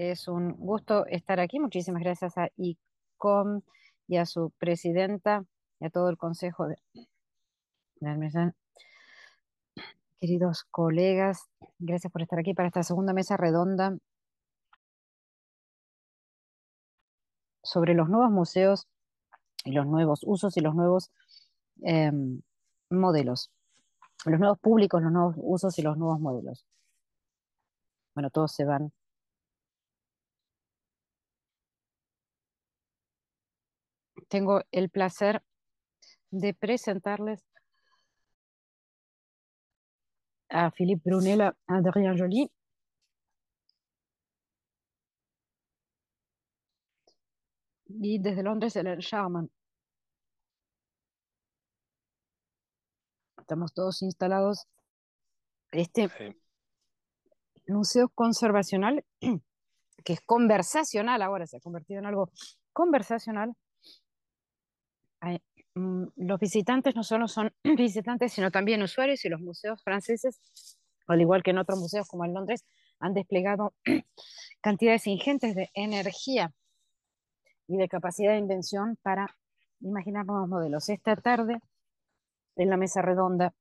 Es un gusto estar aquí. Muchísimas gracias a ICOM y a su presidenta y a todo el consejo de, mesa, Queridos colegas, gracias por estar aquí para esta segunda mesa redonda sobre los nuevos museos y los nuevos usos y los nuevos em, modelos, los nuevos públicos, los nuevos usos y los nuevos modelos. Bueno, todos se van tengo el placer de presentarles a Philippe Brunel, a Adrien Joly. Y desde Londres, el Sharman. Estamos todos instalados. en Este museo conservacional, que es conversacional ahora, se ha convertido en algo conversacional, Mm, los visitantes no solo son visitantes, sino también usuarios y los museos franceses, al igual que en otros museos como en Londres, han desplegado cantidades ingentes de energía y de capacidad de invención para imaginar nuevos modelos. Esta tarde, en la mesa redonda,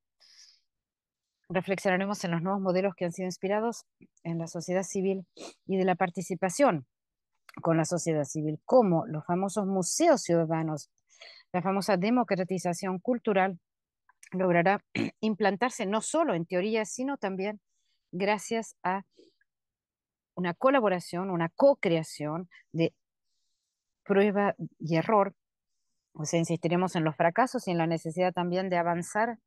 reflexionaremos en los nuevos modelos que han sido inspirados en la sociedad civil y de la participación con la sociedad civil, como los famosos museos ciudadanos la famosa democratización cultural logrará implantarse no solo en teoría, sino también gracias a una colaboración, una co-creación de prueba y error. O sea, insistiremos en los fracasos y en la necesidad también de avanzar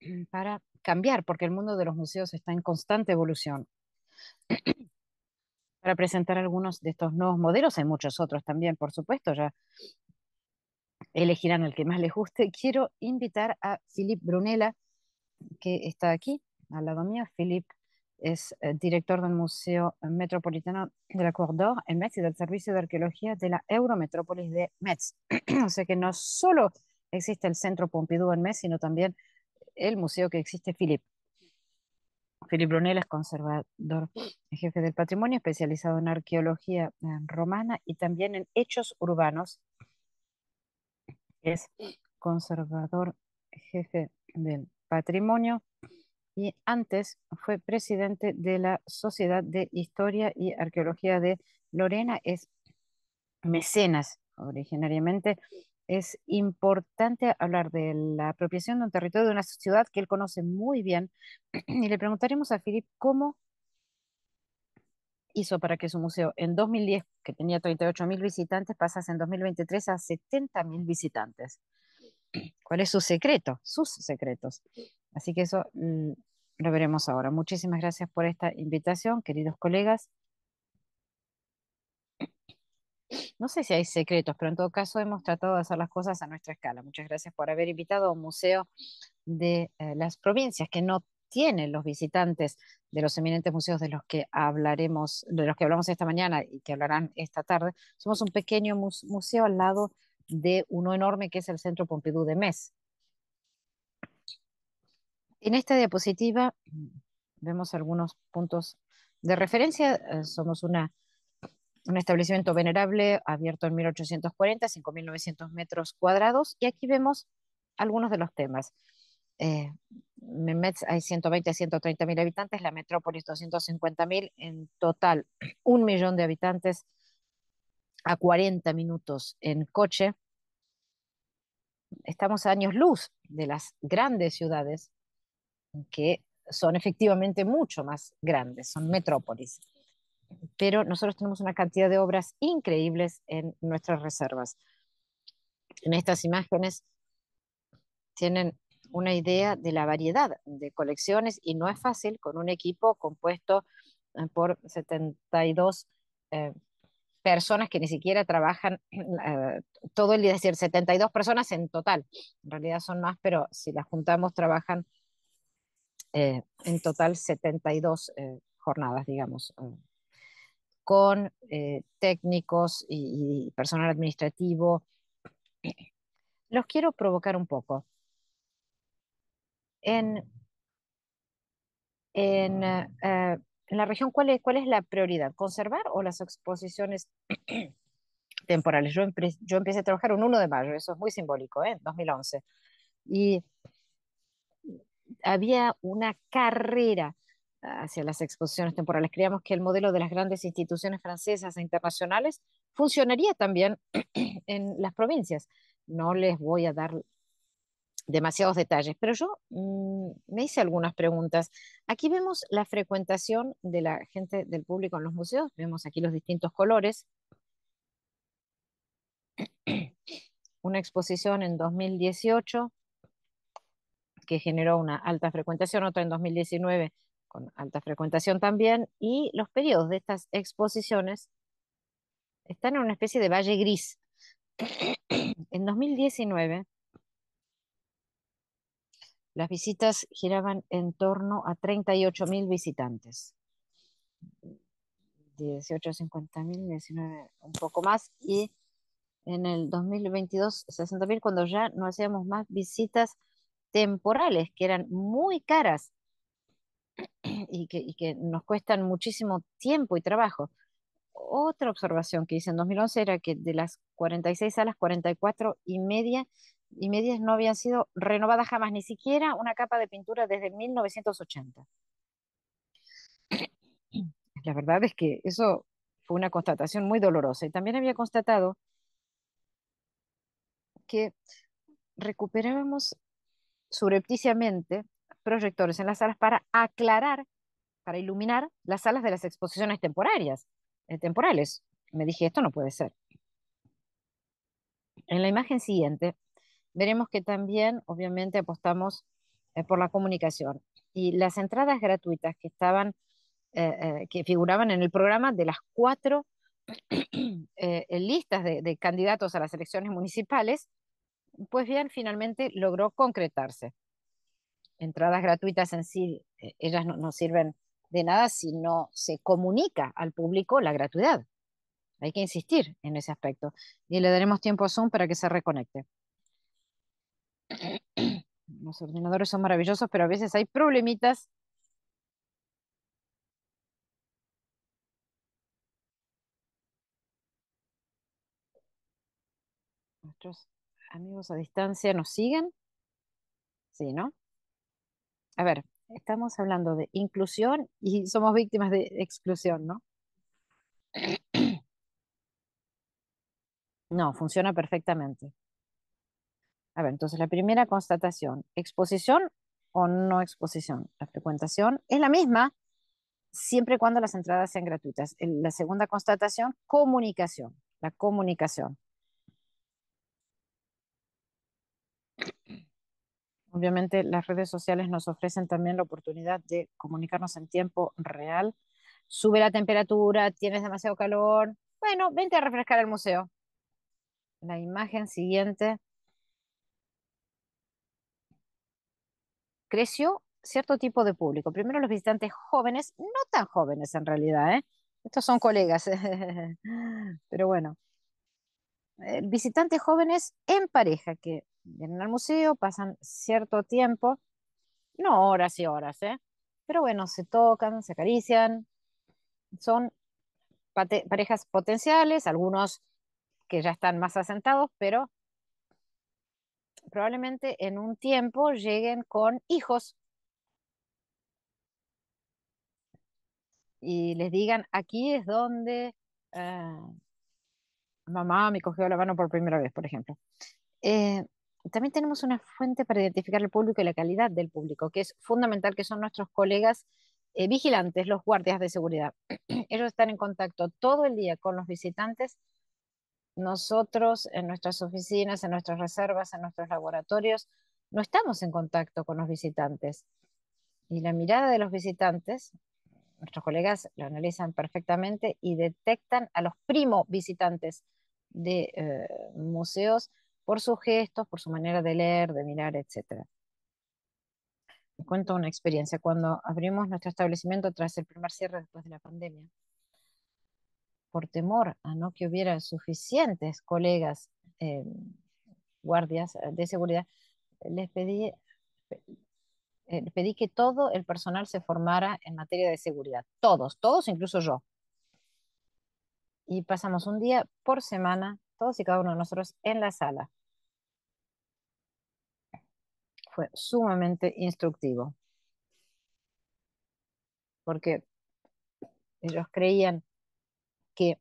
para cambiar, porque el mundo de los museos está en constante evolución. para presentar algunos de estos nuevos modelos. Hay muchos otros también, por supuesto, ya elegirán el que más les guste. Quiero invitar a Philip Brunella, que está aquí al lado mío. Philip es eh, director del Museo Metropolitano de la Cour d'Or en Metz y del Servicio de Arqueología de la Eurometrópolis de Metz. o sea que no solo existe el Centro Pompidou en Metz, sino también el museo que existe Philippe. Philip Brunel es conservador, jefe del patrimonio, especializado en arqueología romana y también en hechos urbanos. Es conservador, jefe del patrimonio y antes fue presidente de la Sociedad de Historia y Arqueología de Lorena. Es mecenas originariamente es importante hablar de la apropiación de un territorio de una ciudad que él conoce muy bien. Y le preguntaremos a Philip cómo hizo para que su museo en 2010, que tenía 38.000 visitantes, pasase en 2023 a 70.000 visitantes. ¿Cuál es su secreto? Sus secretos. Así que eso mm, lo veremos ahora. Muchísimas gracias por esta invitación, queridos colegas no sé si hay secretos, pero en todo caso hemos tratado de hacer las cosas a nuestra escala. Muchas gracias por haber invitado a un museo de eh, las provincias que no tienen los visitantes de los eminentes museos de los que hablaremos, de los que hablamos esta mañana y que hablarán esta tarde. Somos un pequeño museo al lado de uno enorme que es el Centro Pompidou de Mes. En esta diapositiva mm, vemos algunos puntos de referencia. Eh, somos una un establecimiento venerable abierto en 1840, 5.900 metros cuadrados, y aquí vemos algunos de los temas. Eh, en hay 120 a 130 mil habitantes, la metrópolis 250.000, en total un millón de habitantes a 40 minutos en coche. Estamos a años luz de las grandes ciudades que son efectivamente mucho más grandes, son metrópolis pero nosotros tenemos una cantidad de obras increíbles en nuestras reservas. En estas imágenes tienen una idea de la variedad de colecciones y no es fácil con un equipo compuesto eh, por 72 eh, personas que ni siquiera trabajan eh, todo el día, es decir, 72 personas en total. En realidad son más, pero si las juntamos trabajan en total 72 jornadas, digamos, con eh, técnicos y, personal administrativo. Los quiero provocar un poco. En, eh, eh, en, la región, ¿cuál es, ¿cuál es la prioridad? ¿Conservar o las exposiciones temporales? Yo, yo empecé a trabajar un 1 de mayo, eso es muy simbólico, en 2011. Y había una carrera hacia las exposiciones temporales. Creíamos que el modelo de las grandes instituciones francesas e internacionales funcionaría también en las provincias. No les voy a dar demasiados detalles, pero yo mm, me hice algunas preguntas. Aquí vemos la frecuentación de la gente del público en los museos, vemos aquí los distintos colores. Una exposición en 2018 que generó una alta frecuentación, otra en 2019 con alta frecuentación también, y los periodos de estas exposiciones están en una especie de valle gris. En 2019, las visitas giraban en torno a 38.000 visitantes. 18, 50.000, 19, un poco más. Y en el 2022, 60.000, cuando ya no hacíamos más visitas temporales, que eran muy caras y que, nos cuestan muchísimo tiempo y trabajo. Otra observación que hice en 2011 era que de las 46 salas, 44 y media y medias no habían sido renovadas jamás, ni siquiera una capa de pintura desde 1980. La verdad es que eso fue una constatación muy dolorosa y también había constatado que recuperábamos surrepticiamente proyectores en las salas para aclarar, para iluminar las salas de las exposiciones temporarias, eh, temporales. Me dije, esto no puede ser. En la imagen siguiente, veremos que también, obviamente, apostamos eh, por la comunicación. Y las entradas gratuitas que estaban, eh, que figuraban en el programa de las cuatro listas de candidatos a las elecciones municipales, pues bien, finalmente logró concretarse entradas gratuitas en sí, eh, ellas no, sirven de nada si no se comunica al público la gratuidad. Hay que insistir en ese aspecto. Y le daremos tiempo a Zoom para que se reconecte. Los ordenadores son maravillosos, pero a veces hay problemitas. Nuestros amigos a distancia nos siguen. Sí, ¿no? a ver, estamos hablando de inclusión y somos víctimas de exclusión, ¿no? No, funciona perfectamente. A ver, entonces la primera constatación, exposición o no exposición. La frecuentación es la misma siempre y cuando las entradas sean gratuitas. La segunda constatación, comunicación, la comunicación. Obviamente las redes sociales nos ofrecen también la oportunidad de comunicarnos en tiempo real. Sube la temperatura, tienes demasiado calor. Bueno, vente a refrescar el museo. La imagen siguiente. Creció cierto tipo de público. Primero los visitantes jóvenes, no tan jóvenes en realidad, ¿eh? estos son colegas, pero bueno. Eh, visitantes jóvenes en pareja, que vienen al museo, pasan cierto tiempo, no horas y horas, ¿eh? pero bueno, se tocan, se acarician, son parejas potenciales, algunos que ya están más asentados, pero probablemente en un tiempo lleguen con hijos y les digan, aquí es donde eh, mamá me cogió la mano por primera vez, por ejemplo. Eh, también tenemos una fuente para identificar el público y la calidad del público, que es fundamental, que son nuestros colegas eh, vigilantes, los guardias de seguridad. Ellos están en contacto todo el día con los visitantes, nosotros en nuestras oficinas, en nuestras reservas, en nuestros laboratorios, no estamos en contacto con los visitantes. Y la mirada de los visitantes, nuestros colegas lo analizan perfectamente y detectan a los primo visitantes de eh, museos por sus gestos, por su manera de leer, de mirar, etc. Me cuento una experiencia. Cuando abrimos nuestro establecimiento tras el primer cierre después de la pandemia, por temor a no que hubiera suficientes colegas eh, guardias eh, de seguridad, les pedí, eh, pedí que todo el personal se formara en materia de seguridad. Todos, todos, incluso yo. Y pasamos un día por semana, todos y cada uno de nosotros, en la sala, sumamente instructivo. Porque ellos creían que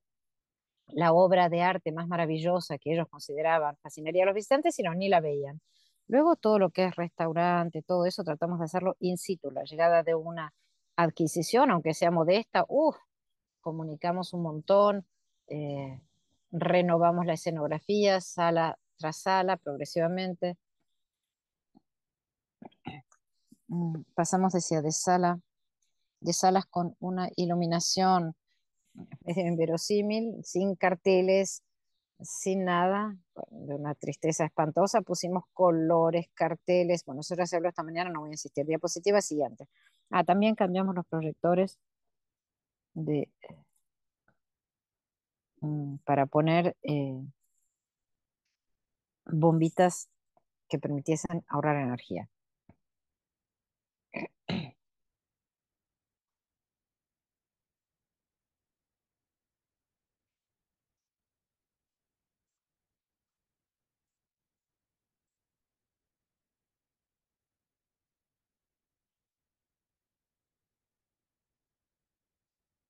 la obra de arte más maravillosa que ellos consideraban fascinaría a los visitantes si no, ni la veían. Luego todo lo que es restaurante, todo eso tratamos de hacerlo in situ, la llegada de una adquisición, aunque sea modesta, comunicamos un montón, eh, renovamos la escenografía sala tras sala progresivamente, Mm, pasamos, decía, de, sala, de salas con una iluminación verosímil, sin carteles, sin nada, de una tristeza espantosa, pusimos colores, carteles, bueno, eso ya se habló esta mañana, no voy a insistir, diapositiva siguiente. Ah, también cambiamos los proyectores de, mm, para poner eh, bombitas que permitiesen ahorrar energía.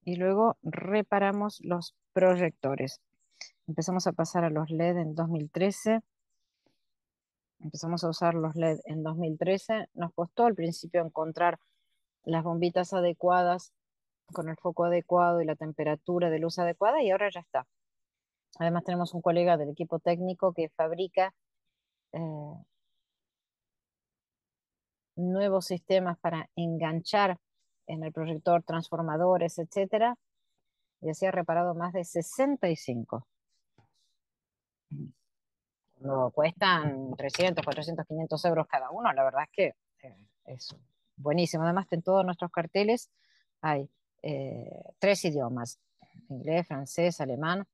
y luego reparamos los proyectores. Empezamos a pasar a los LED en 2013 empezamos a usar los LED en 2013, nos costó al principio encontrar las bombitas adecuadas con el foco adecuado y la temperatura de luz adecuada y ahora ya está. Además tenemos un colega del equipo técnico que fabrica eh, nuevos sistemas para enganchar en el proyector transformadores, etc. y así ha reparado más de 65 cuando cuestan 300, 400, 500 euros cada uno, la verdad es que eh, es buenísimo. Además, en todos nuestros carteles hay eh, tres idiomas, inglés, francés, alemán.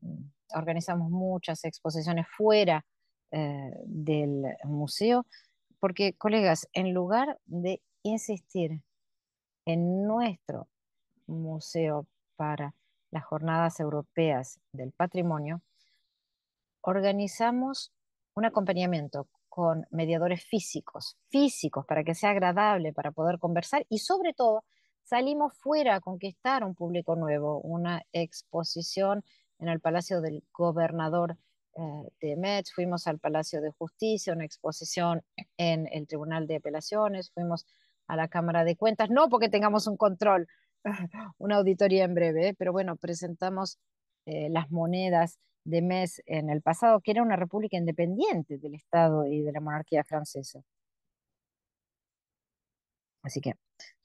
Mm, organizamos muchas exposiciones fuera eh, del museo, porque, colegas, en lugar de insistir en nuestro museo para las jornadas europeas del patrimonio, organizamos un acompañamiento con mediadores físicos, físicos, para que sea agradable, para poder conversar y sobre todo salimos fuera a conquistar un público nuevo, una exposición en el Palacio del Gobernador eh, de Metz, fuimos al Palacio de Justicia, una exposición en el Tribunal de Apelaciones, fuimos a la Cámara de Cuentas, no porque tengamos un control, una auditoría en breve, pero bueno, presentamos eh, las monedas de mes en el pasado, que era una república independiente del Estado y de la monarquía francesa. Así que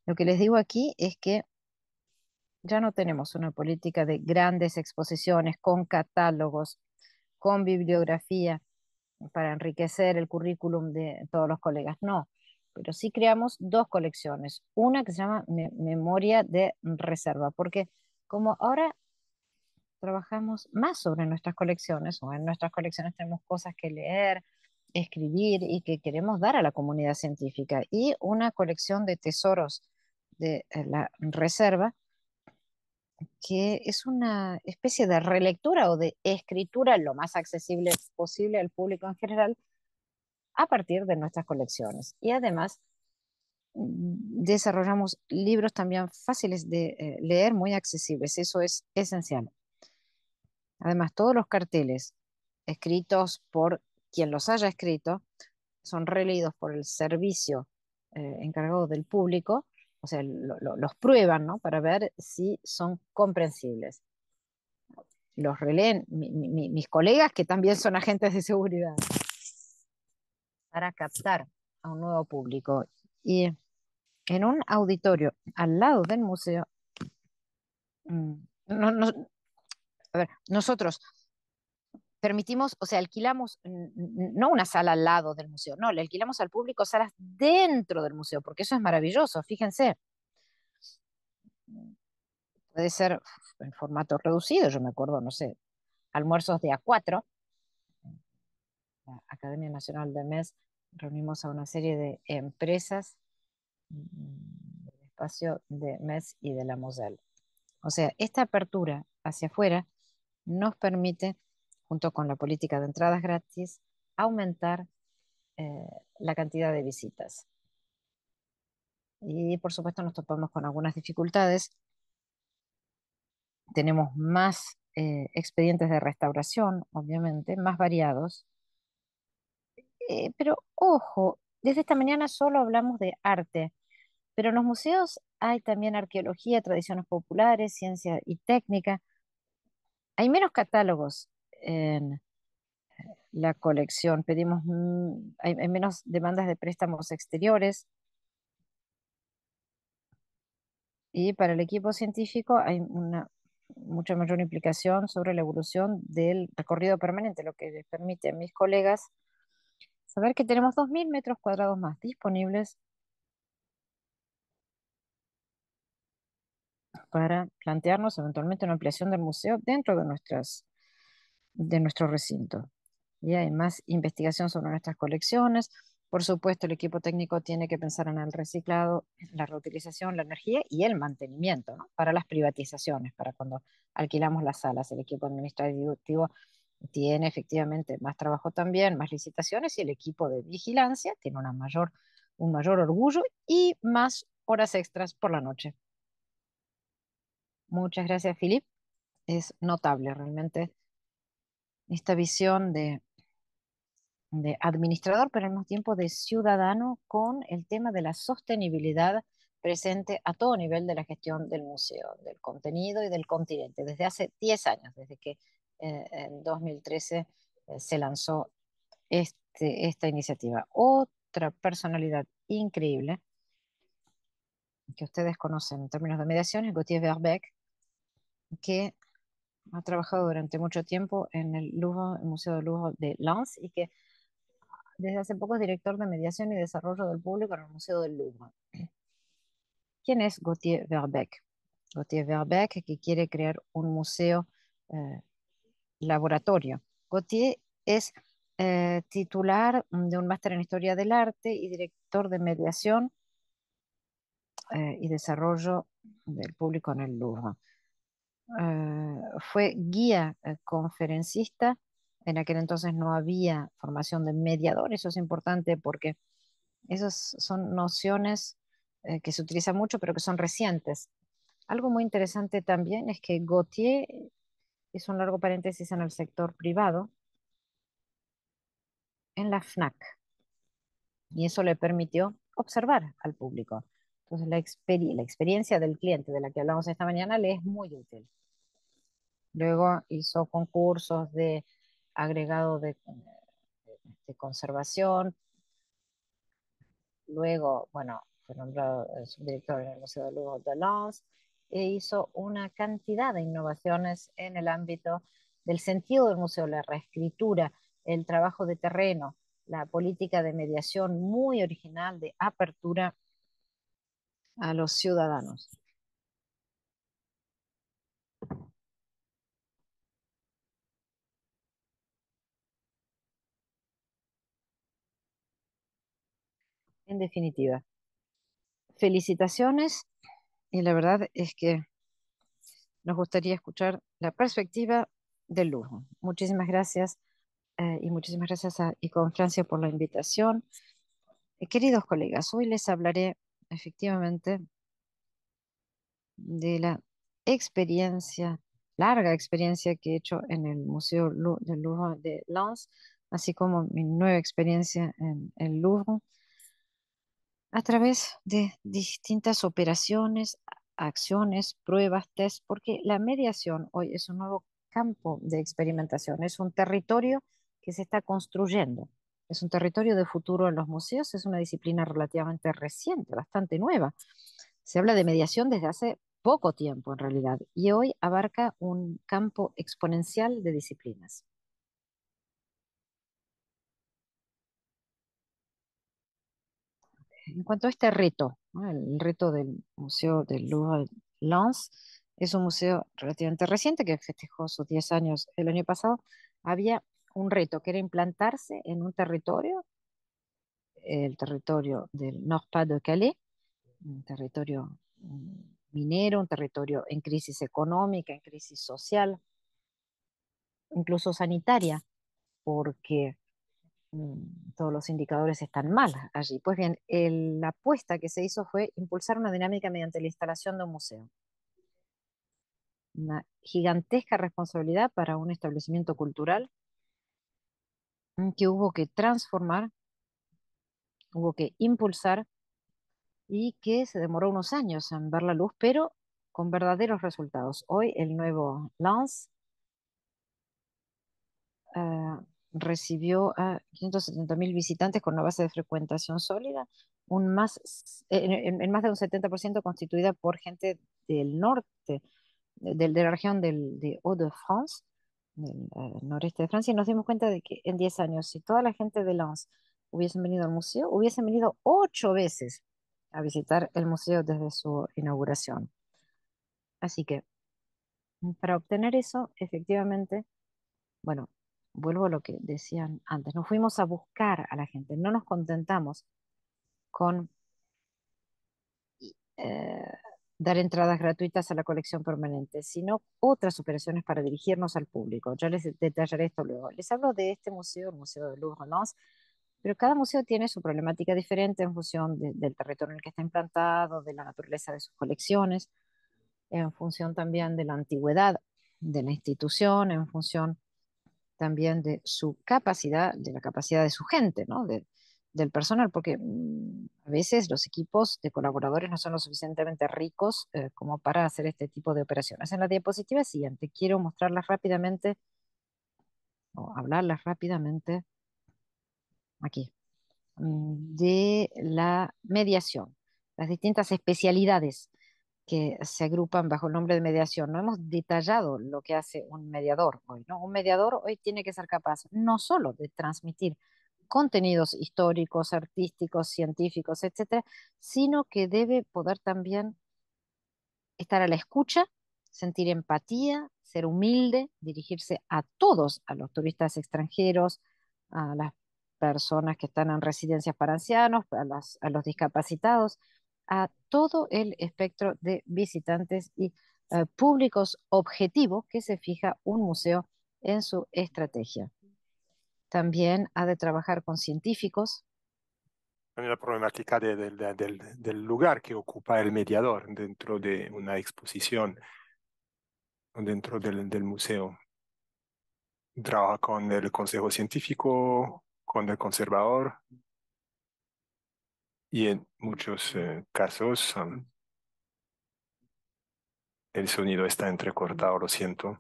lo que les digo aquí es que ya no tenemos una política de grandes exposiciones con catálogos, con bibliografía para enriquecer el currículum de todos los colegas. No, pero sí creamos dos colecciones. Una que se llama Memoria de Reserva, porque como ahora trabajamos más sobre nuestras colecciones o en nuestras colecciones tenemos cosas que leer, escribir y que queremos dar a la comunidad científica. Y una colección de tesoros de eh, la reserva que es una especie de relectura o de escritura lo más accesible posible al público en general a partir de nuestras colecciones. Y además mm, desarrollamos libros también fáciles de eh, leer, muy accesibles. Eso es esencial. Además, todos los carteles escritos por quien los haya escrito son releídos por el servicio eh, encargado del público, o sea, los prueban para ver si son comprensibles. Los releen mis colegas, que también son agentes de seguridad, para captar a un nuevo público. Y en un auditorio al lado del museo, mm, no, a ver, nosotros permitimos, o sea, alquilamos no una sala al lado del museo, no, le alquilamos al público salas dentro del museo, porque eso es maravilloso, fíjense. Puede ser en formato reducido, yo me acuerdo, no sé, almuerzos de A4. La Academia Nacional de MES reunimos a una serie de empresas del espacio de MES y de la Moselle. O sea, esta apertura hacia afuera nos permite, junto con la política de entradas gratis, aumentar eh, la cantidad de visitas. Y por supuesto nos topamos con algunas dificultades. Tenemos más eh, expedientes de restauración, obviamente, más variados. Eh, pero ojo, desde esta mañana solo hablamos de arte, pero en los museos hay también arqueología, tradiciones populares, ciencia y técnica, hay menos catálogos en eh, la colección, pedimos, hay, menos demandas de préstamos exteriores. Y para el equipo científico hay una mucha mayor implicación sobre la evolución del recorrido permanente, lo que les permite a mis colegas saber que tenemos 2.000 metros cuadrados más disponibles para plantearnos eventualmente una ampliación del museo dentro de, nuestras, de nuestro recinto. Y hay más investigación sobre nuestras colecciones. Por supuesto, el equipo técnico tiene que pensar en el reciclado, la reutilización, la energía y el mantenimiento para las privatizaciones, para cuando alquilamos las salas. El equipo administrativo tiene efectivamente más trabajo también, más licitaciones y el equipo de vigilancia tiene una mayor, un mayor orgullo y más horas extras por la noche. Muchas gracias, Filip. Es notable realmente esta visión de, administrador, pero al mismo tiempo de ciudadano con el tema de la sostenibilidad presente a todo nivel de la gestión del museo, del contenido y del continente, desde hace 10 años, desde que eh, en 2013 eh, se lanzó este, esta iniciativa. Otra personalidad increíble que ustedes conocen en términos de mediación, es Gauthier Verbeck, que ha trabajado durante mucho tiempo en el, Museo de lujo de Lens y que desde hace poco es director de mediación y desarrollo del público en el Museo del Louvre. ¿Quién es Gauthier Verbeck? Gauthier Verbeck, que quiere crear un museo eh, laboratorio. Gauthier es eh, titular de un máster en Historia del Arte y director de mediación eh, y desarrollo del público en el Louvre. Eh, fue guía eh, conferencista, en aquel entonces no había formación de mediador, eso es importante porque esas son nociones que se utilizan mucho pero que son recientes. Algo muy interesante también es que Gautier hizo un largo paréntesis en el sector privado, en la FNAC. Y eso le permitió observar al público. Entonces, la, la experiencia del cliente de la que hablamos esta mañana le es muy útil. Luego hizo concursos de agregado de, conservación. Luego, bueno, fue nombrado subdirector en el Museo de Lugo de e hizo una cantidad de innovaciones en el ámbito del sentido del museo, la reescritura, el trabajo de terreno, la política de mediación muy original de apertura a los ciudadanos. En definitiva, felicitaciones y la verdad es que nos gustaría escuchar la perspectiva del lujo. Muchísimas gracias eh, y muchísimas gracias a Icon Francia por la invitación. Eh, queridos colegas, hoy les hablaré efectivamente de la experiencia, larga experiencia que he hecho en el Museo del Louvre de Lens, así como mi nueva experiencia en el Louvre, a través de distintas operaciones, acciones, pruebas, test, porque la mediación hoy es un nuevo campo de experimentación, es un territorio que se está construyendo es un territorio de futuro en los museos, es una disciplina relativamente reciente, bastante nueva. Se habla de mediación desde hace poco tiempo en realidad y hoy abarca un campo exponencial de disciplinas. En cuanto a este reto, el reto del Museo de Louvre Lens, es un museo relativamente reciente que festejó sus 10 años el año pasado, había un reto que era implantarse en un territorio, el territorio del Nord-Pas-de-Calais, un territorio mm, minero, un territorio en crisis económica, en crisis social, incluso sanitaria, porque mm, todos los indicadores están mal allí. Pues bien, la apuesta que se hizo fue impulsar una dinámica mediante la instalación de un museo. Una gigantesca responsabilidad para un establecimiento cultural Mm, que hubo que transformar, hubo que impulsar y que se demoró unos años en ver la luz, pero con verdaderos resultados. Hoy el nuevo Lance ah, recibió a 570.000 visitantes con una base de frecuentación sólida, un más, en, más de un 70% constituida por gente del norte, de, la región de Hauts-de-France, del, eh, noreste de Francia y nos dimos cuenta de que en 10 años, si toda la gente de Lens hubiesen venido al museo, hubiesen venido ocho veces a visitar el museo desde su inauguración. Así que mm, para obtener eso, efectivamente, bueno, vuelvo a lo que decían antes, nos fuimos a buscar a la gente, no nos contentamos con eh, dar entradas gratuitas a la colección permanente, sino otras operaciones para dirigirnos al público. Ya les detallaré esto luego. Les hablo de este museo, el Museo de Louvre, ¿no? pero cada museo tiene su problemática diferente en función del territorio en el que está implantado, de la naturaleza de sus colecciones, en función también de la antigüedad de la institución, en función también de su capacidad, de la capacidad de su gente, ¿no? de, del personal, porque mm, a veces los equipos de colaboradores no son lo suficientemente ricos eh, como para hacer este tipo de operaciones. En la diapositiva siguiente quiero mostrarlas rápidamente o hablarlas rápidamente aquí mm, de la mediación, las distintas especialidades que se agrupan bajo el nombre de mediación. No hemos detallado lo que hace un mediador hoy, ¿no? Un mediador hoy tiene que ser capaz no solo de transmitir contenidos históricos, artísticos, científicos, etcétera, sino que debe poder también estar a la escucha, sentir empatía, ser humilde, dirigirse a todos, a los turistas extranjeros, a las personas que están en residencias para ancianos, a, los discapacitados, a todo el espectro de visitantes y eh, públicos objetivos que se fija un museo en su estrategia. También ha de trabajar con científicos. En la problemática del, lugar que ocupa el mediador dentro de una exposición o dentro del, museo. Trabaja con el consejo científico, con el conservador y en muchos eh, casos um, el sonido está entrecortado, lo siento.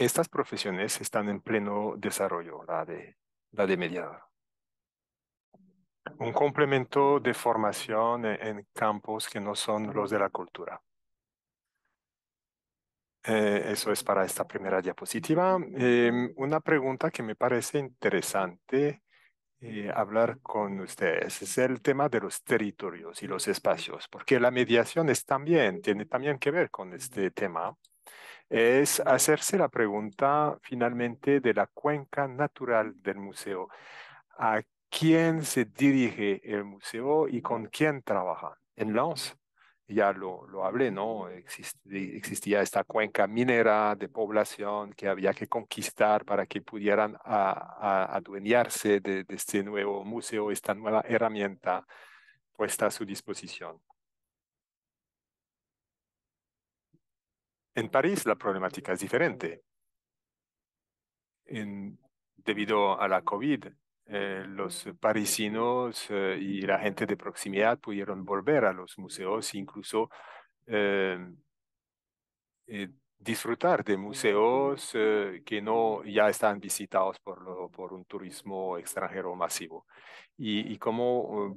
Estas profesiones están en pleno desarrollo, la de, la de mediador. Un complemento de formación e, en, campos que no son los de la cultura. Eh, eso es para esta primera diapositiva. Em, una pregunta que me parece interesante eh, hablar con ustedes es el tema de los territorios y los espacios, porque la mediación es también, tiene también que ver con este tema es hacerse la pregunta finalmente de la cuenca natural del museo. ¿A quién se dirige el museo y con quién trabaja? En Lens, ya lo, hablé, ¿no? existía esta cuenca minera de población que había que conquistar para que pudieran adueñarse de este nuevo museo, esta nueva herramienta puesta a su disposición. En París la problemática es diferente. debido a la COVID, eh, los parisinos eh, y la gente de proximidad pudieron volver a los museos e incluso eh, disfrutar de museos que no ya están visitados por, por un turismo extranjero masivo. Y, y cómo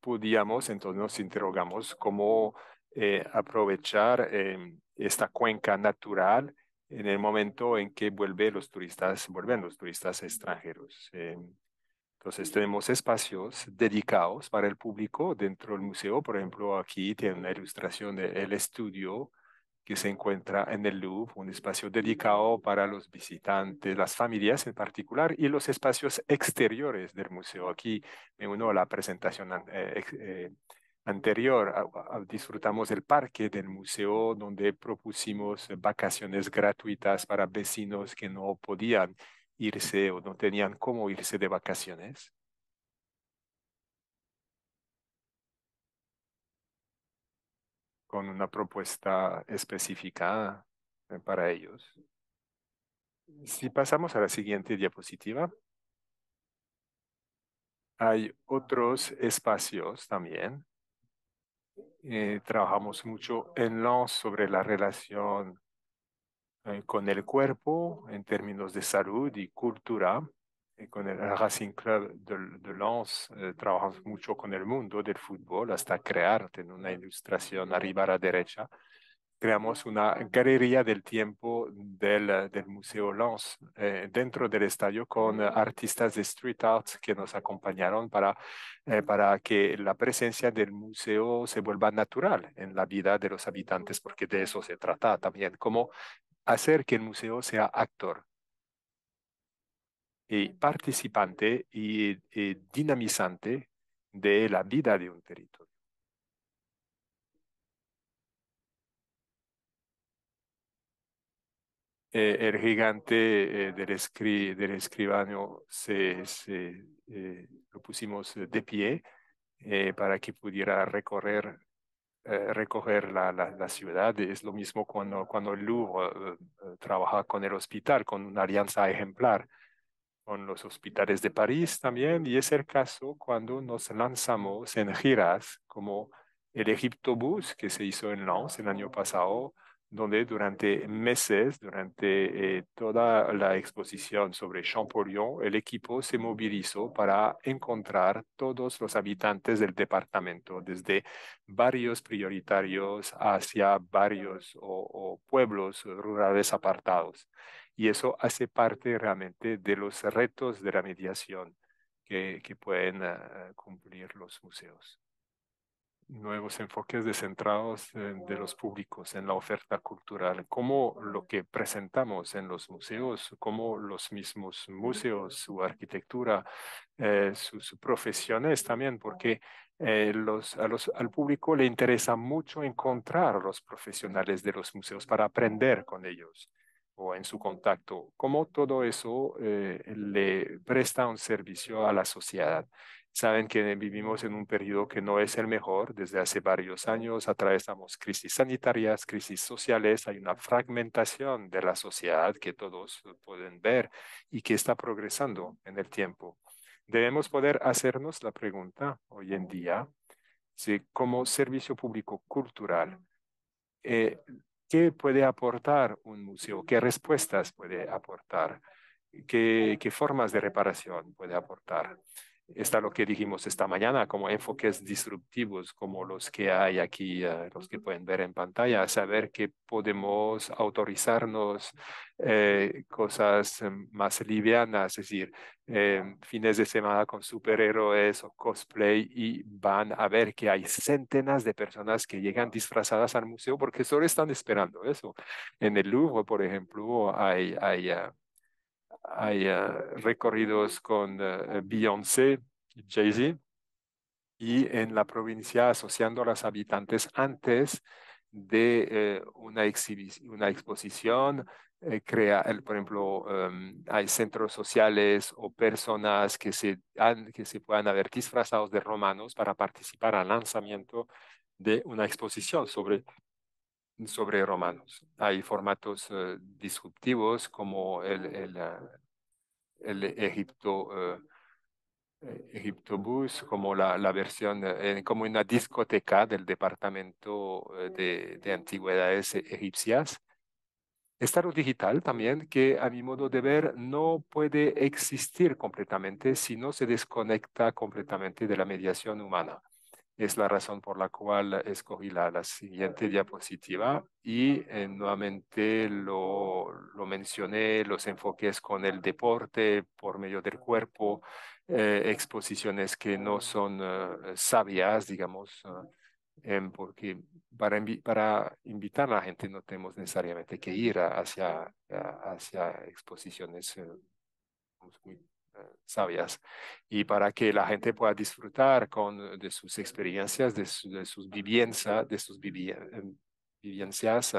podíamos, entonces nos interrogamos cómo aprovechar em, esta cuenca natural en el momento en que vuelve los turistas, vuelven los turistas extranjeros. Eh, entonces tenemos espacios dedicados para el público dentro del museo. Por ejemplo, aquí tiene una ilustración del estudio que se encuentra en el Louvre, un espacio dedicado para los visitantes, las familias en particular, y los espacios exteriores del museo. Aquí me uno a la presentación eh, eh, anterior disfrutamos del parque del museo donde propusimos vacaciones gratuitas para vecinos que no podían irse o no tenían cómo irse de vacaciones. con una propuesta específica eh, para ellos. Si pasamos a la siguiente diapositiva, hay otros espacios también eh, trabajamos mucho en Lons sobre la relación eh, con el cuerpo en términos de salud y cultura. Eh, con el Racing Club de, de Lens eh, trabajamos mucho con el mundo del fútbol hasta crear una ilustración arriba a la derecha creamos una galería del tiempo del, eh, del Museo Lens eh, dentro del estadio con eh, mm. artistas de street art que nos acompañaron para, mm. para que la presencia del museo se vuelva natural en la vida de los habitantes, mm. porque de eso se trata también, cómo hacer que el museo sea actor y participante y dinamizante de la vida de un territorio. Eh, el gigante eh, del, escribano se, eh, lo pusimos de pie para que pudiera recorrer recoger la, ciudad. Es lo mismo cuando, cuando el Louvre trabaja con el hospital, con una alianza ejemplar con los hospitales de París también, y es el caso cuando nos lanzamos en giras como el Egipto Bus, que se hizo en Lens el año pasado, donde durante meses, durante eh, toda la exposición sobre Champollion, el equipo se movilizó para encontrar todos los habitantes del departamento, desde barrios prioritarios hacia barrios o, pueblos rurales apartados. Y eso hace parte realmente de los retos de la mediación que, que pueden ah, cumplir los museos nuevos enfoques descentrados de los públicos en la oferta cultural, como lo que presentamos en los museos, como los mismos museos, su arquitectura, eh, sus profesiones también, porque eh, los, al público le interesa mucho encontrar a los profesionales de los museos para aprender con ellos o en su contacto, cómo todo eso eh, le presta un servicio a la sociedad saben que vivimos en un periodo que no es el mejor desde hace varios años, atravesamos crisis sanitarias, crisis sociales, hay una fragmentación de la sociedad que todos pueden ver y que está progresando en el tiempo. Debemos poder hacernos la pregunta hoy en día, si como servicio público cultural, eh, ¿qué puede aportar un museo? ¿Qué respuestas puede aportar? qué formas de reparación puede aportar? está lo que dijimos esta mañana, como enfoques disruptivos, como los que hay aquí, eh, los que pueden ver en pantalla, saber que podemos autorizarnos eh, cosas em, más livianas, es decir, em, fines de semana con superhéroes o cosplay y van a ver que hay centenas de personas que llegan disfrazadas al museo porque solo están esperando eso. En el Louvre, por ejemplo, hay... hay eh, hay ah, recorridos con eh, Beyoncé, Jay-Z, y en la provincia asociando a los habitantes antes de eh, una, una exposición, eh, crea, el, por ejemplo, em, hay centros sociales o personas que se, que se puedan haber disfrazados de romanos para participar al lanzamiento de una exposición sobre sobre romanos. Hay formatos eh, disruptivos como el, el, ah, Egipto, eh, eh, Egipto Bus, como la, la versión, como una discoteca del Departamento de, de, Antigüedades Egipcias. Está lo digital también, que a mi modo de ver no puede existir completamente si no se desconecta completamente de la mediación humana. Es la razón por la cual escogí la, la siguiente diapositiva y eh, nuevamente lo, lo, mencioné, los enfoques con el deporte por medio del cuerpo, eh, exposiciones que no son eh, sabias, digamos, ah, em, porque para, para invitar a la gente no tenemos necesariamente que ir hacia, hacia exposiciones sabias y para que la gente pueda disfrutar con, eh, de sus experiencias, de, sus vivencias, de sus em, vivencias,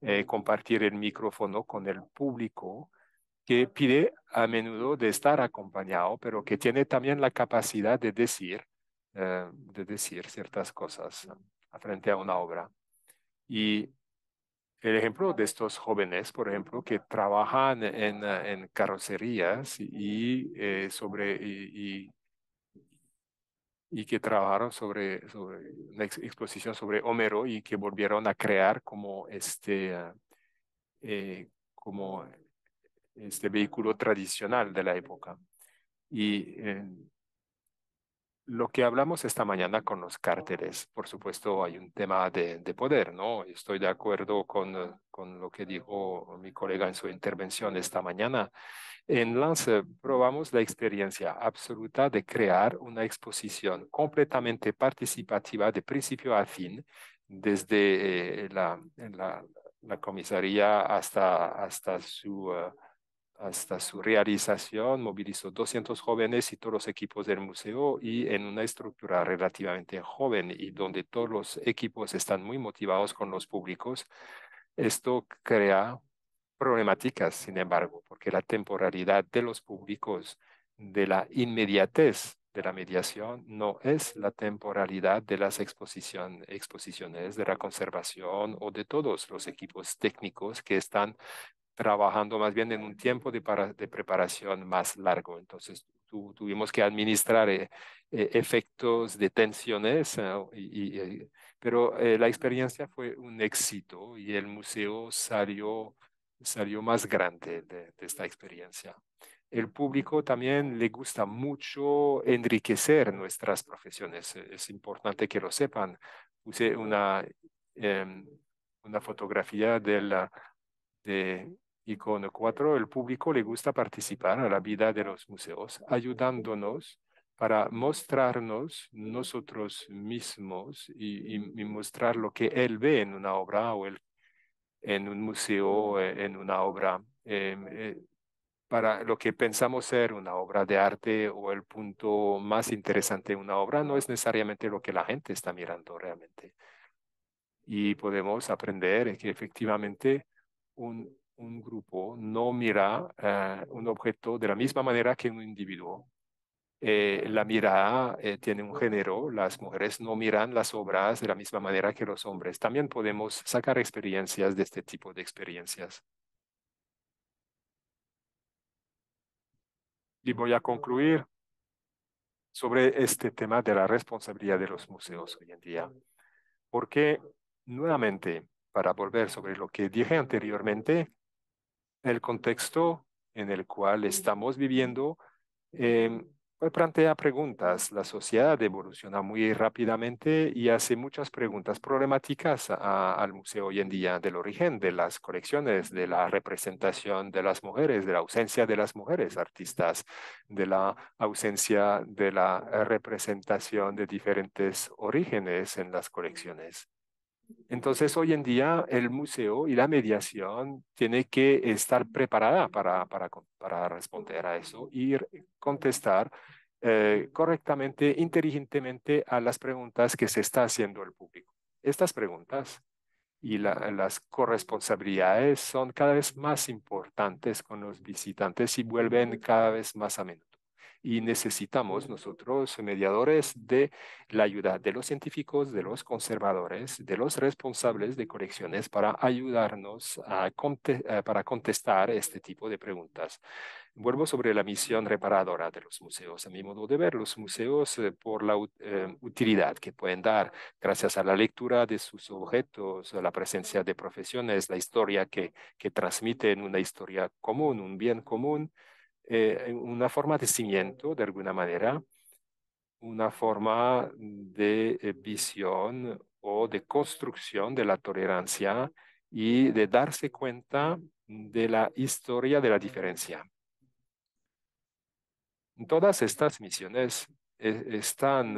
eh, compartir el micrófono con el público que pide a menudo de estar acompañado, pero que tiene también la capacidad de decir, eh, de decir ciertas cosas frente a una obra. Y el ejemplo de estos jóvenes, por ejemplo, que trabajan en, en carrocerías y, eh, sobre, y, y, que trabajaron sobre, sobre una exposición sobre Homero y que volvieron a crear como este, ah, eh, como este vehículo tradicional de la época. Y eh, lo que hablamos esta mañana con los cárteles, por supuesto, hay un tema de, de poder, ¿no? Estoy de acuerdo con, eh, con, lo que dijo mi colega en su intervención esta mañana. En Lance probamos la experiencia absoluta de crear una exposición completamente participativa de principio a fin, desde eh, la, la, comisaría hasta, hasta su... Eh, hasta su realización movilizó 200 jóvenes y todos los equipos del museo y en una estructura relativamente joven y donde todos los equipos están muy motivados con los públicos, esto crea problemáticas, sin embargo, porque la temporalidad de los públicos, de la inmediatez de la mediación, no es la temporalidad de las exposiciones, de la conservación o de todos los equipos técnicos que están trabajando más bien en un tiempo de, para, de preparación más largo. Entonces tuvimos que administrar eh, eh, efectos de tensiones, eh, y, pero la experiencia fue un éxito y el museo salió, salió más grande de, de esta experiencia. El público también le gusta mucho enriquecer nuestras profesiones. Es importante que lo sepan. Puse una, em, una fotografía de la, de y con cuatro, el público le gusta participar a la vida de los museos, ayudándonos para mostrarnos nosotros mismos y, mostrar lo que él ve en una obra o en un museo, eh, en una obra. Eh, eh, para lo que pensamos ser una obra de arte o el punto más interesante de una obra no es necesariamente lo que la gente está mirando realmente. Y podemos aprender que efectivamente un, un grupo no mira eh, un objeto de la misma manera que un individuo. Eh, la mirada eh, tiene un género, las mujeres no miran las obras de la misma manera que los hombres. También podemos sacar experiencias de este tipo de experiencias. Y voy a concluir sobre este tema de la responsabilidad de los museos hoy en día. Porque, nuevamente, para volver sobre lo que dije anteriormente, el contexto en el cual estamos viviendo em, pues, plantea preguntas. La sociedad evoluciona muy rápidamente y hace muchas preguntas problemáticas al museo hoy en día del origen de las colecciones, de la representación de las mujeres, de la ausencia de las mujeres artistas, de la ausencia de la representación de diferentes orígenes en las colecciones. Entonces, hoy en día, el museo y la mediación tiene que estar preparada para, responder a eso y contestar eh, correctamente, inteligentemente a las preguntas que se está haciendo el público. Estas preguntas y las corresponsabilidades son cada vez más importantes con los visitantes y vuelven cada vez más a menudo. Y necesitamos nosotros, mediadores, de la ayuda de los científicos, de los conservadores, de los responsables de colecciones para ayudarnos a eh, para contestar este tipo de preguntas. Vuelvo sobre la misión reparadora de los museos. A mi modo de ver, los museos, eh, por la eh, utilidad que pueden dar gracias a la lectura de sus objetos, la presencia de profesiones, la historia que, que transmiten, una historia común, un bien común, eh, una forma de cimiento, de alguna manera, una forma de eh, visión o de construcción de la tolerancia y de darse cuenta de la historia de la diferencia. Todas estas misiones eh, están,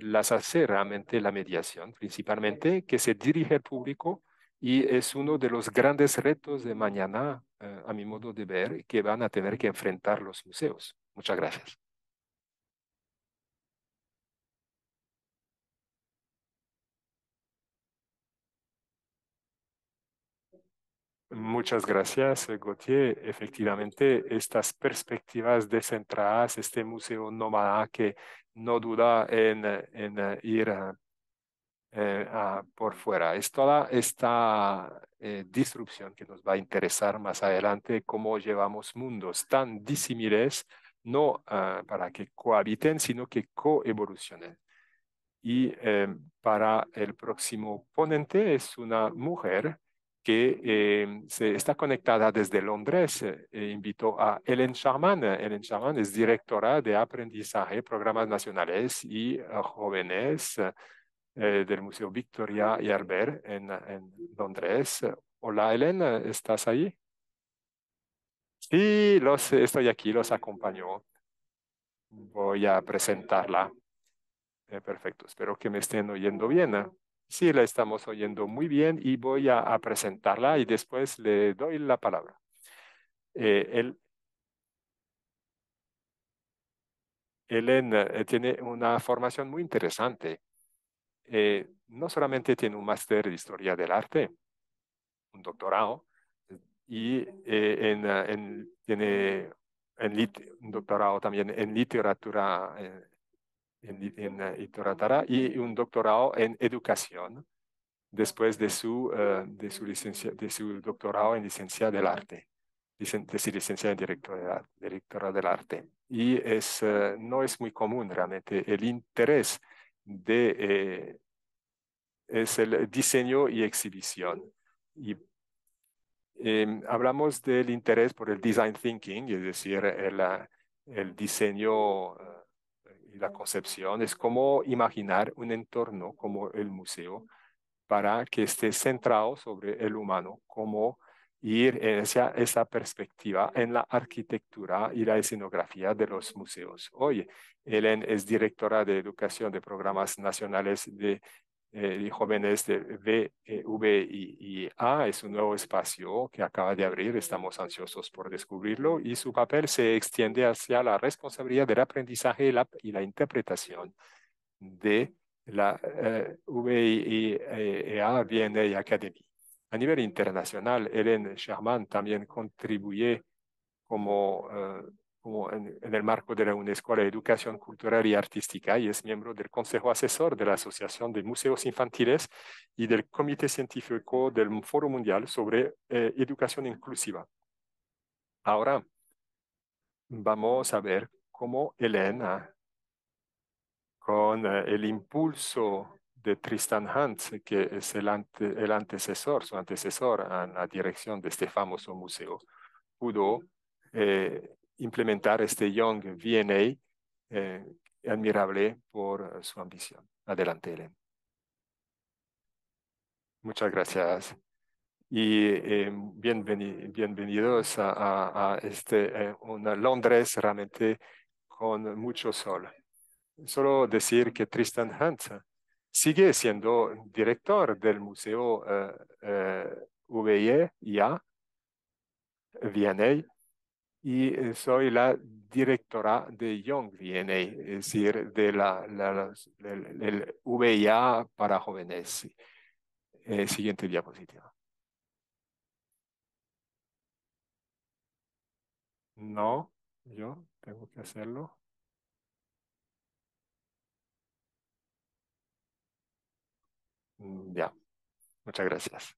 las hace la mediación, principalmente, que se dirige al público y es uno de los grandes retos de mañana, eh, a mi modo de ver, que van a tener que enfrentar los museos. Muchas gracias. Muchas gracias, eh, Gauthier. Efectivamente, estas perspectivas descentradas, este museo nómada que no duda en, en eh, ir eh, ah, por fuera. Es toda esta eh, disrupción que nos va a interesar más adelante, cómo llevamos mundos tan disímiles, no ah, para que cohabiten, sino que coevolucionen. Y eh, para el próximo ponente es una mujer que se está conectada desde Londres. Eh, e invito a Ellen Charman. Ellen Charman es directora de aprendizaje, programas nacionales y ah, jóvenes eh, del Museo Victoria y Albert en, en, Londres. Hola, Elena, ¿estás ahí? Sí, los, estoy aquí, los acompaño. Voy a presentarla. Eh, perfecto, espero que me estén oyendo bien. ¿eh? Sí, la estamos oyendo muy bien y voy a, presentarla y después le doy la palabra. Eh, Helen tiene una formación muy interesante. Eh, no solamente tiene un máster de historia del arte, un doctorado, y eh, ah, tiene un doctorado también en literatura, eh, en, ah, literatura y un doctorado en educación después de su, de su, licencia, de su doctorado en licencia del arte, de licencia en directora, del arte. Y es, no es muy común realmente el interés de eh, es el diseño y exhibición. Y em, hablamos del interés por el design thinking, es decir, el, eh, el diseño eh, y la concepción, es cómo imaginar un entorno como el museo para que esté centrado sobre el humano como ir hacia esa perspectiva en la arquitectura y la escenografía de los museos. Hoy, Helen es directora de Educación de Programas Nacionales de, de eh, Jóvenes de e, VIA. Es un nuevo espacio que acaba de abrir. Estamos ansiosos por descubrirlo y su papel se extiende hacia la responsabilidad del aprendizaje y la, la interpretación de la eh, VIA e, e, VNA Academy a nivel internacional, Helen Sherman también contribuye como, eh, como en, el marco de la UNESCO de la educación cultural y artística y es miembro del Consejo Asesor de la Asociación de Museos Infantiles y del Comité Científico del Foro Mundial sobre eh, Educación Inclusiva. Ahora vamos a ver cómo Elena, con eh, el impulso de Tristan Hunt, que es el, el antecesor, su antecesor en la dirección de este famoso museo, pudo eh, implementar este Young VNA eh, admirable por su ambición. Adelante, Muchas gracias. Y em, bienvenidos a, a, a este, eh, una Londres realmente con mucho sol. Solo decir que Tristan Hunt Sigue siendo director del Museo eh, eh, VIA e, VNA e, y eh, soy la directora de Young VNA, e, es decir, de la, VIA para jóvenes. siguiente diapositiva. No, yo tengo que hacerlo. Mm, ya, muchas gracias.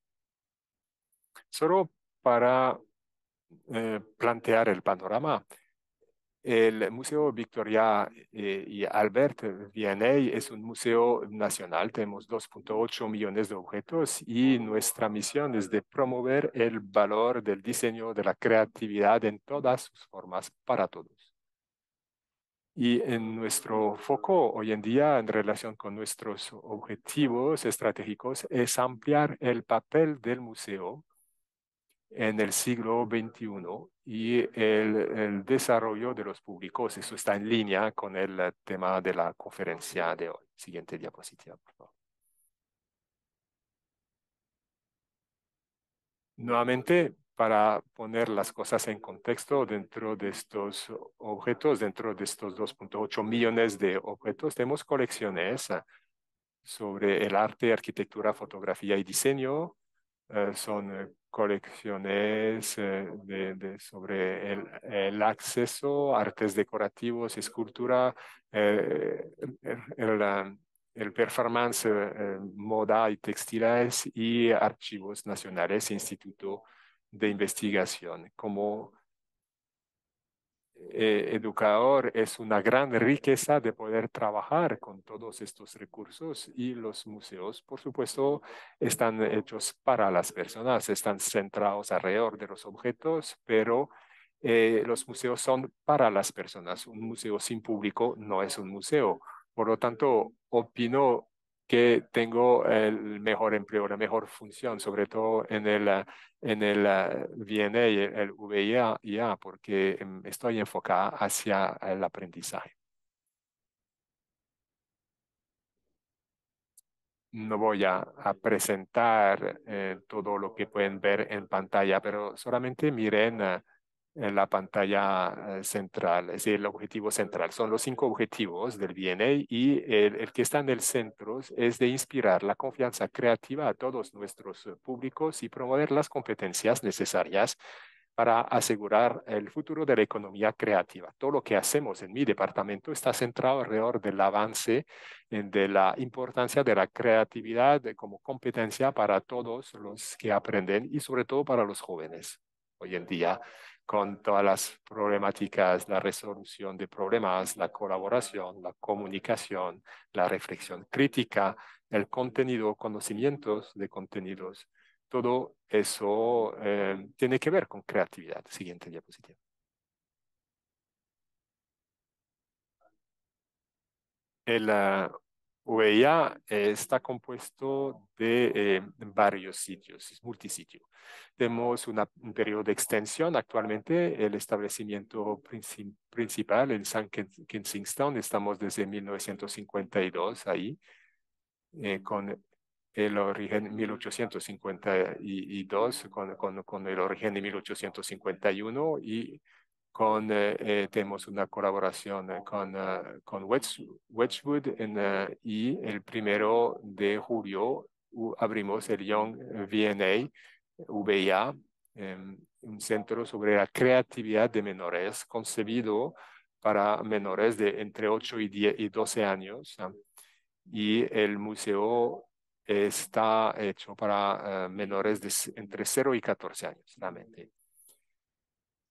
Solo para eh, plantear el panorama, el Museo Victoria eh, y Albert V&A es un museo nacional. Tenemos 2.8 millones de objetos y nuestra misión es de promover el valor del diseño, de la creatividad en todas sus formas para todos. Y en nuestro foco hoy en día en relación con nuestros objetivos estratégicos es ampliar el papel del museo en el siglo XXI y el, el, desarrollo de los públicos. Eso está en línea con el eh, tema de la conferencia de hoy. Siguiente diapositiva, por favor. Nuevamente, para poner las cosas en contexto dentro de estos objetos, dentro de estos 2.8 millones de objetos, tenemos colecciones ah, sobre el arte, arquitectura, fotografía y diseño. Eh, son eh, colecciones eh, sobre el, acceso, artes decorativos, escultura, el, el, performance, moda y textiles y archivos nacionales, instituto de investigación. Como eh, educador es una gran riqueza de poder trabajar con todos estos recursos y los museos, por supuesto, están hechos para las personas, están centrados alrededor de los objetos, pero eh, los museos son para las personas. Un museo sin público no es un museo. Por lo tanto, opino que tengo el mejor empleo, la mejor función, sobre todo en el, ah, en el ah, VNA, el VIA, porque em, estoy enfocada hacia el aprendizaje. No voy a, presentar eh, todo lo que pueden ver en pantalla, pero solamente miren ah, en la pantalla eh, central, es el objetivo central. Son los cinco objetivos del DNA y el, el, que está en el centro es de inspirar la confianza creativa a todos nuestros eh, públicos y promover las competencias necesarias para asegurar el futuro de la economía creativa. Todo lo que hacemos en mi departamento está centrado alrededor del avance eh, de la importancia de la creatividad como competencia para todos los que aprenden y sobre todo para los jóvenes hoy en día con todas las problemáticas, la resolución de problemas, la colaboración, la comunicación, la reflexión crítica, el contenido, conocimientos de contenidos. Todo eso eh, tiene que ver con creatividad. Siguiente diapositiva. El ah, UEA eh, está compuesto de eh, varios sitios, es multisitio. Tenemos una, un periodo de extensión. Actualmente el establecimiento principal en San Kensington, estamos desde 1952 ahí, eh, con el origen 1852, con, con el origen de 1851 y con, eh, eh, tenemos una colaboración eh, con, ah, con Wedgwood ah, y el primero de julio abrimos el Young VNA, VIA, em, un centro sobre la creatividad de menores concebido para menores de entre 8 y, 10 y 12 años. Ah, y el museo está hecho para menores de entre 0 y 14 años solamente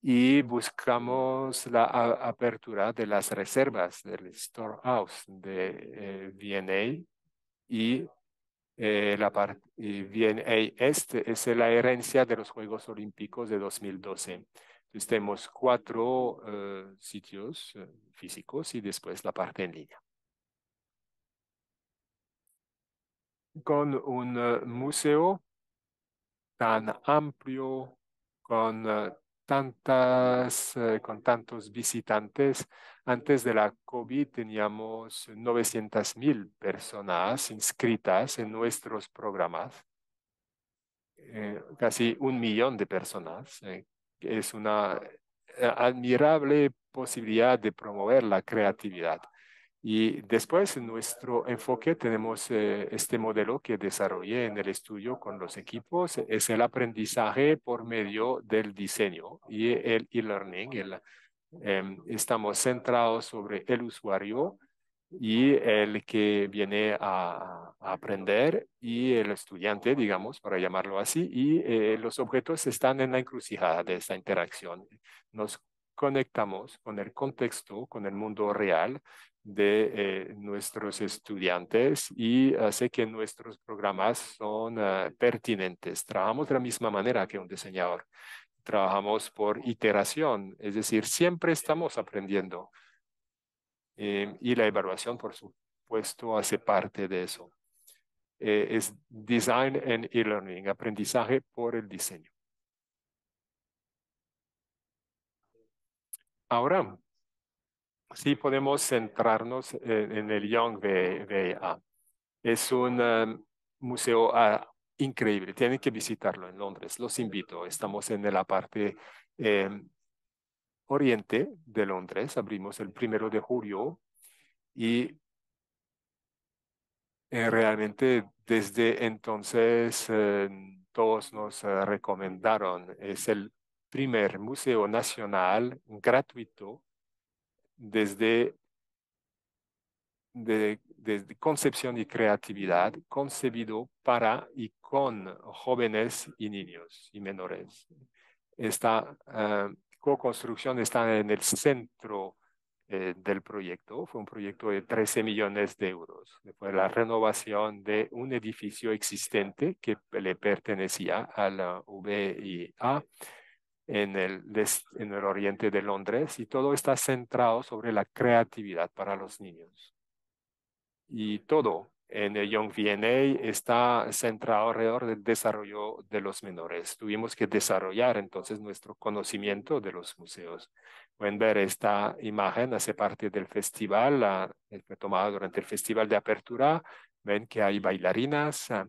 y buscamos la apertura de las reservas del storehouse de VNA eh, y eh, la parte VNA Este es la herencia de los Juegos Olímpicos de 2012. tenemos cuatro eh, sitios físicos y después la parte en línea. Con un museo tan amplio, con eh, con tantos visitantes. Antes de la COVID teníamos 900.000 personas inscritas en nuestros programas, eh, casi un millón de personas. Eh, es una admirable posibilidad de promover la creatividad. Y después, en nuestro enfoque, tenemos eh, este modelo que desarrollé en el estudio con los equipos, es el aprendizaje por medio del diseño y el e-learning. Em, estamos centrados sobre el usuario y el que viene a, aprender y el estudiante, digamos, para llamarlo así, y eh, los objetos están en la encrucijada de esta interacción. Nos conectamos con el contexto, con el mundo real, de eh, nuestros estudiantes y hace que nuestros programas son ah, pertinentes. Trabajamos de la misma manera que un diseñador. Trabajamos por iteración, es decir, siempre estamos aprendiendo. Eh, y la evaluación, por supuesto, hace parte de eso. Eh, es Design and E-Learning, aprendizaje por el diseño. Ahora, sí podemos centrarnos en, el Young V&A. Es un eh, museo ah, increíble, tienen que visitarlo en Londres, los invito. Estamos en la parte eh, oriente de Londres, abrimos el primero de julio y eh, realmente desde entonces todos nos recomendaron. Es el primer museo nacional gratuito desde, desde concepción y creatividad, concebido para y con jóvenes y niños y menores. Esta ah, co-construcción está en el centro eh, del proyecto. Fue un proyecto de 13 millones de euros. Fue la renovación de un edificio existente que le pertenecía a la VIA en el, en el oriente de Londres y todo está centrado sobre la creatividad para los niños. Y todo en el Young VNA está centrado alrededor del desarrollo de los menores. Tuvimos que desarrollar entonces nuestro conocimiento de los museos. Pueden ver esta imagen, hace parte del festival, la, fue tomada durante el festival de apertura. Ven que hay bailarinas ah,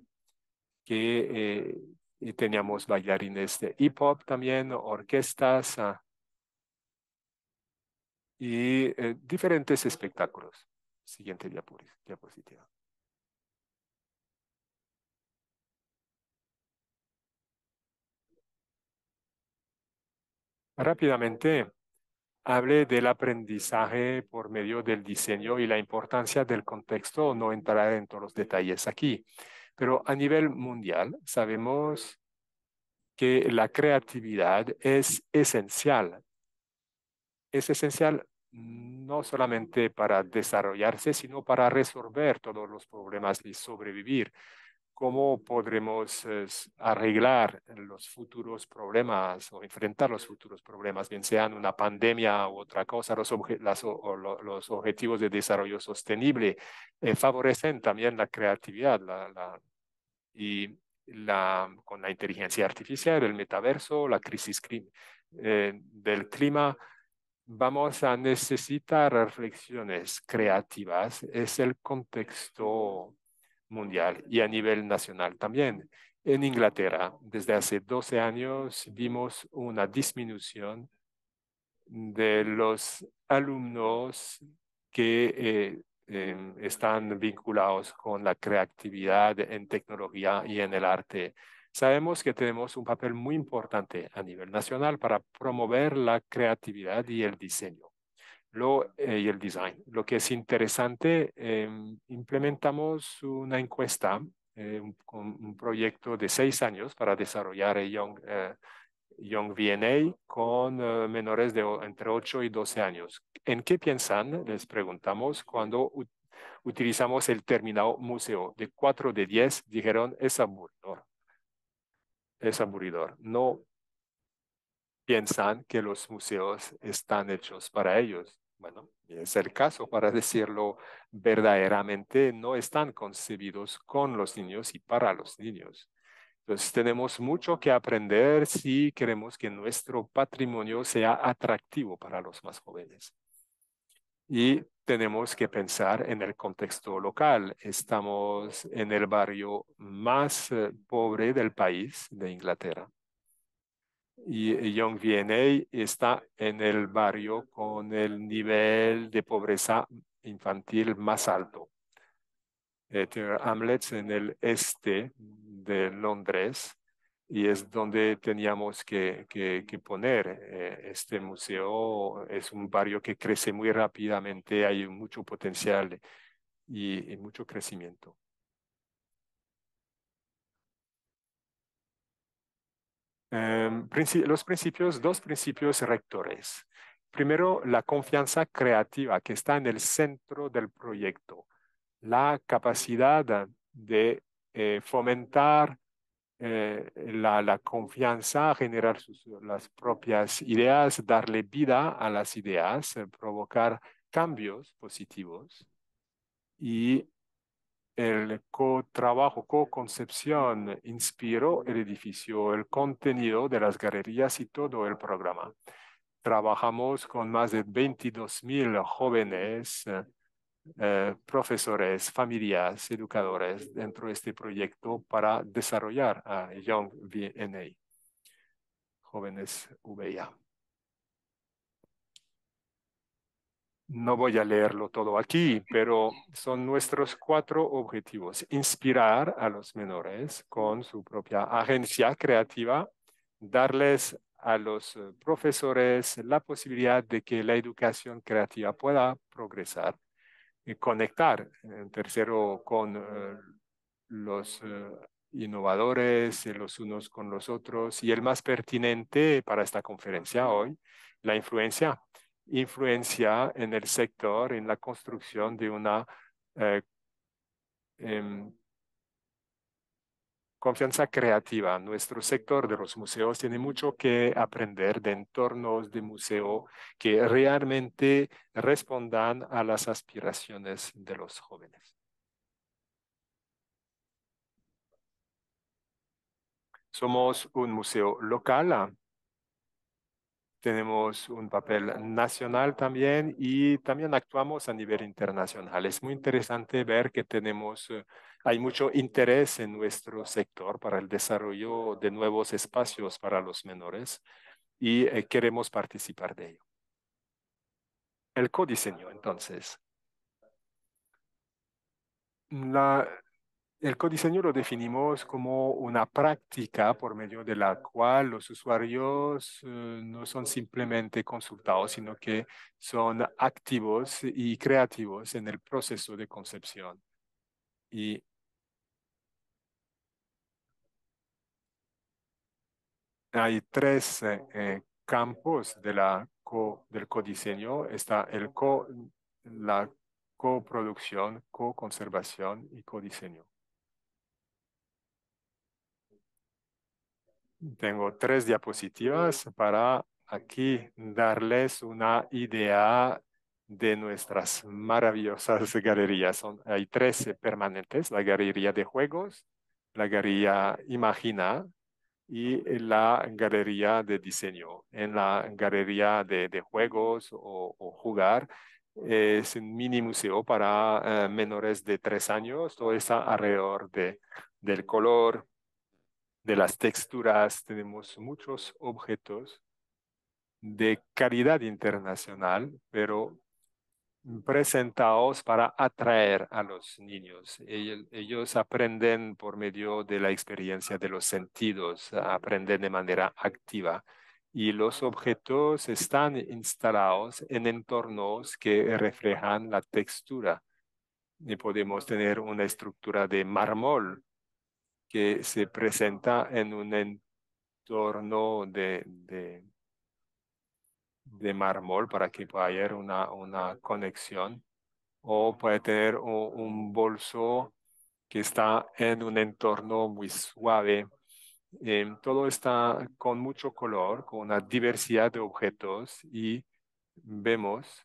que eh, y teníamos bailarines de hip hop también, orquestas ah, y eh, diferentes espectáculos. Siguiente diapositiva. Rápidamente, hable del aprendizaje por medio del diseño y la importancia del contexto, no entraré en todos los detalles aquí. Pero a nivel mundial sabemos que la creatividad es esencial. Es esencial no solamente para desarrollarse, sino para resolver todos los problemas y sobrevivir cómo podremos arreglar los futuros problemas o enfrentar los futuros problemas, bien sean una pandemia u otra cosa. Los, los objetivos de desarrollo sostenible eh, favorecen también la creatividad la, la, y la, con la inteligencia artificial, el metaverso, la crisis eh, del clima. Vamos a necesitar reflexiones creativas. Es el contexto mundial y a nivel nacional también. En Inglaterra, desde hace 12 años, vimos una disminución de los alumnos que eh, eh, están vinculados con la creatividad en tecnología y en el arte. Sabemos que tenemos un papel muy importante a nivel nacional para promover la creatividad y el diseño lo, eh, y el design. Lo que es interesante, em, implementamos una encuesta, eh, con un, proyecto de seis años para desarrollar Young, eh, Young VNA con menores de entre 8 y 12 años. ¿En qué piensan? Les preguntamos cuando utilizamos el terminado museo. De 4 de 10 dijeron es aburridor. Es aburridor. No piensan que los museos están hechos para ellos. Bueno, es el caso, para decirlo verdaderamente, no están concebidos con los niños y para los niños. Entonces tenemos mucho que aprender si queremos que nuestro patrimonio sea atractivo para los más jóvenes. Y tenemos que pensar en el contexto local. Estamos en el barrio más eh, pobre del país de Inglaterra y Young VNA está en el barrio con el nivel de pobreza infantil más alto. Eh, Tener Hamlets en el este de Londres y es donde teníamos que, que, poner eh, este museo. Es un barrio que crece muy rápidamente, hay mucho potencial y mucho crecimiento. Em, los principios, dos principios rectores. Primero, la confianza creativa que está en el centro del proyecto, la capacidad de eh, fomentar eh, la, confianza, generar las propias ideas, darle vida a las ideas, eh, provocar cambios positivos y el co-trabajo, co-concepción inspiró el edificio, el contenido de las galerías y todo el programa. Trabajamos con más de 22.000 jóvenes, eh, eh, profesores, familias, educadores dentro de este proyecto para desarrollar a Young VNA, jóvenes V&A. No voy a leerlo todo aquí, pero son nuestros cuatro objetivos. Inspirar a los menores con su propia agencia creativa, darles a los eh, profesores la posibilidad de que la educación creativa pueda progresar y conectar, en tercero, con eh, los eh, innovadores, los unos con los otros, y el más pertinente para esta conferencia hoy, la influencia influencia en el sector, en la construcción de una eh, em, confianza creativa. Nuestro sector de los museos tiene mucho que aprender de entornos de museo que realmente respondan a las aspiraciones de los jóvenes. Somos un museo local tenemos un papel nacional también y también actuamos a nivel internacional. Es muy interesante ver que tenemos, eh, hay mucho interés en nuestro sector para el desarrollo de nuevos espacios para los menores y eh, queremos participar de ello. El codiseño, entonces. La, el codiseño lo definimos como una práctica por medio de la cual los usuarios eh, no son simplemente consultados, sino que son activos y creativos en el proceso de concepción. Y hay tres eh, eh, campos de del codiseño. Está el co, la coproducción, co-conservación y codiseño. Tengo tres diapositivas para aquí darles una idea de nuestras maravillosas galerías. Son, hay tres permanentes, la galería de juegos, la galería Imagina y la galería de diseño. En la galería de, juegos o, jugar es un mini museo para eh, menores de tres años. Todo está alrededor del color, de las texturas, tenemos muchos objetos de calidad internacional, pero presentados para atraer a los niños. Ellos, aprenden por medio de la experiencia de los sentidos, aprenden de manera activa y los objetos están instalados en entornos que reflejan la textura. Y podemos tener una estructura de mármol que se presenta en un entorno de, de, mármol para que pueda haber una, conexión o puede tener un, bolso que está en un entorno muy suave. Em, todo está con mucho color, con una diversidad de objetos y vemos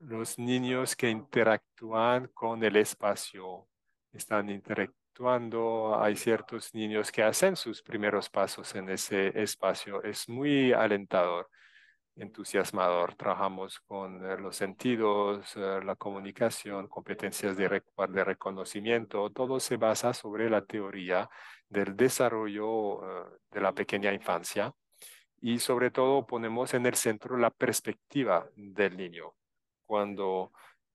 los niños que interactúan con el espacio están interactuando. Hay ciertos niños que hacen sus primeros pasos en ese espacio. Es muy alentador, entusiasmador. Trabajamos con eh, los sentidos, eh, la comunicación, competencias de, reconocimiento. Todo se basa sobre la teoría del desarrollo eh, de la pequeña infancia y sobre todo ponemos en el centro la perspectiva del niño. Cuando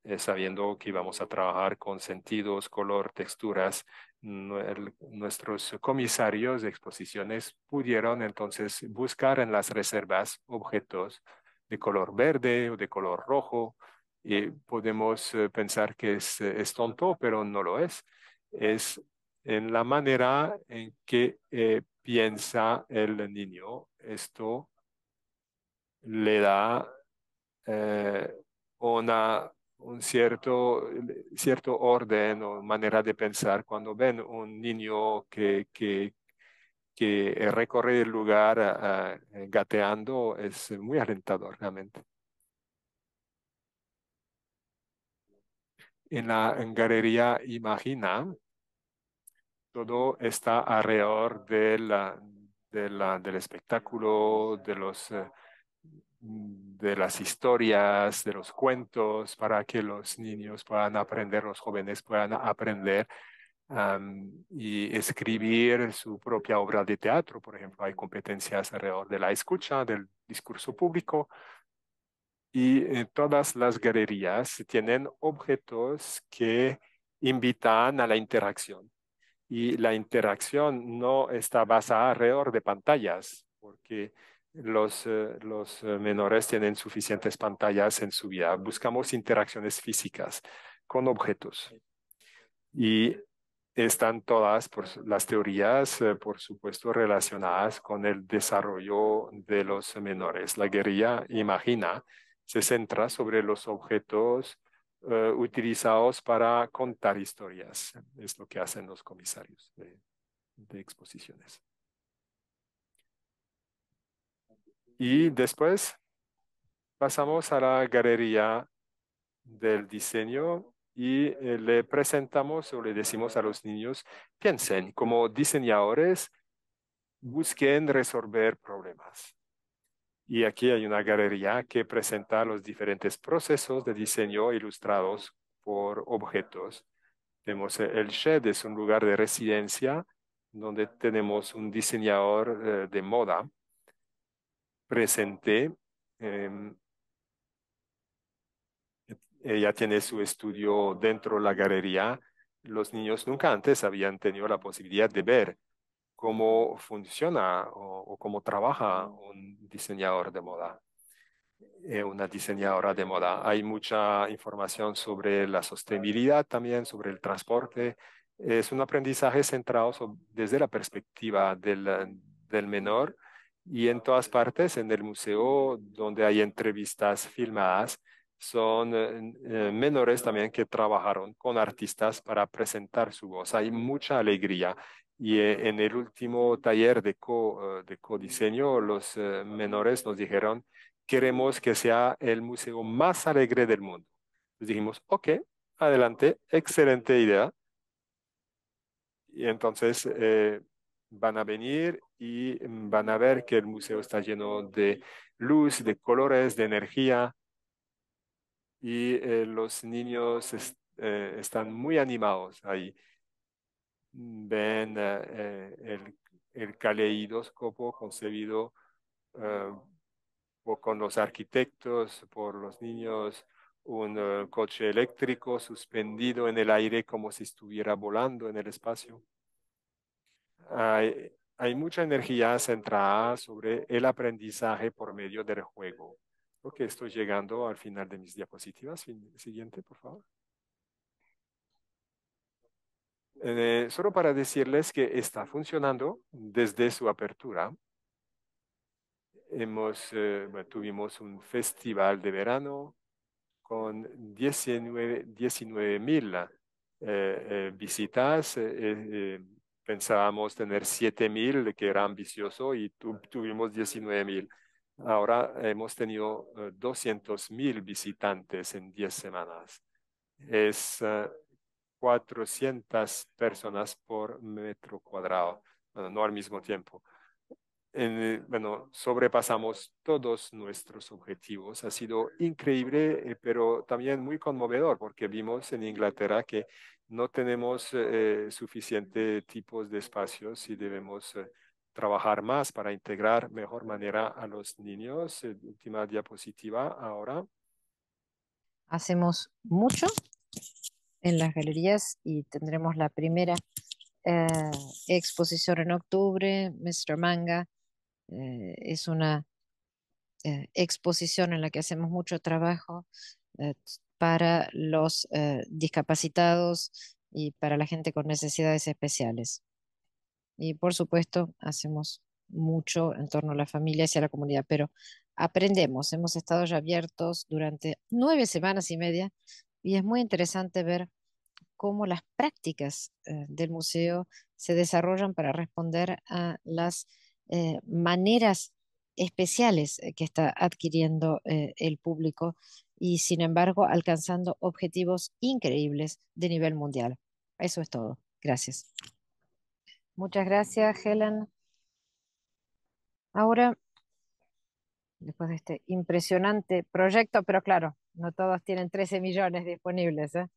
eh, sabiendo que íbamos a trabajar con sentidos, color, texturas. nuestros comisarios de exposiciones pudieron entonces buscar en las reservas objetos de color verde o de color rojo. Y podemos eh, pensar que eh, es, tonto, pero no lo es. Es en la manera en que piensa el niño. Esto le da una un cierto, eh, cierto orden o manera de pensar. Cuando ven un niño que, que, que recorre el lugar ah, ah, gateando, es muy alentador realmente. En la galería Imagina, todo está alrededor de la, de la, del espectáculo, de los... Eh, de las historias, de los cuentos, para que los niños puedan aprender, los jóvenes puedan aprender y escribir su propia obra de teatro. Por ejemplo, hay competencias alrededor de la escucha, del discurso público. Y en todas las galerías tienen objetos que invitan a la interacción. Y la interacción no está basada alrededor de pantallas, porque los, eh, eh, menores tienen suficientes pantallas en su vida. Buscamos interacciones físicas con objetos. Y están todas las teorías, eh, por supuesto, relacionadas con el desarrollo de los menores. La guerrilla, imagina, se centra sobre los objetos utilizados para contar historias. Es lo que hacen los comisarios de exposiciones. Y después pasamos a la galería del diseño y eh, le presentamos o le decimos a los niños, piensen como diseñadores, busquen resolver problemas. Y aquí hay una galería que presenta los diferentes procesos de diseño ilustrados por objetos. Tenemos eh, el shed, es un lugar de residencia donde tenemos un diseñador eh, de moda presenté. Em, ella tiene su estudio dentro de la galería. Los niños nunca antes habían tenido la posibilidad de ver cómo funciona o, cómo trabaja un diseñador de moda, eh, una diseñadora de moda. Hay mucha información sobre la sostenibilidad también, sobre el transporte. Es un aprendizaje centrado desde la perspectiva del, del menor y en todas partes, en el museo, donde hay entrevistas filmadas, son eh, menores también que trabajaron con artistas para presentar su voz. Hay mucha alegría. Y eh, en el último taller de, co, eh, de codiseño, los menores nos dijeron, queremos que sea el museo más alegre del mundo. Les dijimos, ok, adelante, excelente idea. Y entonces van a venir y van a ver que el museo está lleno de luz, de colores, de energía y eh, los niños eh, están muy animados ahí. Ven eh, el, el, caleidoscopo concebido por, con los arquitectos, por los niños, un coche eléctrico suspendido en el aire como si estuviera volando en el espacio hay, hay mucha energía centrada sobre el aprendizaje por medio del juego. Creo estoy llegando al final de mis diapositivas. Siguiente, por favor. Eh, solo para decirles que está funcionando desde su apertura. Hemos, eh, tuvimos un festival de verano con 19 mil eh, eh visitas pensábamos tener 7.000, que era ambicioso, y tuvimos 19.000. Ahora hemos tenido 200.000 eh, visitantes en 10 semanas. Es 400 eh, personas por metro cuadrado, no al mismo tiempo bueno, sobrepasamos todos nuestros objetivos. Ha sido increíble, eh, pero también muy conmovedor, porque vimos en Inglaterra que no tenemos eh, suficientes tipos de espacios y debemos eh, trabajar más para integrar mejor manera a los niños. última diapositiva ahora. Hacemos mucho en las galerías y tendremos la primera exposición en octubre, Mr. Manga eh, es una eh, exposición en la que hacemos mucho trabajo eh, para los discapacitados y para la gente con necesidades especiales. Y por supuesto, hacemos mucho en torno a la familia y a la comunidad, pero aprendemos. Hemos estado ya abiertos durante nueve semanas y media y es muy interesante ver cómo las prácticas del museo se desarrollan para responder a las eh, maneras especiales que está adquiriendo eh, el público y sin embargo alcanzando objetivos increíbles de nivel mundial. Eso es todo. Gracias. Muchas gracias, Helen. Ahora, después de este impresionante proyecto, pero claro, no todos tienen 13 millones disponibles, ¿eh?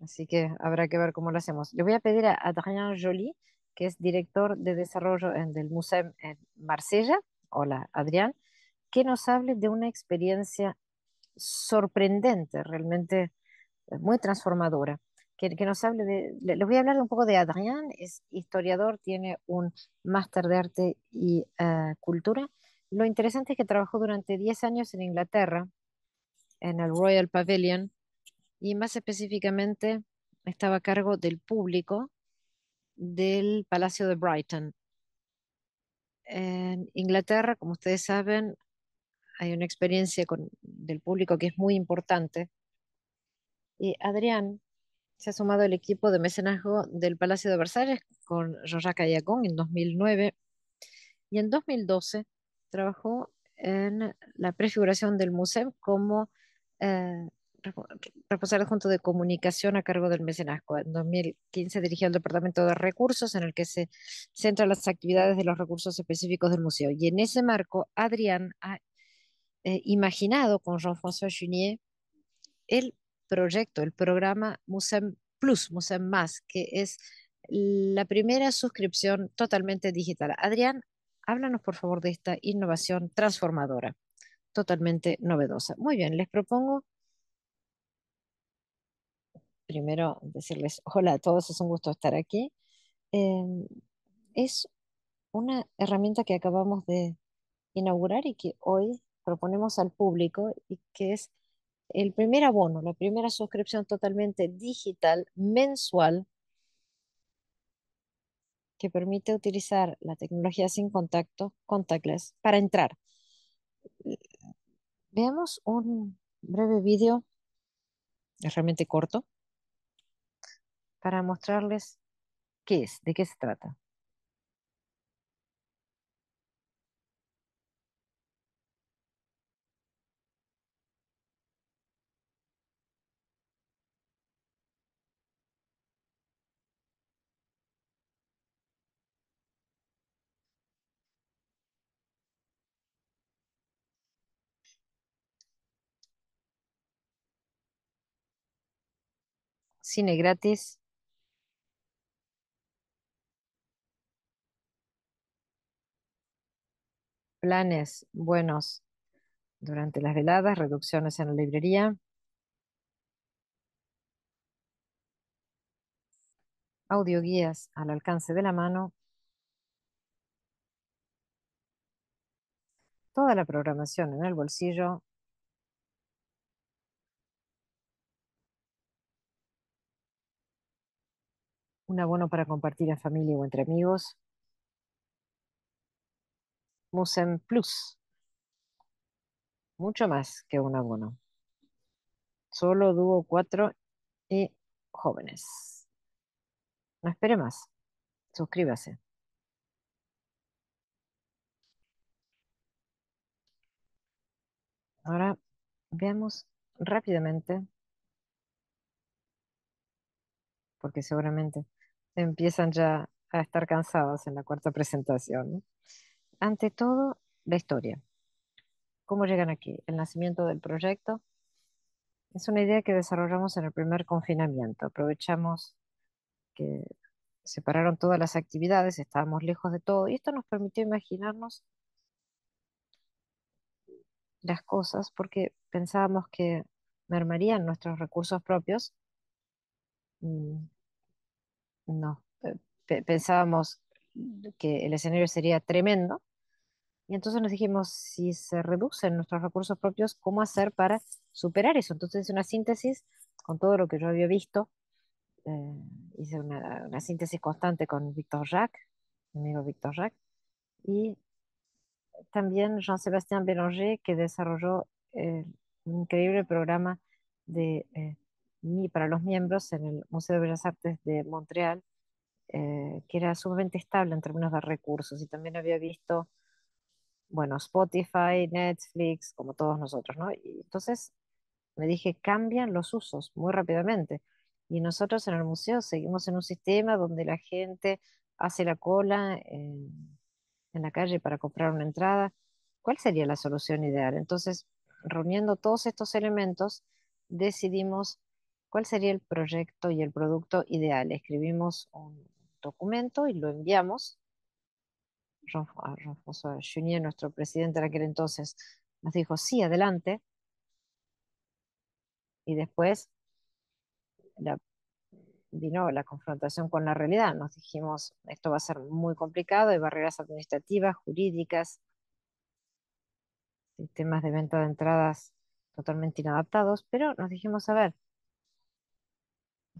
así que habrá que ver cómo lo hacemos. Le voy a pedir a Adrián Jolie que es director de desarrollo en del Museo en Marsella. Hola, Adrián. Que nos hable de una experiencia sorprendente, realmente eh, muy transformadora. Que, nos hable de. Les voy a hablar un poco de Adrián, es historiador, tiene un máster de arte y eh, cultura. Lo interesante es que trabajó durante 10 años en Inglaterra, en el Royal Pavilion, y más específicamente estaba a cargo del público del Palacio de Brighton. En Inglaterra, como ustedes saben, hay una experiencia con, del público que es muy importante. Y Adrián se ha sumado al equipo de mecenazgo del Palacio de Versalles con Roger Cayacón en 2009 y en 2012 trabajó en la prefiguración del museo como eh, responsable junto de comunicación a cargo del mecenazgo. En 2015 dirigió el Departamento de Recursos, en el que se centran las actividades de los recursos específicos del museo. Y en ese marco, Adrián ha eh, imaginado con Jean-François Junier el proyecto, el programa Musem Plus, Musem Más, que es la primera suscripción totalmente digital. Adrián, háblanos por favor de esta innovación transformadora, totalmente novedosa. Muy bien, les propongo primero decirles hola a todos, es un gusto estar aquí. Em, es una herramienta que acabamos de inaugurar y que hoy proponemos al público y que es el primer abono, la primera suscripción totalmente digital mensual que permite utilizar la tecnología sin contacto, contactless, para entrar. Eh, veamos un breve vídeo, es realmente corto, para mostrarles qué es, de qué se trata. cine gratis planes buenos durante las veladas, reducciones en la librería. Audio guías al alcance de la mano. Toda la programación en el bolsillo. Un abono para compartir en familia o entre amigos en Plus. Mucho más que un abono. Solo dúo cuatro y jóvenes. No espere más. Suscríbase. Ahora veamos rápidamente, porque seguramente empiezan ya a estar cansados en la cuarta presentación ante todo, la historia. ¿Cómo llegan aquí? El nacimiento del proyecto. Es una idea que desarrollamos en el primer confinamiento. Aprovechamos que separaron todas las actividades, estábamos lejos de todo y esto nos permitió imaginarnos las cosas porque pensábamos que mermarían nuestros recursos propios. Mm, no, pensábamos que el escenario sería tremendo y entonces nos dijimos, si se reducen nuestros recursos propios, ¿cómo hacer para superar eso? Entonces hice una síntesis con todo lo que yo había visto. Eh, hice una, síntesis constante con Víctor Jacques, mi amigo Víctor Jacques, y también Jean-Sébastien Bélanger, que desarrolló eh, un increíble programa de, eh, para los miembros en el Museo de Bellas Artes de Montreal, eh, que era sumamente estable en términos de recursos. Y también había visto bueno, Spotify, Netflix, como todos nosotros, ¿no? Y entonces me dije, cambian los usos muy rápidamente. Y nosotros en el museo seguimos en un sistema donde la gente hace la cola en, en la calle para comprar una entrada. ¿Cuál sería la solución ideal? Entonces, reuniendo todos estos elementos, decidimos cuál sería el proyecto y el producto ideal. Escribimos un documento y lo enviamos jean ah, Junier, nuestro presidente en aquel entonces, nos dijo, sí, adelante. Y después vino la confrontación con la realidad. Nos dijimos, esto va a ser muy complicado, hay barreras administrativas, jurídicas, sistemas de venta de entradas totalmente inadaptados, pero nos dijimos, a ver,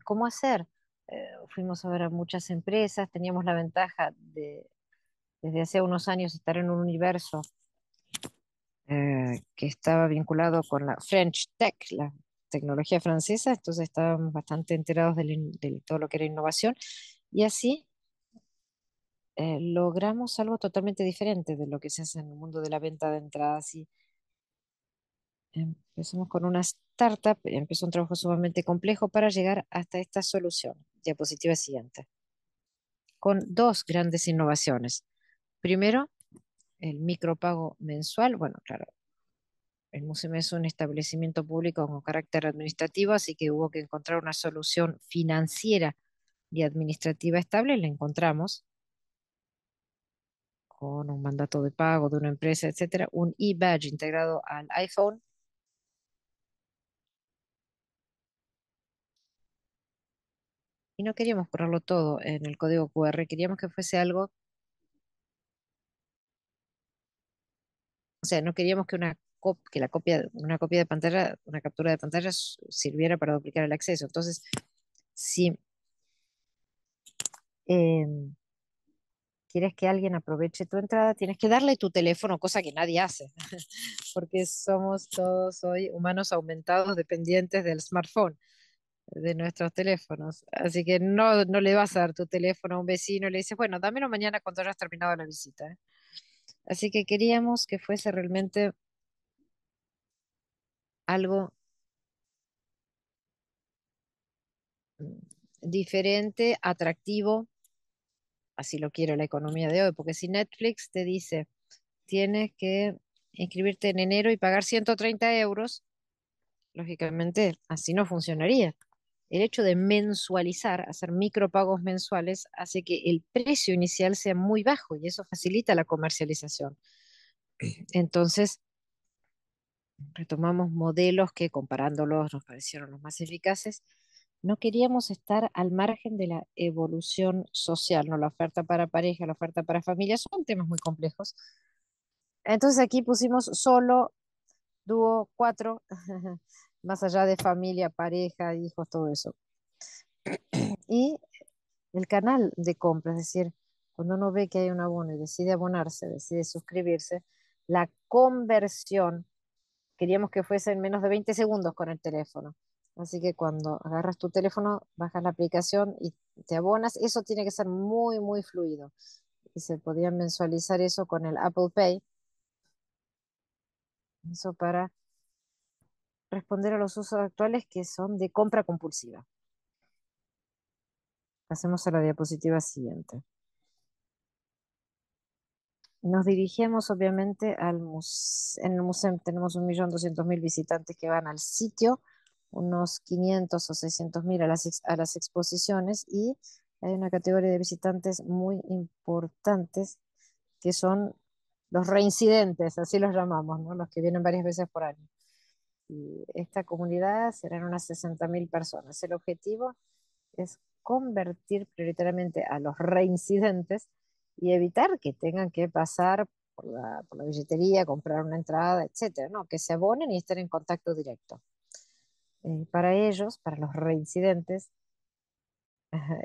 ¿cómo hacer? Eh, fuimos a ver a muchas empresas, teníamos la ventaja de desde hace unos años estar en un universo eh, que estaba vinculado con la French Tech, la tecnología francesa, entonces estábamos bastante enterados de, todo lo que era innovación y así eh, logramos algo totalmente diferente de lo que se hace en el mundo de la venta de entradas y empezamos con una startup, empezó un trabajo sumamente complejo para llegar hasta esta solución. Diapositiva siguiente. Con dos grandes innovaciones. Primero, el micropago mensual. Bueno, claro, el museo es un establecimiento público con carácter administrativo, así que hubo que encontrar una solución financiera y administrativa estable. La encontramos con un mandato de pago de una empresa, etcétera, un e-badge integrado al iPhone. Y no queríamos ponerlo todo en el código QR, queríamos que fuese algo O sea, no queríamos que una la copia, una copia de pantalla, una captura de pantalla sirviera para duplicar el acceso. Entonces, si em, quieres que alguien aproveche tu entrada, tienes que darle tu teléfono, cosa que nadie hace, porque somos todos hoy humanos aumentados dependientes del smartphone de nuestros teléfonos. Así que no, no le vas a dar tu teléfono a un vecino y le dices, bueno, dámelo mañana cuando hayas terminado la visita. ¿eh? Así que queríamos que fuese realmente algo mm, diferente, atractivo, así lo quiero la economía de hoy, porque si Netflix te dice, tienes que inscribirte en enero y pagar 130 euros, lógicamente así no funcionaría el hecho de mensualizar, hacer micropagos mensuales, hace que el precio inicial sea muy bajo y eso facilita la comercialización. Entonces, retomamos modelos que comparándolos nos parecieron los más eficaces. No queríamos estar al margen de la evolución social, no la oferta para pareja, la oferta para familia, son temas muy complejos. Entonces aquí pusimos solo, dúo, cuatro, más allá de familia, pareja, hijos, todo eso. Y el canal de compra, es decir, cuando uno ve que hay un abono y decide abonarse, decide suscribirse, la conversión, queríamos que fuese en menos de 20 segundos con el teléfono. Así que cuando agarras tu teléfono, bajas la aplicación y te abonas, eso tiene que ser muy, muy fluido. Y se podía mensualizar eso con el Apple Pay. Eso para responder a los usos actuales que son de compra compulsiva. Pasemos a la diapositiva siguiente. Nos dirigimos obviamente al museo. En el museo tenemos 1.200.000 visitantes que van al sitio, unos 500 o 600.000 a las, a las exposiciones y hay una categoría de visitantes muy importantes que son los reincidentes, así los llamamos, los que vienen varias veces por año esta comunidad serán unas 60.000 personas. El objetivo es convertir prioritariamente a los reincidentes y evitar que tengan que pasar por la, por billetería, comprar una entrada, etcétera, ¿no? que se abonen y estén en contacto directo. Eh, para ellos, para los reincidentes,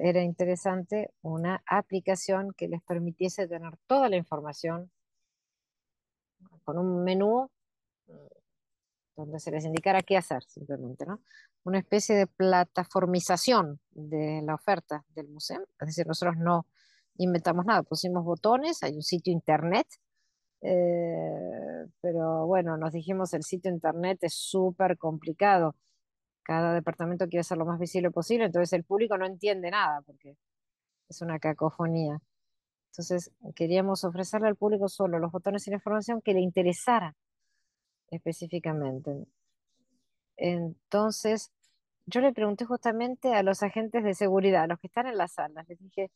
era interesante una aplicación que les permitiese tener toda la información con un menú donde se les indicara qué hacer simplemente, ¿no? Una especie de plataformización de la oferta del museo, es decir, nosotros no inventamos nada, pusimos botones, hay un sitio internet, eh, pero bueno, nos dijimos el sitio internet es súper complicado, cada departamento quiere ser lo más visible posible, entonces el público no entiende nada porque es una cacofonía. Entonces queríamos ofrecerle al público solo los botones la información que le interesara específicamente. Entonces, yo le pregunté justamente a los agentes de seguridad, a los que están en las salas, les dije,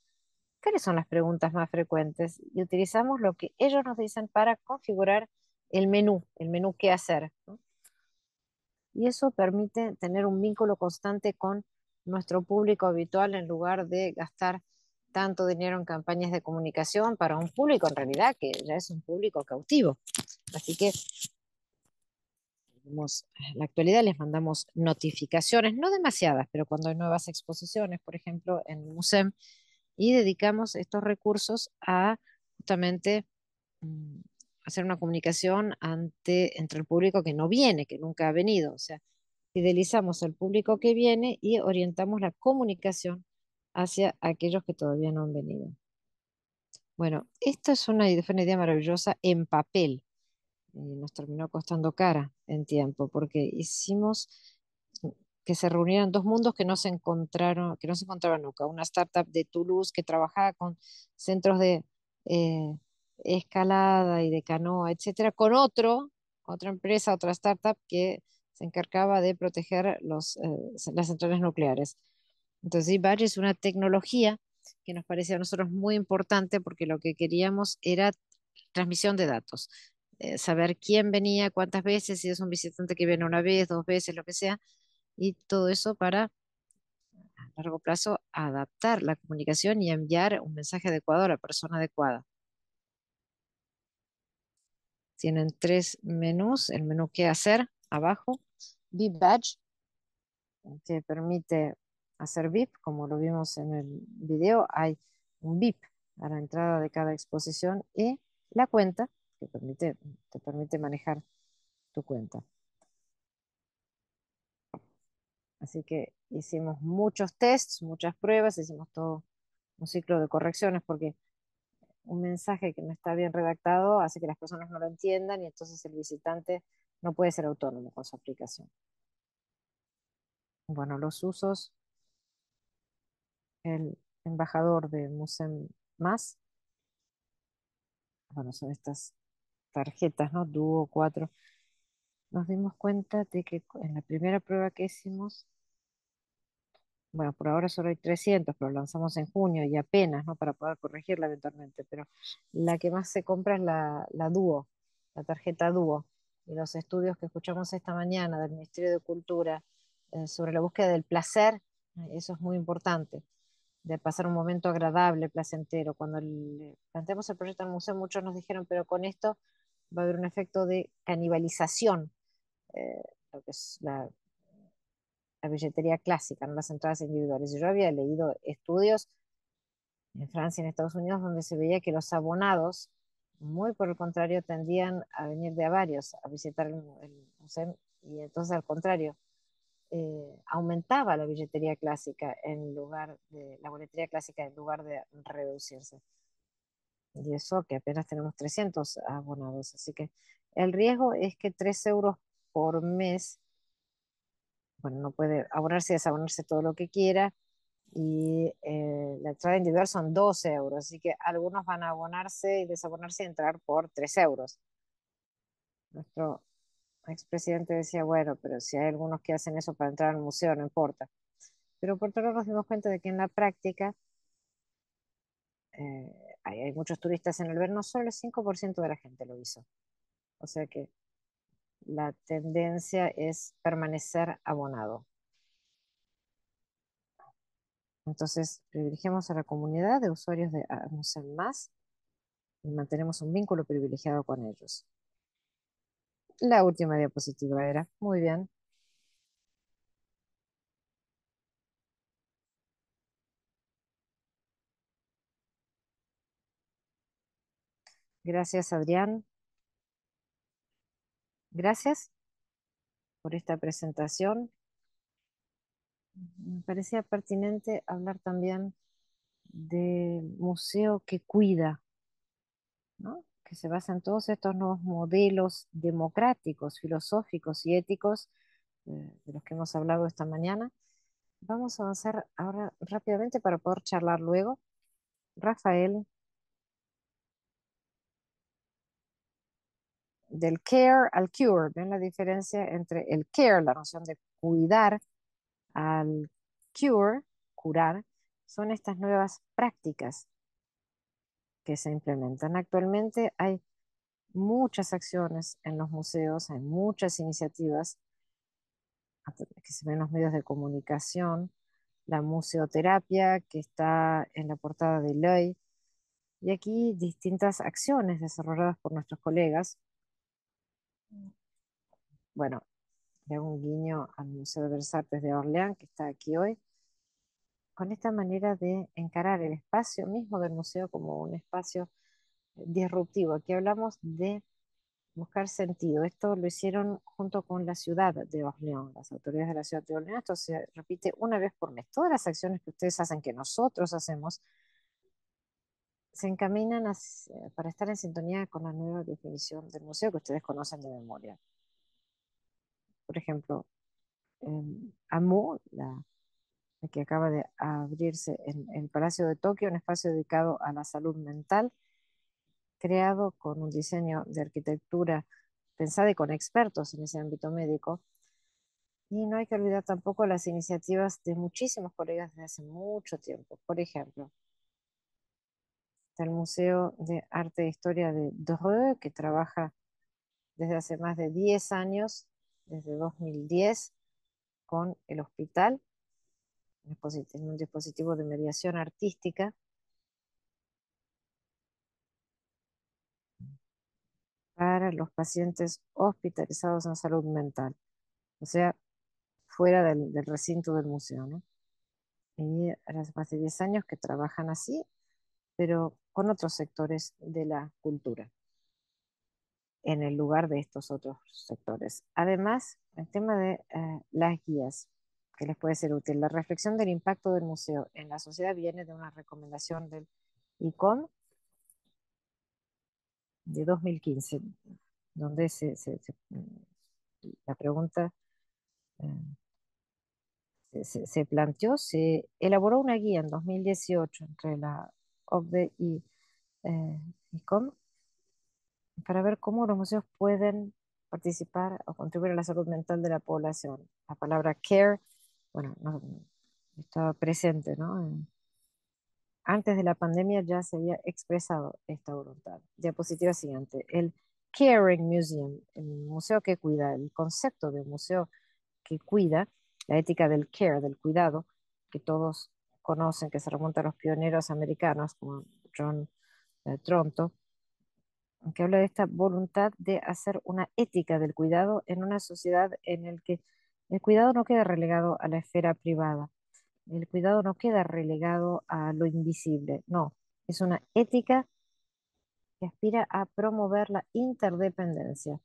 ¿cuáles son las preguntas más frecuentes? Y utilizamos lo que ellos nos dicen para configurar el menú, el menú qué hacer. Y eso permite tener un vínculo constante con nuestro público habitual en lugar de gastar tanto dinero en campañas de comunicación para un público en realidad que ya es un público cautivo. Así que en eh, la actualidad, les mandamos notificaciones, no demasiadas, pero cuando hay nuevas exposiciones, por ejemplo, en el museo, y dedicamos estos recursos a justamente mm, hacer una comunicación ante, entre el público que no viene, que nunca ha venido. O sea, fidelizamos al público que viene y orientamos la comunicación hacia aquellos que todavía no han venido. Bueno, esta es una idea maravillosa en papel. Eh, nos terminó costando cara en tiempo, porque hicimos que se reunieran dos mundos que no se encontraron, que no se encontraban nunca. Una startup de Toulouse que trabajaba con centros de eh, escalada y de canoa, etcétera, con otro, otra empresa, otra startup que se encargaba de proteger los, eh, las centrales nucleares. Entonces, Ibarri es una tecnología que nos parecía a nosotros muy importante porque lo que queríamos era transmisión de datos, eh, saber quién venía, cuántas veces, si es un visitante que viene una vez, dos veces, lo que sea, y todo eso para a largo plazo adaptar la comunicación y enviar un mensaje adecuado a la persona adecuada. Tienen tres menús, el menú qué hacer abajo, VIP Badge, que permite hacer VIP, como lo vimos en el video, hay un VIP a la entrada de cada exposición y la cuenta te permite manejar tu cuenta. Así que hicimos muchos tests, muchas pruebas, hicimos todo un ciclo de correcciones porque un mensaje que no está bien redactado hace que las personas no lo entiendan y entonces el visitante no puede ser autónomo con su aplicación. Bueno, los usos. El embajador de Musem Más. Bueno, son estas tarjetas, ¿no? Dúo, cuatro. Nos dimos cuenta de que en la primera prueba que hicimos, bueno, por ahora solo hay 300, pero lanzamos en junio y apenas, ¿no? Para poder corregirla eventualmente, pero la que más se compra es la, la dúo, la tarjeta dúo. Y los estudios que escuchamos esta mañana del Ministerio de Cultura eh, sobre la búsqueda del placer, eh, eso es muy importante de pasar un momento agradable, placentero. Cuando planteamos el proyecto al museo, muchos nos dijeron, pero con esto va a haber un efecto de canibalización, eh, lo que es la, billetería clásica, ¿no? las entradas individuales. Yo había leído estudios en Francia y en Estados Unidos donde se veía que los abonados, muy por el contrario, tendían a venir de a varios a visitar el, museo y entonces al contrario, eh, aumentaba la billetería clásica en lugar de la boletería clásica en lugar de reducirse. Y eso que apenas tenemos 300 abonados. Así que el riesgo es que 3 euros por mes, bueno, no puede abonarse y desabonarse todo lo que quiera. Y eh, la entrada individual son 12 euros. Así que algunos van a abonarse y desabonarse y entrar por 3 euros. Nuestro expresidente decía, bueno, pero si hay algunos que hacen eso para entrar al museo, no importa. Pero por otro lado nos dimos cuenta de que en la práctica eh, hay, muchos turistas en el verno, solo el 5% de la gente lo hizo. O sea que la tendencia es permanecer abonado. Entonces, privilegiamos a la comunidad de usuarios de Amusen Más y mantenemos un vínculo privilegiado con ellos. La última diapositiva era, muy bien, Gracias, Adrián. Gracias por esta presentación. Me parecía pertinente hablar también del museo que cuida, que se basa en todos estos nuevos modelos democráticos, filosóficos y éticos eh, de los que hemos hablado esta mañana. Vamos a avanzar ahora rápidamente para poder charlar luego. Rafael del care al cure. ¿Ven la diferencia entre el care, la noción de cuidar, al cure, curar? Son estas nuevas prácticas que se implementan. Actualmente hay muchas acciones en los museos, hay muchas iniciativas que se ven en los medios de comunicación, la museoterapia que está en la portada de Ley, y aquí distintas acciones desarrolladas por nuestros colegas bueno, le hago un guiño al Museo de Bellas Artes de Orleán, que está aquí hoy, con esta manera de encarar el espacio mismo del museo como un espacio disruptivo. Aquí hablamos de buscar sentido. Esto lo hicieron junto con la ciudad de Orleans, las autoridades de la ciudad de Orleans. Esto se repite una vez por mes. Todas las acciones que ustedes hacen, que nosotros hacemos, se encaminan para estar en sintonía con la nueva definición del museo que ustedes conocen de memoria. Por ejemplo, AMU, la, que acaba de abrirse en el Palacio de Tokio, un espacio dedicado a la salud mental, creado con un diseño de arquitectura pensada y con expertos en ese ámbito médico. Y no hay que olvidar tampoco las iniciativas de muchísimos colegas desde hace mucho tiempo. Por ejemplo, el Museo de Arte e Historia de Dreux, que trabaja desde hace más de 10 años, desde 2010, con el hospital, en un dispositivo de mediación artística. para los pacientes hospitalizados en salud mental, o sea, fuera del, recinto del museo. ¿no? Y hace más de 10 años que trabajan así pero con otros sectores de la cultura en el lugar de estos otros sectores. Además, el tema de eh, las guías, que les puede ser útil. La reflexión del impacto del museo en la sociedad viene de una recomendación del ICOM de 2015, donde mm, la pregunta eh, se, planteó, se elaboró una guía en 2018 entre la of the eh, para ver cómo los museos pueden participar o contribuir a la salud mental de la población. La palabra care, bueno, estaba presente, ¿no? Antes de la pandemia ya se había expresado esta voluntad. Diapositiva siguiente, el Caring Museum, el museo que cuida, el concepto de museo que cuida, la ética del care, del cuidado, que todos conocen, que se remonta a los pioneros americanos, como John eh, Tronto, que habla de esta voluntad de hacer una ética del cuidado en una sociedad en la que el cuidado no queda relegado a la esfera privada, el cuidado no queda relegado a lo invisible, no, es una ética que aspira a promover la interdependencia.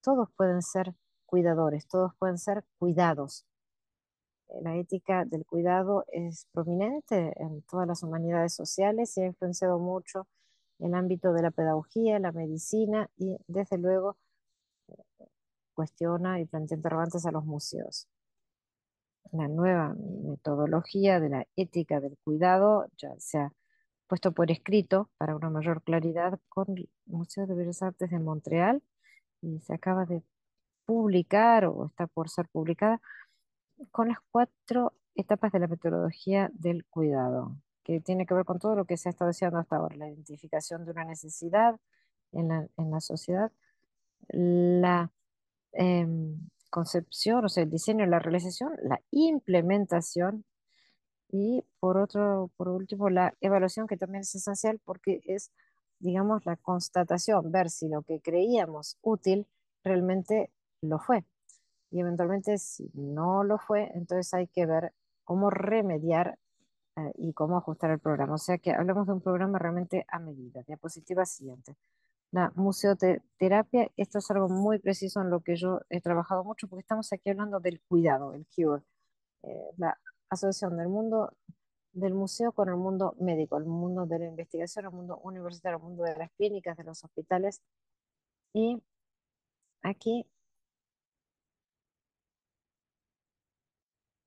Todos pueden ser cuidadores, todos pueden ser cuidados, eh, la ética del cuidado es prominente en todas las humanidades sociales y ha influenciado mucho el ámbito de la pedagogía, la medicina y desde luego cuestiona y plantea interrogantes a los museos. La nueva metodología de la ética del cuidado ya se ha puesto por escrito para una mayor claridad con el Museo de Bellas Artes de Montreal y se acaba de publicar o está por ser publicada con las cuatro etapas de la metodología del cuidado, que tiene que ver con todo lo que se ha estado diciendo hasta ahora, la identificación de una necesidad en la, sociedad, la em, concepción, o sea, el diseño, la realización, la implementación y por otro, por último, la evaluación que también es esencial porque es, digamos, la constatación, ver si lo que creíamos útil realmente lo fue y eventualmente si no lo fue, entonces hay que ver cómo remediar eh, y cómo ajustar el programa. O sea que hablamos de un programa realmente a medida. Diapositiva siguiente. La museoterapia, esto es algo muy preciso en lo que yo he trabajado mucho porque estamos aquí hablando del cuidado, el cure, eh, la asociación del mundo del museo con el mundo médico, el mundo de la investigación, el mundo universitario, el mundo de las clínicas, de los hospitales. Y aquí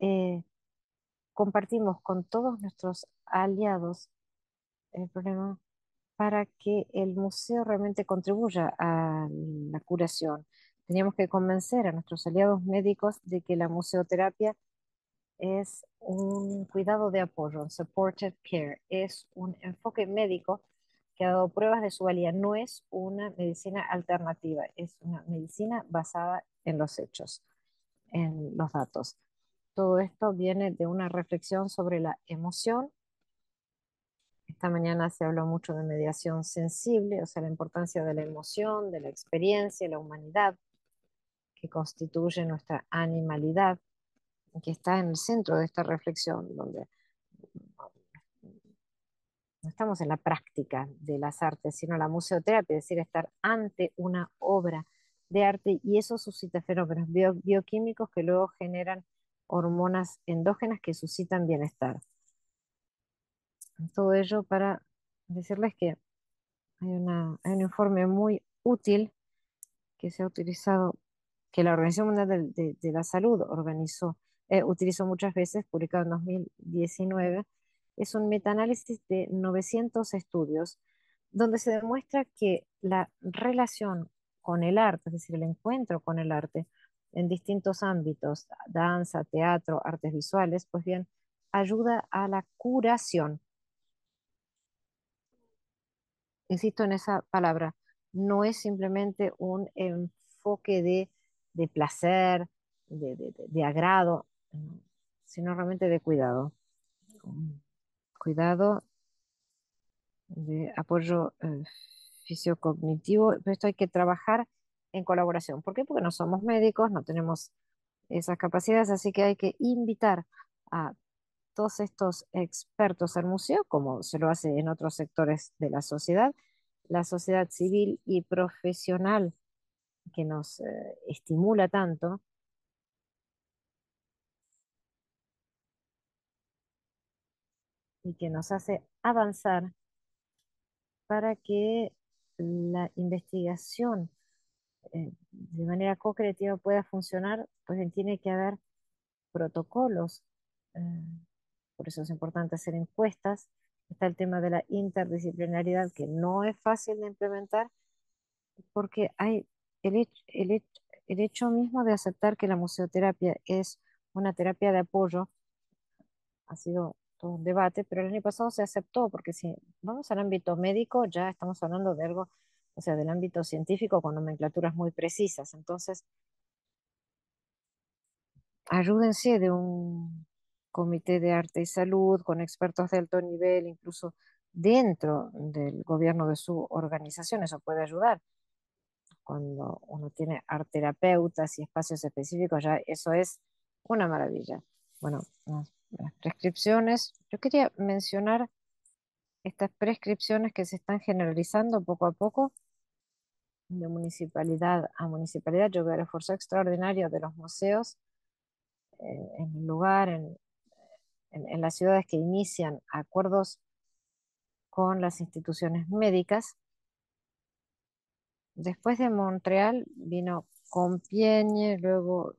Eh, compartimos con todos nuestros aliados el problema para que el museo realmente contribuya a la curación. Teníamos que convencer a nuestros aliados médicos de que la museoterapia es un cuidado de apoyo, supported care, es un enfoque médico que ha dado pruebas de su valía, no es una medicina alternativa, es una medicina basada en los hechos, en los datos. Todo esto viene de una reflexión sobre la emoción. Esta mañana se habló mucho de mediación sensible, o sea, la importancia de la emoción, de la experiencia, la humanidad, que constituye nuestra animalidad, que está en el centro de esta reflexión, donde no estamos en la práctica de las artes, sino la museoterapia, es decir, estar ante una obra de arte y eso suscita fenómenos bioquímicos que luego generan hormonas endógenas que suscitan bienestar. Todo ello para decirles que hay, un informe muy útil que se ha utilizado, que la Organización Mundial de, la Salud eh, utilizó muchas veces, publicado en 2019, es un metaanálisis de 900 estudios donde se demuestra que la relación con el arte, es decir, el encuentro con el arte, en distintos ámbitos, danza, teatro, artes visuales, pues bien, ayuda a la curación. Insisto en esa palabra, no es simplemente un enfoque de, placer, de, agrado, mm, sino realmente de cuidado. Mm, cuidado de apoyo eh, fisiocognitivo, pero esto hay que trabajar en colaboración. ¿Por qué? Porque no somos médicos, no tenemos esas capacidades, así que hay que invitar a todos estos expertos al museo, como se lo hace en otros sectores de la sociedad, la sociedad civil y profesional que nos eh, estimula tanto. y que nos hace avanzar para que la investigación eh, de manera co-creativa pueda funcionar, pues tiene que haber protocolos. Eh, por eso es importante hacer encuestas. Está el tema de la interdisciplinaridad, que no es fácil de implementar, porque hay el el, el hecho mismo de aceptar que la museoterapia es una terapia de apoyo. Ha sido todo un debate, pero el año pasado se aceptó, porque si vamos al ámbito médico, ya estamos hablando de algo o sea, del ámbito científico con nomenclaturas muy precisas. Entonces, ayúdense de un comité de arte y salud con expertos de alto nivel, incluso dentro del gobierno de su organización, eso puede ayudar. Cuando uno tiene arterapeutas y espacios específicos, ya eso es una maravilla. Bueno, las prescripciones, yo quería mencionar estas prescripciones que se están generalizando poco a poco de municipalidad a municipalidad. Yo veo el esfuerzo extraordinario de los museos eh, en el lugar, en, las ciudades que inician acuerdos con las instituciones médicas. Después de Montreal vino Compiègne, luego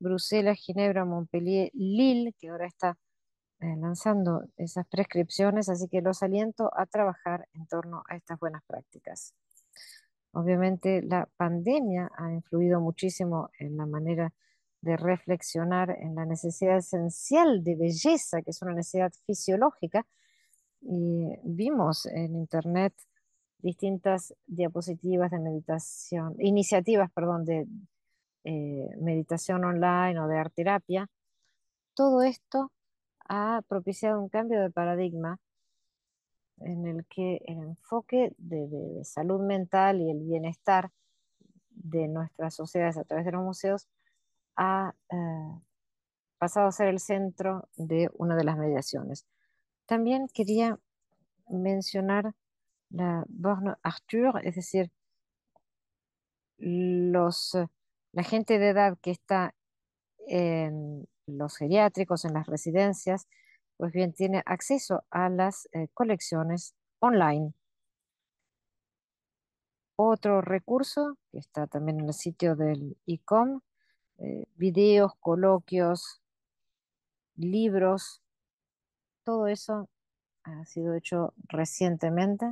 Bruselas, Ginebra, Montpellier, Lille, que ahora está eh, lanzando esas prescripciones, así que los aliento a trabajar en torno a estas buenas prácticas. Obviamente la pandemia ha influido muchísimo en la manera de reflexionar en la necesidad esencial de belleza, que es una necesidad fisiológica. Y vimos en Internet distintas diapositivas de meditación, iniciativas, perdón, de eh, meditación online o de art Todo esto ha propiciado un cambio de paradigma en el que el enfoque de, salud mental y el bienestar de nuestras sociedades a través de los museos ha eh, pasado a ser el centro de una de las mediaciones. También quería mencionar la Borne Arthur, es decir, los, eh, la gente de edad que está en los geriátricos, en las residencias, pues bien tiene acceso a las eh, colecciones online. Otro recurso que está también en el sitio del ICOM, eh, videos, coloquios, libros, todo eso ha sido hecho recientemente.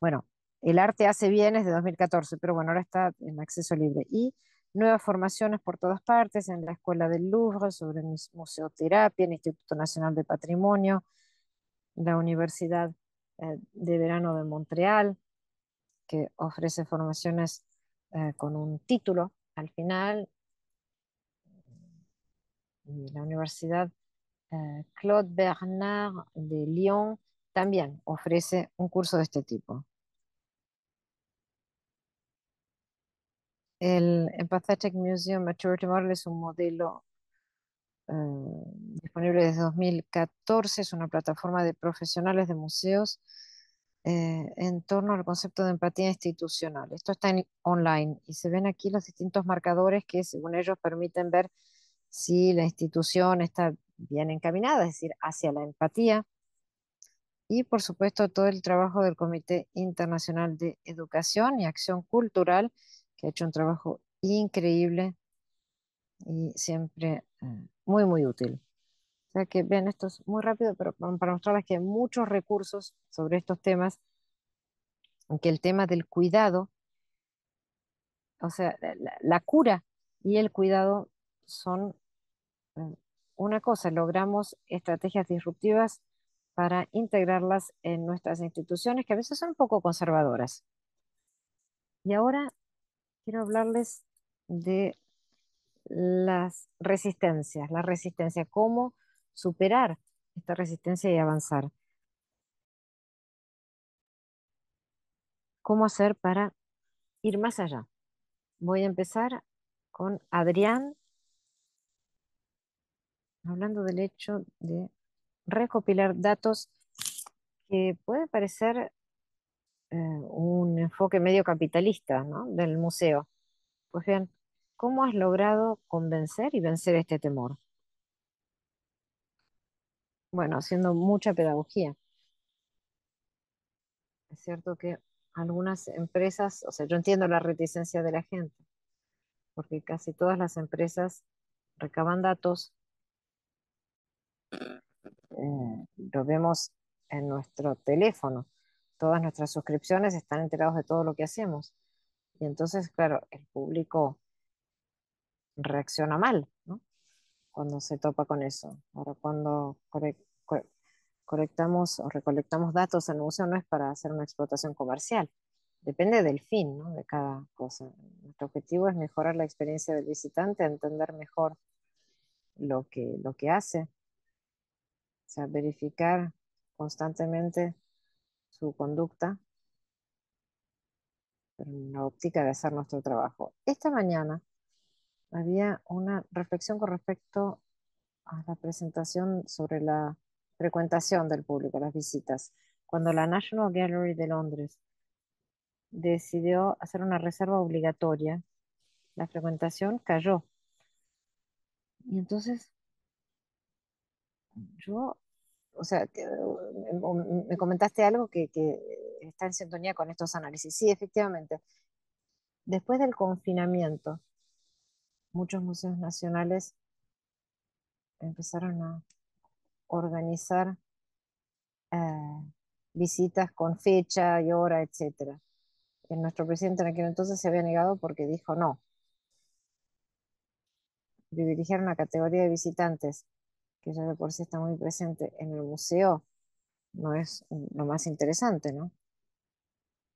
Bueno, el arte hace es de 2014, pero bueno, ahora está en acceso libre. Y nuevas formaciones por todas partes, en la Escuela del Louvre, sobre museoterapia, en el Instituto Nacional de Patrimonio, la Universidad eh, de Verano de Montreal, que ofrece formaciones eh, con un título al final, la Universidad eh, Claude Bernard de Lyon también ofrece un curso de este tipo. El Empathetic Museum Maturity Model es un modelo eh, disponible desde 2014, es una plataforma de profesionales de museos eh, en torno al concepto de empatía institucional. Esto está en, online y se ven aquí los distintos marcadores que según ellos permiten ver si la institución está bien encaminada, es decir, hacia la empatía. Y por supuesto todo el trabajo del Comité Internacional de Educación y Acción Cultural que ha hecho un trabajo increíble y siempre eh, muy, muy útil. O sea que vean, esto es muy rápido, pero para mostrarles que hay muchos recursos sobre estos temas, aunque el tema del cuidado, o sea, la, la cura y el cuidado son eh, una cosa, logramos estrategias disruptivas para integrarlas en nuestras instituciones, que a veces son un poco conservadoras. Y ahora quiero hablarles de las resistencias, la resistencia, cómo superar esta resistencia y avanzar. ¿Cómo hacer para ir más allá? Voy a empezar con Adrián, hablando del hecho de recopilar datos que puede parecer eh, un enfoque medio capitalista del museo. Pues bien, ¿cómo has logrado convencer y vencer este temor? Bueno, haciendo mucha pedagogía. Es cierto que algunas empresas, o sea, yo entiendo la reticencia de la gente, porque casi todas las empresas recaban datos. Eh, lo vemos en nuestro teléfono todas nuestras suscripciones, están enterados de todo lo que hacemos. Y entonces, claro, el público reacciona mal, Cuando se topa con eso. Ahora, cuando colectamos o recolectamos datos en un museo, no es para hacer una explotación comercial. Depende del fin, De cada cosa. Nuestro objetivo es mejorar la experiencia del visitante, entender mejor lo que, lo que hace. O sea, verificar constantemente su conducta en la óptica de hacer nuestro trabajo. Esta mañana había una reflexión con respecto a la presentación sobre la frecuentación del público, las visitas. Cuando la National Gallery de Londres decidió hacer una reserva obligatoria, la frecuentación cayó. Y entonces yo o sea, eh, mm, me comentaste algo que, está en sintonía con estos análisis. Sí, efectivamente. Después del confinamiento, muchos museos nacionales empezaron a organizar eh, visitas con fecha y hora, etc. Eh, nuestro presidente en aquel entonces se había negado porque dijo no. Privilegiar una categoría de visitantes que ya de por sí está muy presente en el museo, no es lo más interesante, ¿no?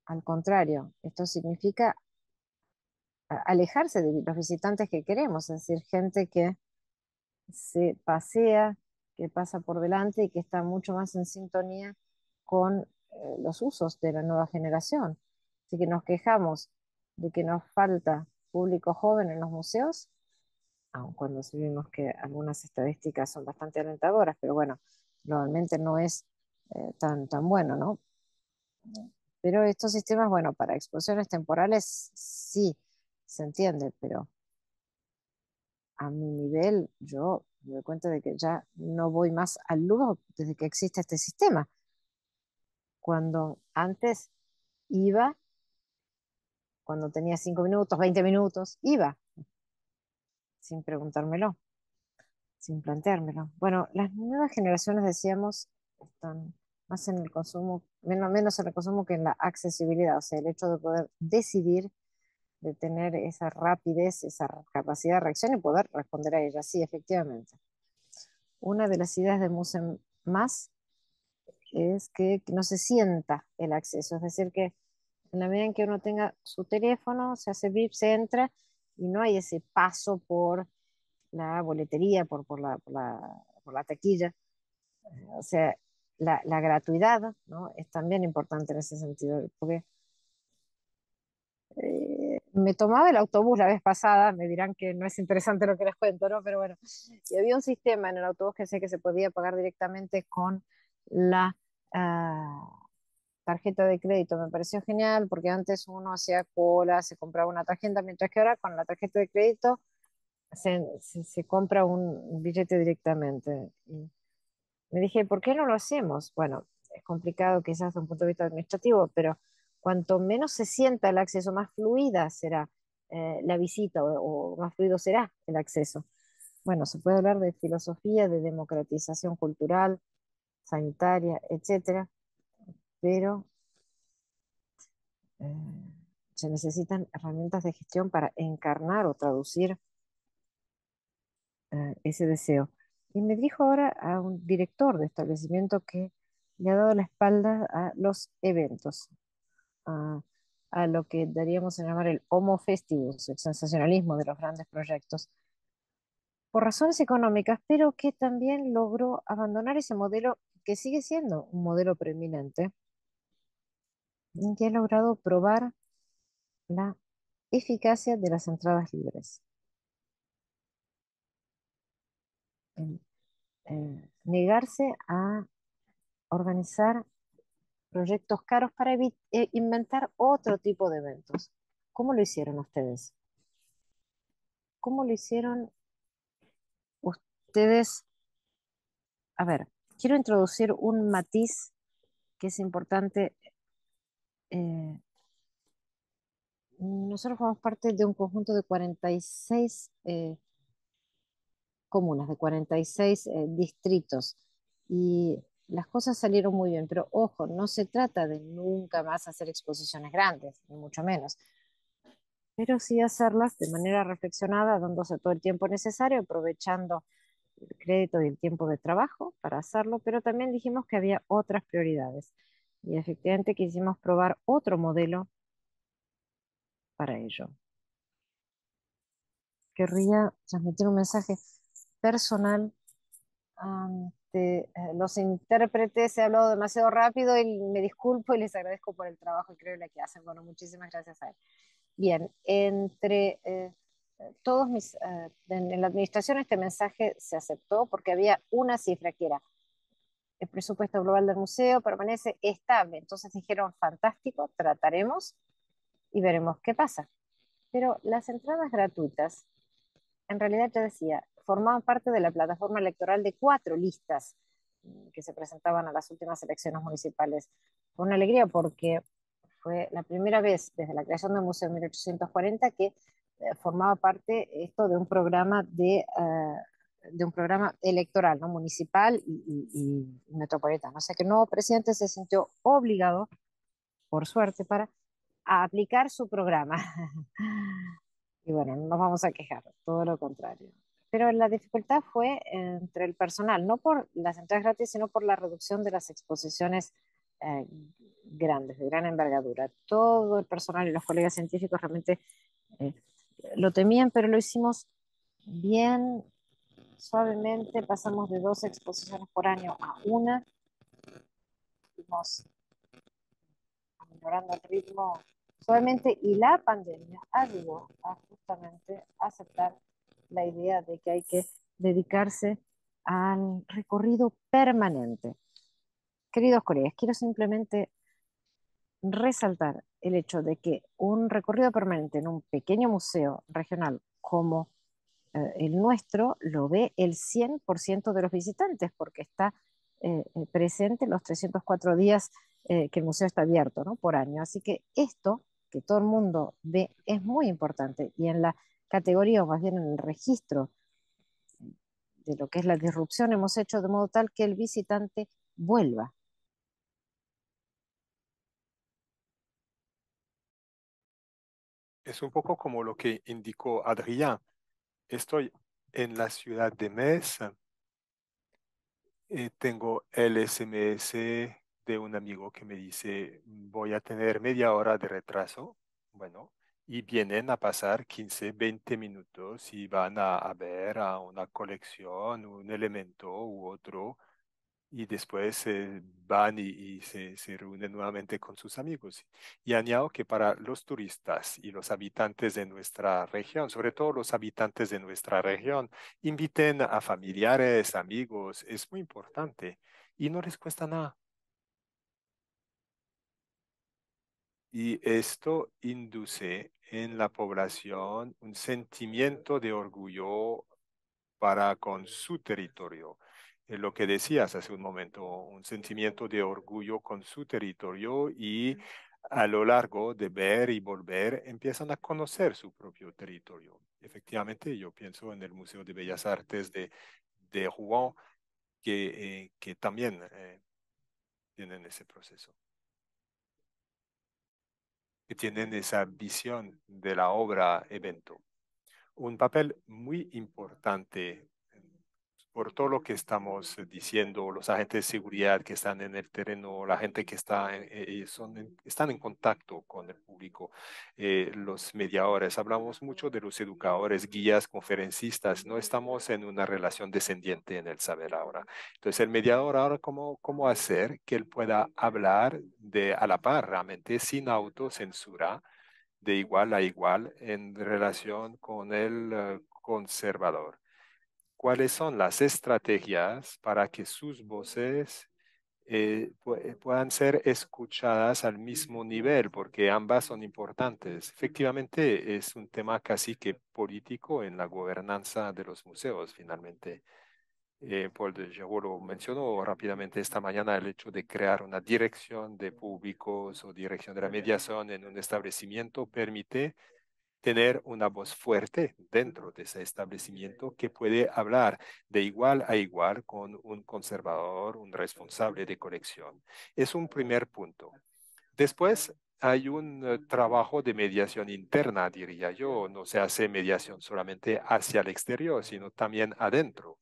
Al contrario, esto significa alejarse de los visitantes que queremos, es decir, gente que se pasea, que pasa por delante y que está mucho más en sintonía con eh, los usos de la nueva generación. Así que nos quejamos de que nos falta público joven en los museos, aun cuando sabemos que algunas estadísticas son bastante alentadoras, pero bueno, normalmente no es eh, tan, tan bueno, ¿no? Pero estos sistemas, bueno, para explosiones temporales sí se entiende, pero a mi nivel yo me doy cuenta de que ya no voy más al lujo desde que existe este sistema. Cuando antes iba, cuando tenía 5 minutos, 20 minutos, iba sin preguntármelo, sin planteármelo. Bueno, las nuevas generaciones, decíamos, están más en el consumo, menos, menos en el consumo que en la accesibilidad, o sea, el hecho de poder decidir, de tener esa rapidez, esa capacidad de reacción y poder responder a ella. Sí, efectivamente. Una de las ideas de Musen más es que no se sienta el acceso, es decir, que en la medida en que uno tenga su teléfono, se hace VIP, se entra y no hay ese paso por la boletería, por, la, por, taquilla. O sea, la, gratuidad ¿no? es también importante en ese sentido, porque eh, me tomaba el autobús la vez pasada, me dirán que no es interesante lo que les cuento, ¿no? Pero bueno, y había un sistema en el autobús que sé que se podía pagar directamente con la... Ah, tarjeta de crédito me pareció genial porque antes uno hacía cola, se compraba una tarjeta, mientras que ahora con la tarjeta de crédito se, compra un billete directamente. me dije, ¿por qué no lo hacemos? Bueno, es complicado quizás desde un punto de vista administrativo, pero cuanto menos se sienta el acceso, más fluida será eh, la visita o, o más fluido será el acceso. Bueno, se puede hablar de filosofía, de democratización cultural, sanitaria, etcétera pero eh, se necesitan herramientas de gestión para encarnar o traducir eh, ese deseo. Y me dijo ahora a un director de establecimiento que le ha dado la espalda a los eventos, a, lo que daríamos en llamar el homo festivus, el sensacionalismo de los grandes proyectos, por razones económicas, pero que también logró abandonar ese modelo que sigue siendo un modelo preeminente que ha logrado probar la eficacia de las entradas libres. Eh, negarse a organizar proyectos caros para eh, inventar otro tipo de eventos. ¿Cómo lo hicieron ustedes? ¿Cómo lo hicieron ustedes? A ver, quiero introducir un matiz que es importante eh, nosotros formamos parte de un conjunto de 46 eh, comunas, de 46 eh, distritos. Y las cosas salieron muy bien, pero ojo, no se trata de nunca más hacer exposiciones grandes, ni mucho menos, pero sí hacerlas de manera reflexionada, dándose todo el tiempo necesario, aprovechando el crédito y el tiempo de trabajo para hacerlo, pero también dijimos que había otras prioridades. Y efectivamente quisimos probar otro modelo para ello. Querría transmitir un mensaje personal eh, los intérpretes. He hablado demasiado rápido y me disculpo y les agradezco por el trabajo increíble que hacen. Bueno, muchísimas gracias a él. Bien, entre eh, todos mis, eh, en la administración este mensaje se aceptó porque había una cifra que era el presupuesto global del museo permanece estable. Entonces dijeron, fantástico, trataremos y veremos qué pasa. Pero las entradas gratuitas, en realidad ya decía, formaban parte de la plataforma electoral de cuatro listas mm, que se presentaban a las últimas elecciones municipales. Fue una alegría porque fue la primera vez desde la creación del Museo en 1840 que eh, formaba parte esto de un programa de eh, de un programa electoral, ¿no? municipal y, metropolitano. O sea que el nuevo presidente se sintió obligado, por suerte, para aplicar su programa. y bueno, no nos vamos a quejar, todo lo contrario. Pero la dificultad fue entre el personal, no por las entradas gratis, sino por la reducción de las exposiciones eh, grandes, de gran envergadura. Todo el personal y los colegas científicos realmente eh, lo temían, pero lo hicimos bien Suavemente pasamos de dos exposiciones por año a una. Fuimos mejorando el ritmo suavemente y la pandemia ayudó a justamente aceptar la idea de que hay que dedicarse al recorrido permanente. Queridos colegas, quiero simplemente resaltar el hecho de que un recorrido permanente en un pequeño museo regional como eh, el nuestro, lo ve el 100% de los visitantes, porque está eh, eh, presente los 304 días que el museo está abierto ¿no? por año. Así que esto que todo el mundo ve es muy importante y en la categoría, o más bien en el registro de lo que es la disrupción, hemos hecho de modo tal que el visitante vuelva es un poco como lo que indicó Adrián. Estoy en la ciudad de Metz. Eh, tengo el SMS de un amigo que me dice, voy a tener media hora de retraso. Bueno, y vienen a pasar 15, 20 minutos y van a, a ver a una colección, un elemento u otro y después van y, se, se, reúnen nuevamente con sus amigos. Y añado que para los turistas y los habitantes de nuestra región, sobre todo los habitantes de nuestra región, inviten a familiares, amigos, es muy importante y no les cuesta nada. Y esto induce en la población un sentimiento de orgullo para con su territorio eh, lo que decías hace un momento, un sentimiento de orgullo con su territorio y a lo largo de ver y volver empiezan a conocer su propio territorio. Efectivamente, yo pienso en el Museo de Bellas Artes de, de Rouen, que, eh, que también eh, tienen ese proceso, que tienen esa visión de la obra evento. Un papel muy importante por todo lo que estamos eh, diciendo, los agentes de seguridad que están en el terreno, la gente que está eh, eh, son están en contacto con el público, los mediadores. Hablamos mucho de los educadores, guías, conferencistas. No estamos en una relación descendiente en el saber ahora. Entonces, el mediador ahora, ¿cómo, cómo hacer que él pueda hablar de a la par realmente sin autocensura? de igual a igual en relación con el conservador cuáles son las estrategias para que sus voces eh, eh, puedan ser escuchadas al mismo nivel, porque ambas son importantes. Efectivamente, es un tema casi que político en la gobernanza de los museos, finalmente. Eh, Paul de Giraud lo mencionó rápidamente esta mañana, el hecho de crear una dirección de públicos o dirección de la mediación en un establecimiento permite tener una voz fuerte dentro de ese establecimiento que puede hablar de igual a igual con un conservador, un responsable de colección. Es un primer punto. Después, hay un eh, trabajo de mediación interna, diría yo. No se hace mediación solamente hacia el exterior, sino también adentro.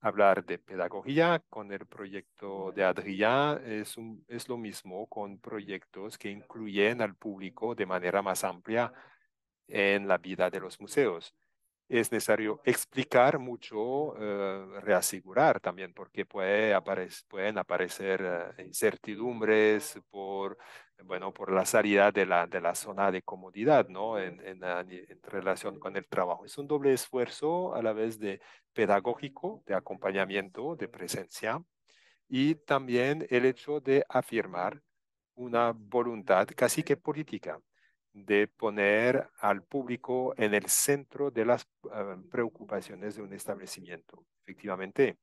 Hablar de pedagogía con el proyecto de Adrián es, es lo mismo con proyectos que incluyen al público de manera más amplia en la vida de los museos. Es necesario explicar mucho, eh, reasegurar también, porque pueden aparecer eh, incertidumbres por, bueno, por la salida de la, zona de comodidad, ¿no? En, en relación con el trabajo. Es un doble esfuerzo a la vez de pedagógico, de acompañamiento, de presencia, y también el hecho de afirmar una voluntad casi que política de poner al público en el centro de las ah, preocupaciones de un establecimiento. Efectivamente,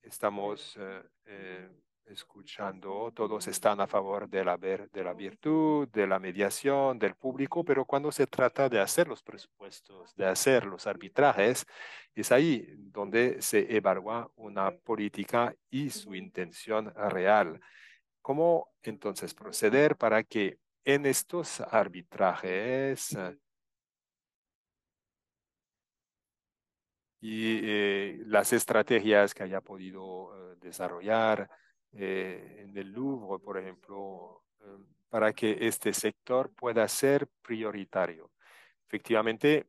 estamos eh, eh, escuchando, todos están a favor de la, de la virtud, de la mediación, del público, pero cuando se trata de hacer los presupuestos, de hacer los arbitrajes, es ahí donde se evalúa una política y su intención real. ¿Cómo entonces proceder para que en estos arbitrajes eh, y eh, las estrategias que haya podido eh, desarrollar en el Louvre, por ejemplo, para que este sector pueda ser prioritario. Efectivamente,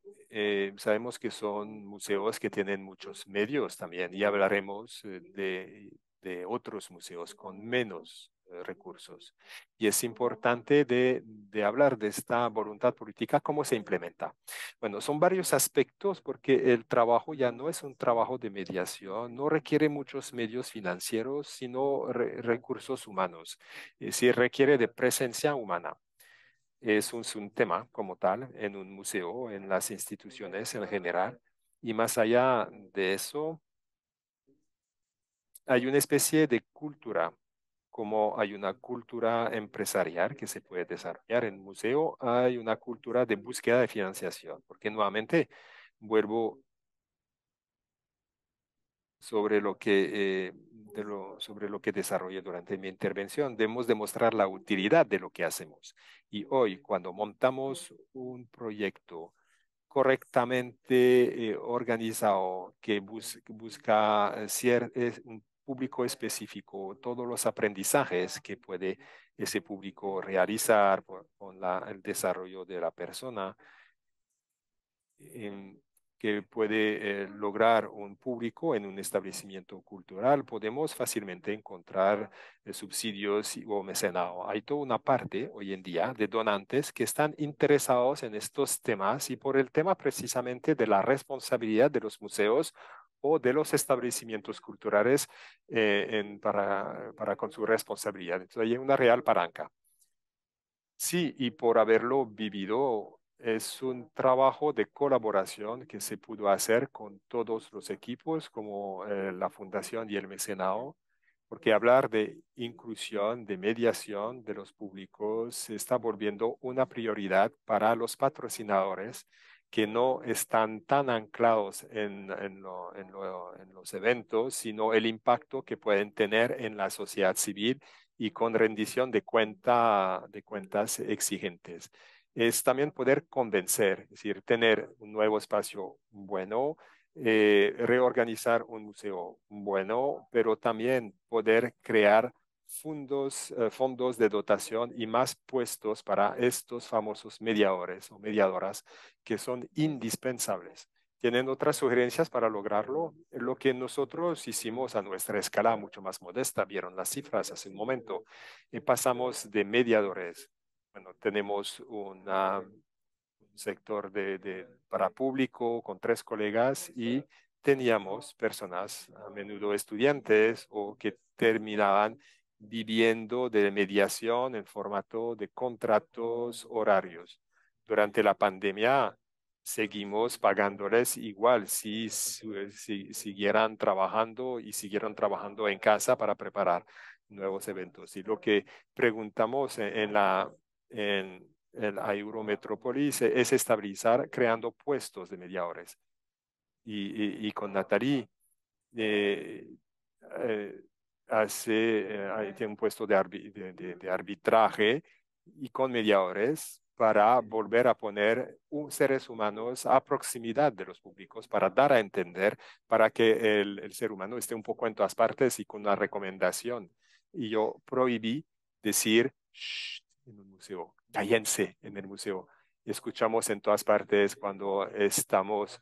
sabemos que son museos que tienen muchos medios también y hablaremos de, de otros museos con menos eh, recursos. Y es importante de, hablar de esta voluntad política, cómo se implementa. Bueno, son varios aspectos porque el trabajo ya no es un trabajo de mediación, no requiere muchos medios financieros, sino recursos humanos. Es decir, requiere de presencia humana. Es un, es un tema como tal en un museo, en las instituciones en general. Y más allá de eso, hay una especie de cultura como hay una cultura empresarial que se puede desarrollar en el museo, hay una cultura de búsqueda de financiación, porque nuevamente vuelvo sobre lo que, eh, sobre lo que desarrollé durante mi intervención. Debemos demostrar la utilidad de lo que hacemos. Y hoy, cuando montamos un proyecto correctamente eh, organizado que, busca cier, público específico, todos los aprendizajes que puede ese público realizar con el desarrollo de la persona, em, que puede eh, lograr un público en un establecimiento cultural, podemos fácilmente encontrar eh, subsidios o mecenado. Hay toda una parte hoy en día de donantes que están interesados en estos temas y por el tema precisamente de la responsabilidad de los museos o de los establecimientos culturales eh, en, para, para, con su responsabilidad. Entonces hay una real palanca. Sí, y por haberlo vivido, es un trabajo de colaboración que se pudo hacer con todos los equipos, como eh, la Fundación y el Mecenado, porque hablar de inclusión, de mediación de los públicos, se está volviendo una prioridad para los patrocinadores que no están tan anclados en, los eventos, sino el impacto que pueden tener en la sociedad civil y con rendición de, cuenta, de cuentas exigentes. Es también poder convencer, es decir, tener un nuevo espacio bueno, eh, reorganizar un museo bueno, pero también poder crear eh, fondos, de dotación y más puestos para estos famosos mediadores o mediadoras que son indispensables. ¿Tienen otras sugerencias para lograrlo? Lo que nosotros hicimos a nuestra escala mucho más modesta, vieron las cifras hace un momento, y eh, pasamos de mediadores. Bueno, tenemos un sector de, para público con tres colegas y teníamos personas, a menudo estudiantes o que terminaban viviendo de mediación en formato de contratos horarios. Durante la pandemia seguimos pagándoles igual si, siguieran trabajando y siguieron trabajando en casa para preparar nuevos eventos. Y lo que preguntamos e-, en, la en, en Eurometrópolis es estabilizar creando puestos de mediadores. Y, y, con Natalie eh, eh hace, eh, tiene un puesto de, arbitraje y con mediadores para volver a poner seres humanos a proximidad de los públicos, para dar a entender, para que el, ser humano esté un poco en todas partes y con una recomendación. Y yo prohibí decir, Shh, en un museo, cállense en el museo. Escuchamos en todas partes cuando estamos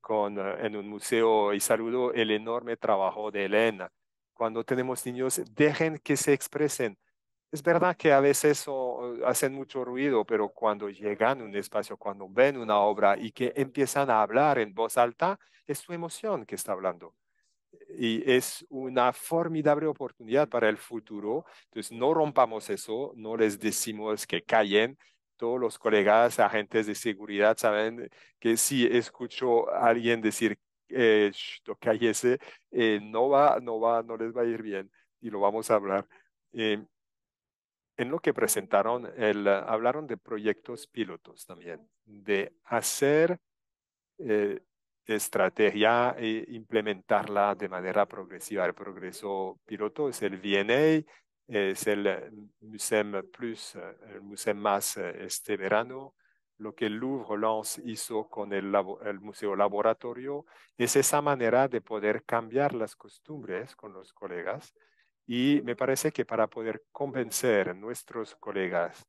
con, eh, en un museo y saludo el enorme trabajo de Elena cuando tenemos niños, dejen que se expresen. Es verdad que a veces eso hacen mucho ruido, pero cuando llegan a un espacio, cuando ven una obra y que empiezan a hablar en voz alta, es su emoción que está hablando. Y es una formidable oportunidad para el futuro. Entonces, no rompamos eso, no les decimos que callen. Todos los colegas, agentes de seguridad saben que si escucho a alguien decir eh, que hay eh, no va, no va, no les va a ir bien y lo vamos a hablar. Eh, en lo que presentaron, el, hablaron de proyectos pilotos también, de hacer eh, estrategia e implementarla de manera progresiva. El progreso piloto es el VNA, es el MUSEM Plus, el MUSEM Más este verano, lo que el Louvre Lens hizo con el, museo laboratorio, es esa manera de poder cambiar las costumbres con los colegas. Y me parece que para poder convencer a nuestros colegas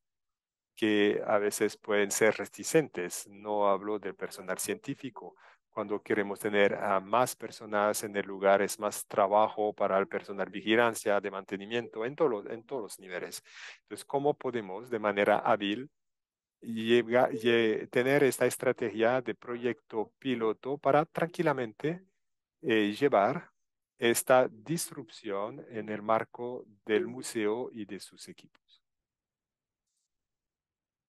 que a veces pueden ser reticentes, no hablo del personal científico, cuando queremos tener a más personas en el lugar, es más trabajo para el personal vigilancia, de mantenimiento, en, en todos los niveles. Entonces, ¿cómo podemos de manera hábil y eh, tener esta estrategia de proyecto piloto para tranquilamente eh, llevar esta disrupción en el marco del museo y de sus equipos.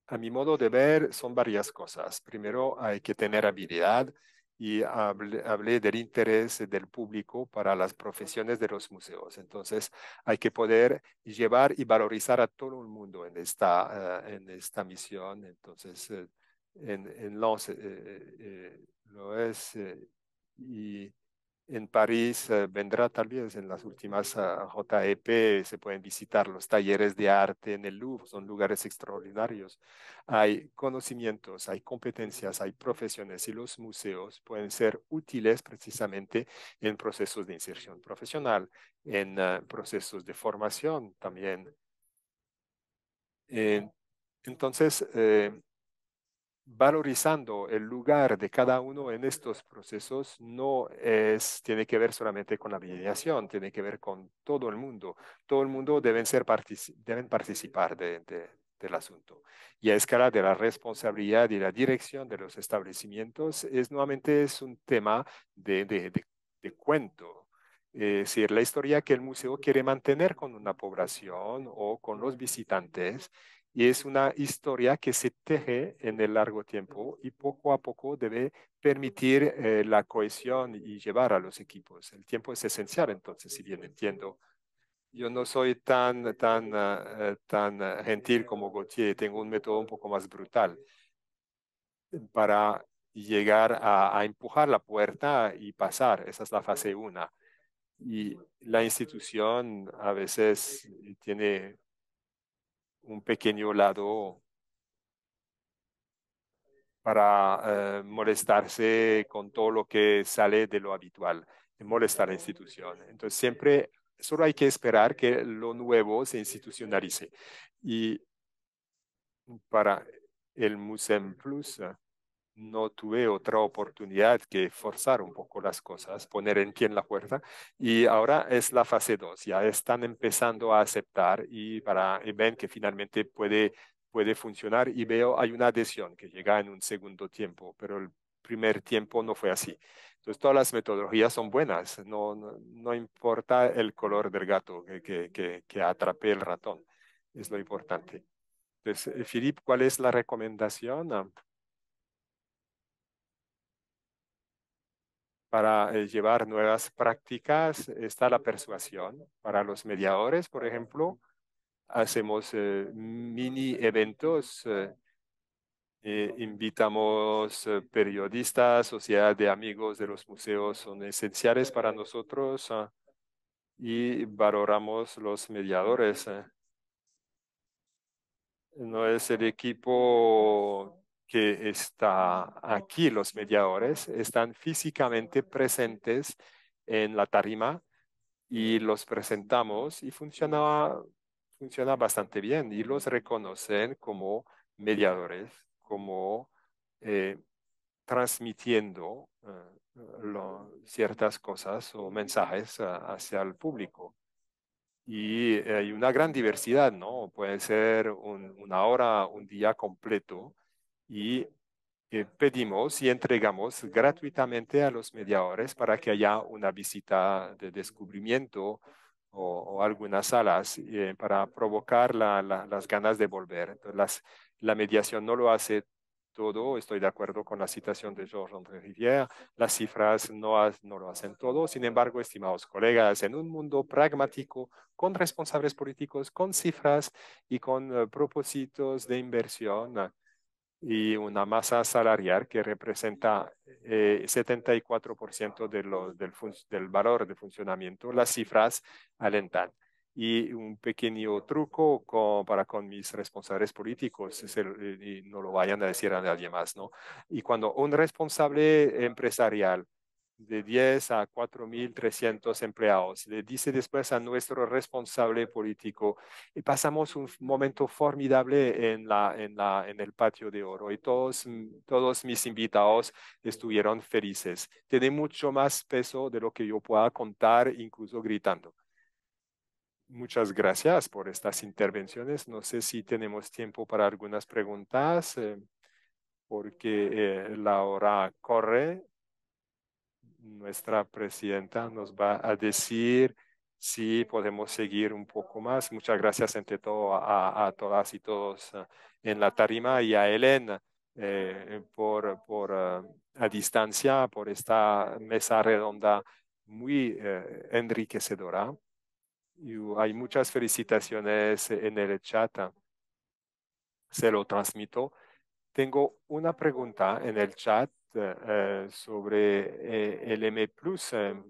A mi modo de ver, son varias cosas. Primero, hay que tener habilidad y hablé, del interés del público para las profesiones de los museos. Entonces, hay que poder llevar y valorizar a todo el mundo en esta, eh, en esta misión. Entonces, eh, en, en eh, lo es y en París eh, vendrá tal vez en las últimas ah, JEP, se pueden visitar los talleres de arte en el Louvre, son lugares extraordinarios. Hay conocimientos, hay competencias, hay profesiones y los museos pueden ser útiles precisamente en procesos de inserción profesional, en ah, procesos de formación también. entonces, eh, valorizando el lugar de cada uno en estos procesos no es, tiene que ver solamente con la mediación, tiene que ver con todo el mundo. Todo el mundo debe deben participar del asunto. Y a escala de la responsabilidad y la dirección de los establecimientos, es nuevamente es un tema de, de cuento, es decir, la historia que el museo quiere mantener con una población o con los visitantes y es una historia que se teje en el largo tiempo y poco a poco debe permitir eh, la cohesión y llevar a los equipos. El tiempo es esencial, entonces, si bien entiendo. Yo no soy tan, tan, eh, tan eh, gentil como Gauthier. tengo un método un poco más brutal para llegar a, a empujar la puerta y pasar. Esa es la fase una. Y la institución a veces tiene un pequeño lado para eh, molestarse con todo lo que sale de lo habitual, de molestar a la institución. Entonces, siempre solo hay que esperar que lo nuevo se institucionalice. Y para el MUSEM Plus, no tuve otra oportunidad que forzar un poco las cosas, poner en pie la puerta. Y ahora es la fase 2, ya están empezando a aceptar y, para, ven que finalmente puede, funcionar y veo hay una adhesión que llega en un segundo tiempo, pero el primer tiempo no fue así. Entonces, todas las metodologías son buenas, no, no, importa el color del gato que, que, que atrape el ratón, es lo importante. Entonces, Filip, eh, ¿cuál es la recomendación? Ah, para llevar nuevas prácticas está la persuasión. Para los mediadores, por ejemplo, hacemos eh, mini eventos, eh, eh, invitamos periodistas, sociedad de amigos de los museos, son esenciales para nosotros ah, y valoramos los mediadores. No es el equipo que está aquí, los mediadores, están físicamente presentes en la tarima y los presentamos y funciona, funciona bastante bien y los reconocen como mediadores, como eh, transmitiendo eh, ciertas cosas o mensajes eh, hacia el público. Y hay una gran diversidad, ¿no? Puede ser una hora, un día completo y pedimos y entregamos gratuitamente a los mediadores para que haya una visita de descubrimiento o, algunas salas eh, para provocar las ganas de volver. Entonces, la mediación no lo hace todo, estoy de acuerdo con la citación de Georges André Rivière, las cifras no, no lo hacen todo, sin embargo, estimados colegas, en un mundo pragmático, con responsables políticos, con cifras y con eh, propósitos de inversión, y una masa salarial que representa eh, 74% del, del, valor de funcionamiento, las cifras alentan. Y un pequeño truco para con mis responsables políticos, y no lo vayan a decir a nadie más, ¿no? Y cuando un responsable empresarial de 10 a 4.300 empleados. Le dice después a nuestro responsable político y pasamos un momento formidable en, la, en, la, en el patio de oro y todos, mm, todos mis invitados estuvieron felices. Tiene mucho más peso de lo que yo pueda contar, incluso gritando. Muchas gracias por estas intervenciones. No sé si tenemos tiempo para algunas preguntas, eh, porque eh, la hora corre nuestra presidenta nos va a decir si podemos seguir un poco más. Muchas gracias entre todo a, todas y todos ah, en la tarima y a Elena eh, por, por ah, a distancia, por esta mesa redonda muy eh, enriquecedora. hay muchas felicitaciones en el chat. Ah, se lo transmito. Tengo una pregunta en el chat eh, sobre eh, el M+, eh,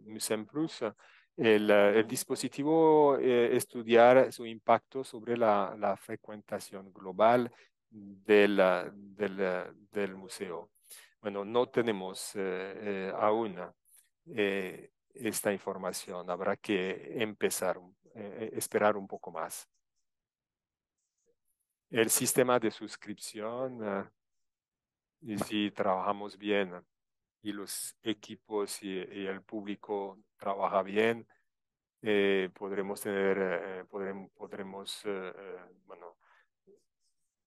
el, el, dispositivo estudiar su impacto sobre la, frecuentación global del, del, museo. Bueno, no tenemos aún esta información. Habrá que empezar, esperar un poco más. El sistema de suscripción y si trabajamos bien y los equipos y, el público trabaja bien, eh, podremos tener, eh, eh, podremos, podremos eh, bueno,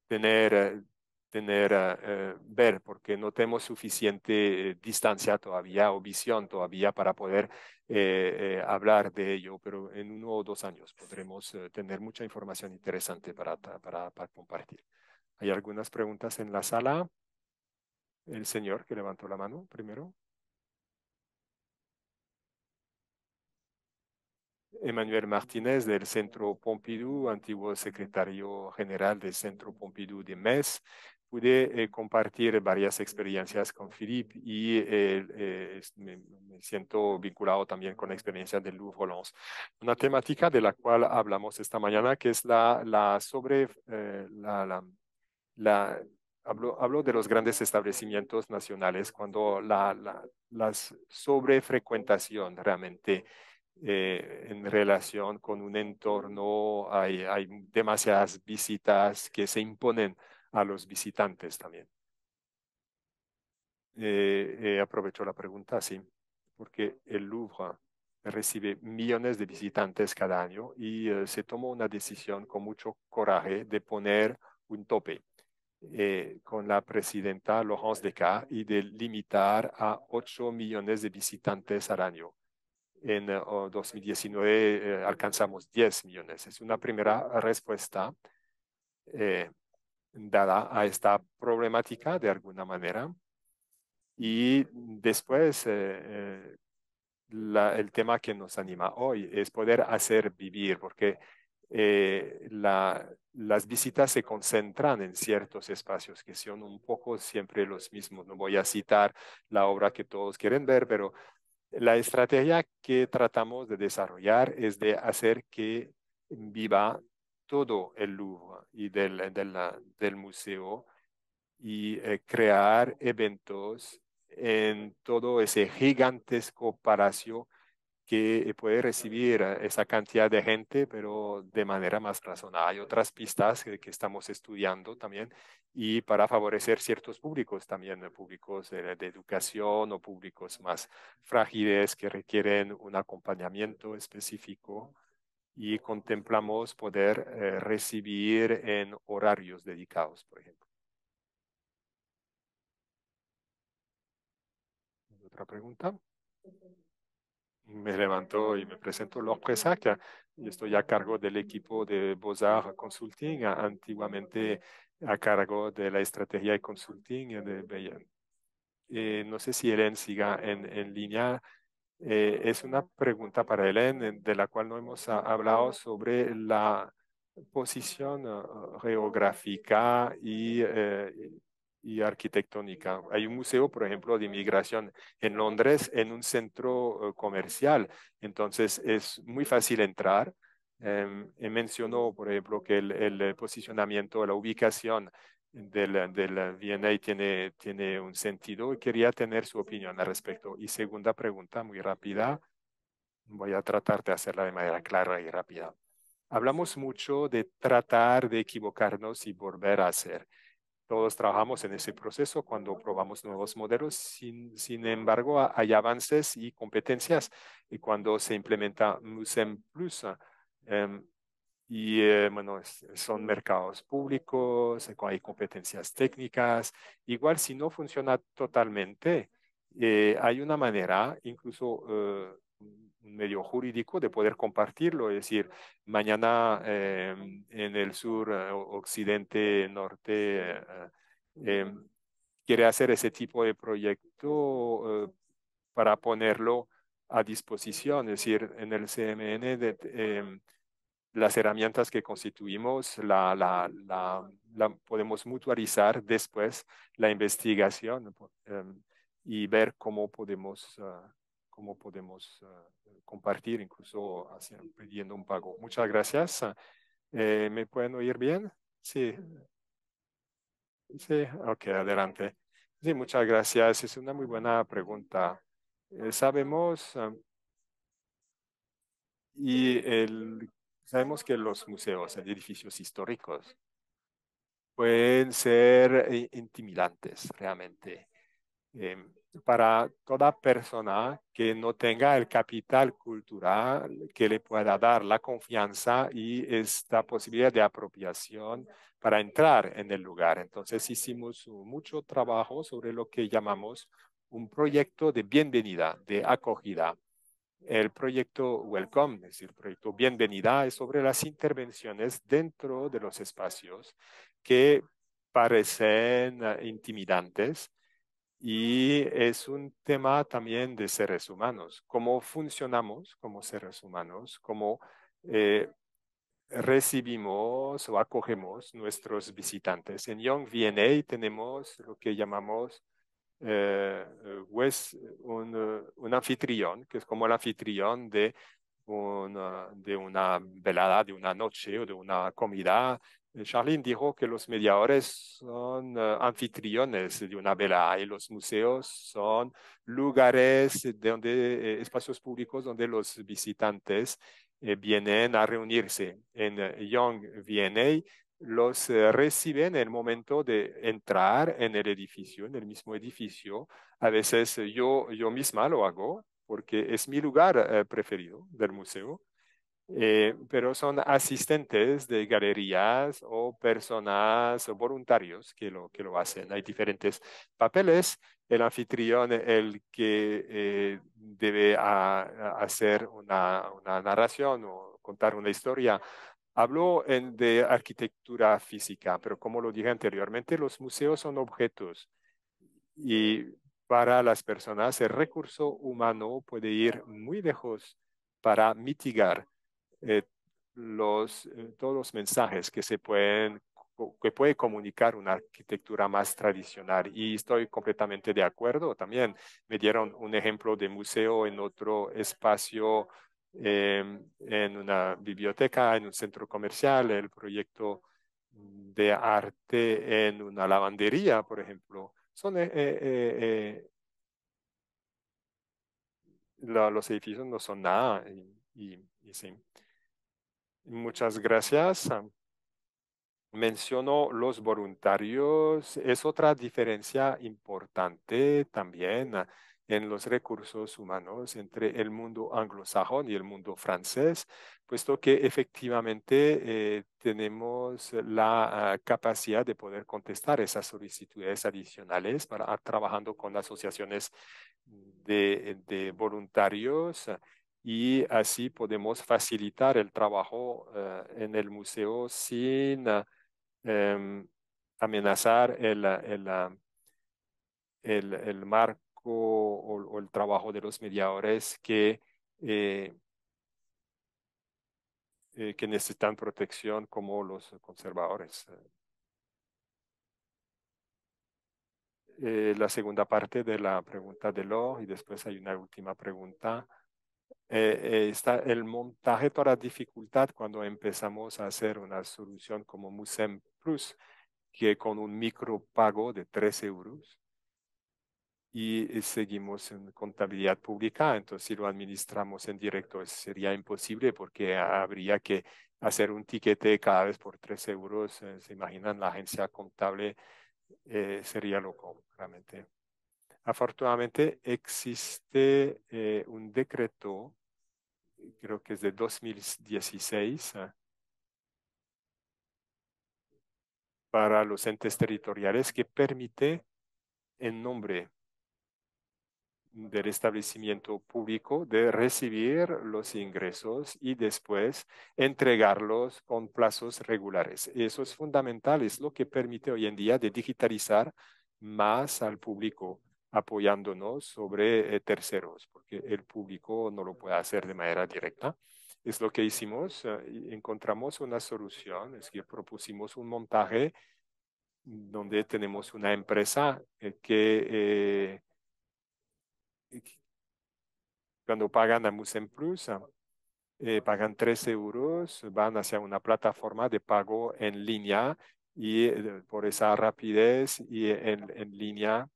tener, tener ver, porque no tenemos suficiente distancia todavía o visión todavía para poder hablar de ello, pero en uno o dos años podremos tener mucha información interesante para, para compartir. ¿Hay algunas preguntas en la sala? El señor que levantó la mano primero. Emmanuel Martínez del Centro Pompidou, antiguo secretario general del Centro Pompidou de MES. Pude eh, compartir varias experiencias con Philip y eh, eh, me, siento vinculado también con la experiencia del Louvre Lens. Una temática de la cual hablamos esta mañana, que es la, la sobre la, la, la hablo, de los grandes establecimientos nacionales, cuando la, la las sobrefrecuentación realmente eh, en relación con un entorno, hay, demasiadas visitas que se imponen a los visitantes también. Eh, eh, aprovecho la pregunta, sí, porque el Louvre recibe millones de visitantes cada año y se tomó una decisión con mucho coraje de poner un tope eh, con la presidenta Laurence Descartes y de limitar a 8 millones de visitantes al año. En 2019 eh, eh, alcanzamos 10 millones. Es una primera respuesta dada a esta problemática de alguna manera. Y después, la, el tema que nos anima hoy es poder hacer vivir, porque eh, las visitas se concentran en ciertos espacios que son un poco siempre los mismos. No voy a citar la obra que todos quieren ver, pero la estrategia que tratamos de desarrollar es de hacer que viva todo el Louvre y del, del, museo y eh, crear eventos en todo ese gigantesco palacio que puede recibir esa cantidad de gente, pero de manera más razonada. Hay otras pistas que, estamos estudiando también y para favorecer ciertos públicos también, públicos eh, de, educación o públicos más frágiles que requieren un acompañamiento específico y contemplamos poder eh, recibir en horarios dedicados, por ejemplo. ¿Otra pregunta? me levantó y me presentó Lord Presac y estoy a cargo del equipo de Bozar Consulting, antiguamente a cargo de la estrategia y consulting de Bayern. Eh, no sé si Helen siga en, en línea. Eh, es una pregunta para Helen de la cual no hemos hablado sobre la posición eh, geográfica y y arquitectónica. Hay un museo, por ejemplo, de inmigración en Londres, en un centro eh, comercial. Entonces, es muy fácil entrar. Em, eh, mencionó, por ejemplo, que el, eh, posicionamiento, la ubicación del, eh, del VNA tiene, tiene un sentido y quería tener su opinión al respecto. Y segunda pregunta, muy rápida. Voy a tratar de hacerla de manera clara y rápida. Hablamos mucho de tratar de equivocarnos y volver a hacer. Todos trabajamos en ese proceso cuando probamos nuevos modelos. Sin, sin embargo, hay avances y competencias. Y cuando se implementa MUSEM Plus, y eh, bueno, son mercados públicos, hay competencias técnicas. Igual si no funciona totalmente, eh, hay una manera, incluso eh, medio jurídico de poder compartirlo, es decir, mañana em, en el sur, eh, occidente, norte, eh, em, quiere hacer ese tipo de proyecto eh, para ponerlo a disposición, es decir, en el CMN em, las herramientas que constituimos la, la, la, la, podemos mutualizar después la investigación y ver cómo podemos ah, cómo podemos ah, compartir, incluso pidiendo un pago. Muchas gracias. Ah, eh, ¿Me pueden oír bien? Sí. Sí, ok, adelante. Sí, muchas gracias. Es una muy buena pregunta. Eh, sabemos ah, y el, sabemos que los museos, edificios históricos, pueden ser eh, intimidantes realmente. Em, para toda persona que no tenga el capital cultural que le pueda dar la confianza y esta posibilidad de apropiación para entrar en el lugar. Entonces hicimos mucho trabajo sobre lo que llamamos un proyecto de bienvenida, de acogida. El proyecto Welcome, es decir, el proyecto Bienvenida, es sobre las intervenciones dentro de los espacios que parecen eh, intimidantes y es un tema también de seres humanos, cómo funcionamos como seres humanos, cómo eh, recibimos o acogemos nuestros visitantes. En Young VNA tenemos lo que llamamos eh, pues, un, un, anfitrión, que es como el anfitrión de una, de una velada, de una noche o de una comida eh, Charlene dijo que los mediadores son eh, anfitriones de una vela y los museos son lugares, donde, eh, espacios públicos donde los visitantes vienen a reunirse. En Young VNA los reciben en el momento de entrar en el edificio, en el mismo edificio. A veces yo, yo misma lo hago porque es mi lugar preferido del museo eh, pero son asistentes de galerías o personas o voluntarios que lo, que lo hacen. Hay diferentes papeles. El anfitrión, el que eh, debe hacer una, narración o contar una historia. Hablo en, de arquitectura física, pero como lo dije anteriormente, los museos son objetos y para las personas el recurso humano puede ir muy lejos para mitigar eh, los, eh, todos los mensajes que se pueden que puede comunicar una arquitectura más tradicional. Y estoy completamente de acuerdo. También me dieron un ejemplo de museo en otro espacio, em, en una biblioteca, en un centro comercial, el proyecto de arte en una lavandería, por ejemplo. Son eh, los edificios no son nada. Y, y sí. Muchas gracias. Menciono los voluntarios. Es otra diferencia importante también ah, en los recursos humanos entre el mundo anglosajón y el mundo francés, puesto que efectivamente eh, tenemos la ah, capacidad de poder contestar esas solicitudes adicionales para ah, trabajando con asociaciones de voluntarios y así podemos facilitar el trabajo eh, en el museo sin em, amenazar el, marco o, el trabajo de los mediadores que, eh, eh, que necesitan protección como los conservadores. la segunda parte de la pregunta de Lo y después hay una última pregunta. Eh, eh, está el montaje para dificultad cuando empezamos a hacer una solución como Musem Plus, que con un micropago de 3 euros y eh, seguimos en contabilidad pública, entonces si lo administramos en directo sería imposible porque habría que hacer un tiquete cada vez por 3 euros. ¿Se imaginan la agencia contable? sería loco, realmente. Afortunadamente existe eh, un decreto, eh, creo que es de 2016, ah, para los entes territoriales que permite en nombre del establecimiento público de recibir los ingresos y después entregarlos con plazos regulares. Eso es fundamental, es lo que permite hoy en día de digitalizar más al público apoyándonos sobre eh, terceros, porque el público no lo puede hacer de manera directa. Es lo que hicimos, ah, encontramos una solución, es que propusimos un montaje donde tenemos una empresa eh, eh, que cuando pagan a Musen Plus, ah, pagan tres euros, van hacia una plataforma de pago en línea y por esa rapidez y en, en línea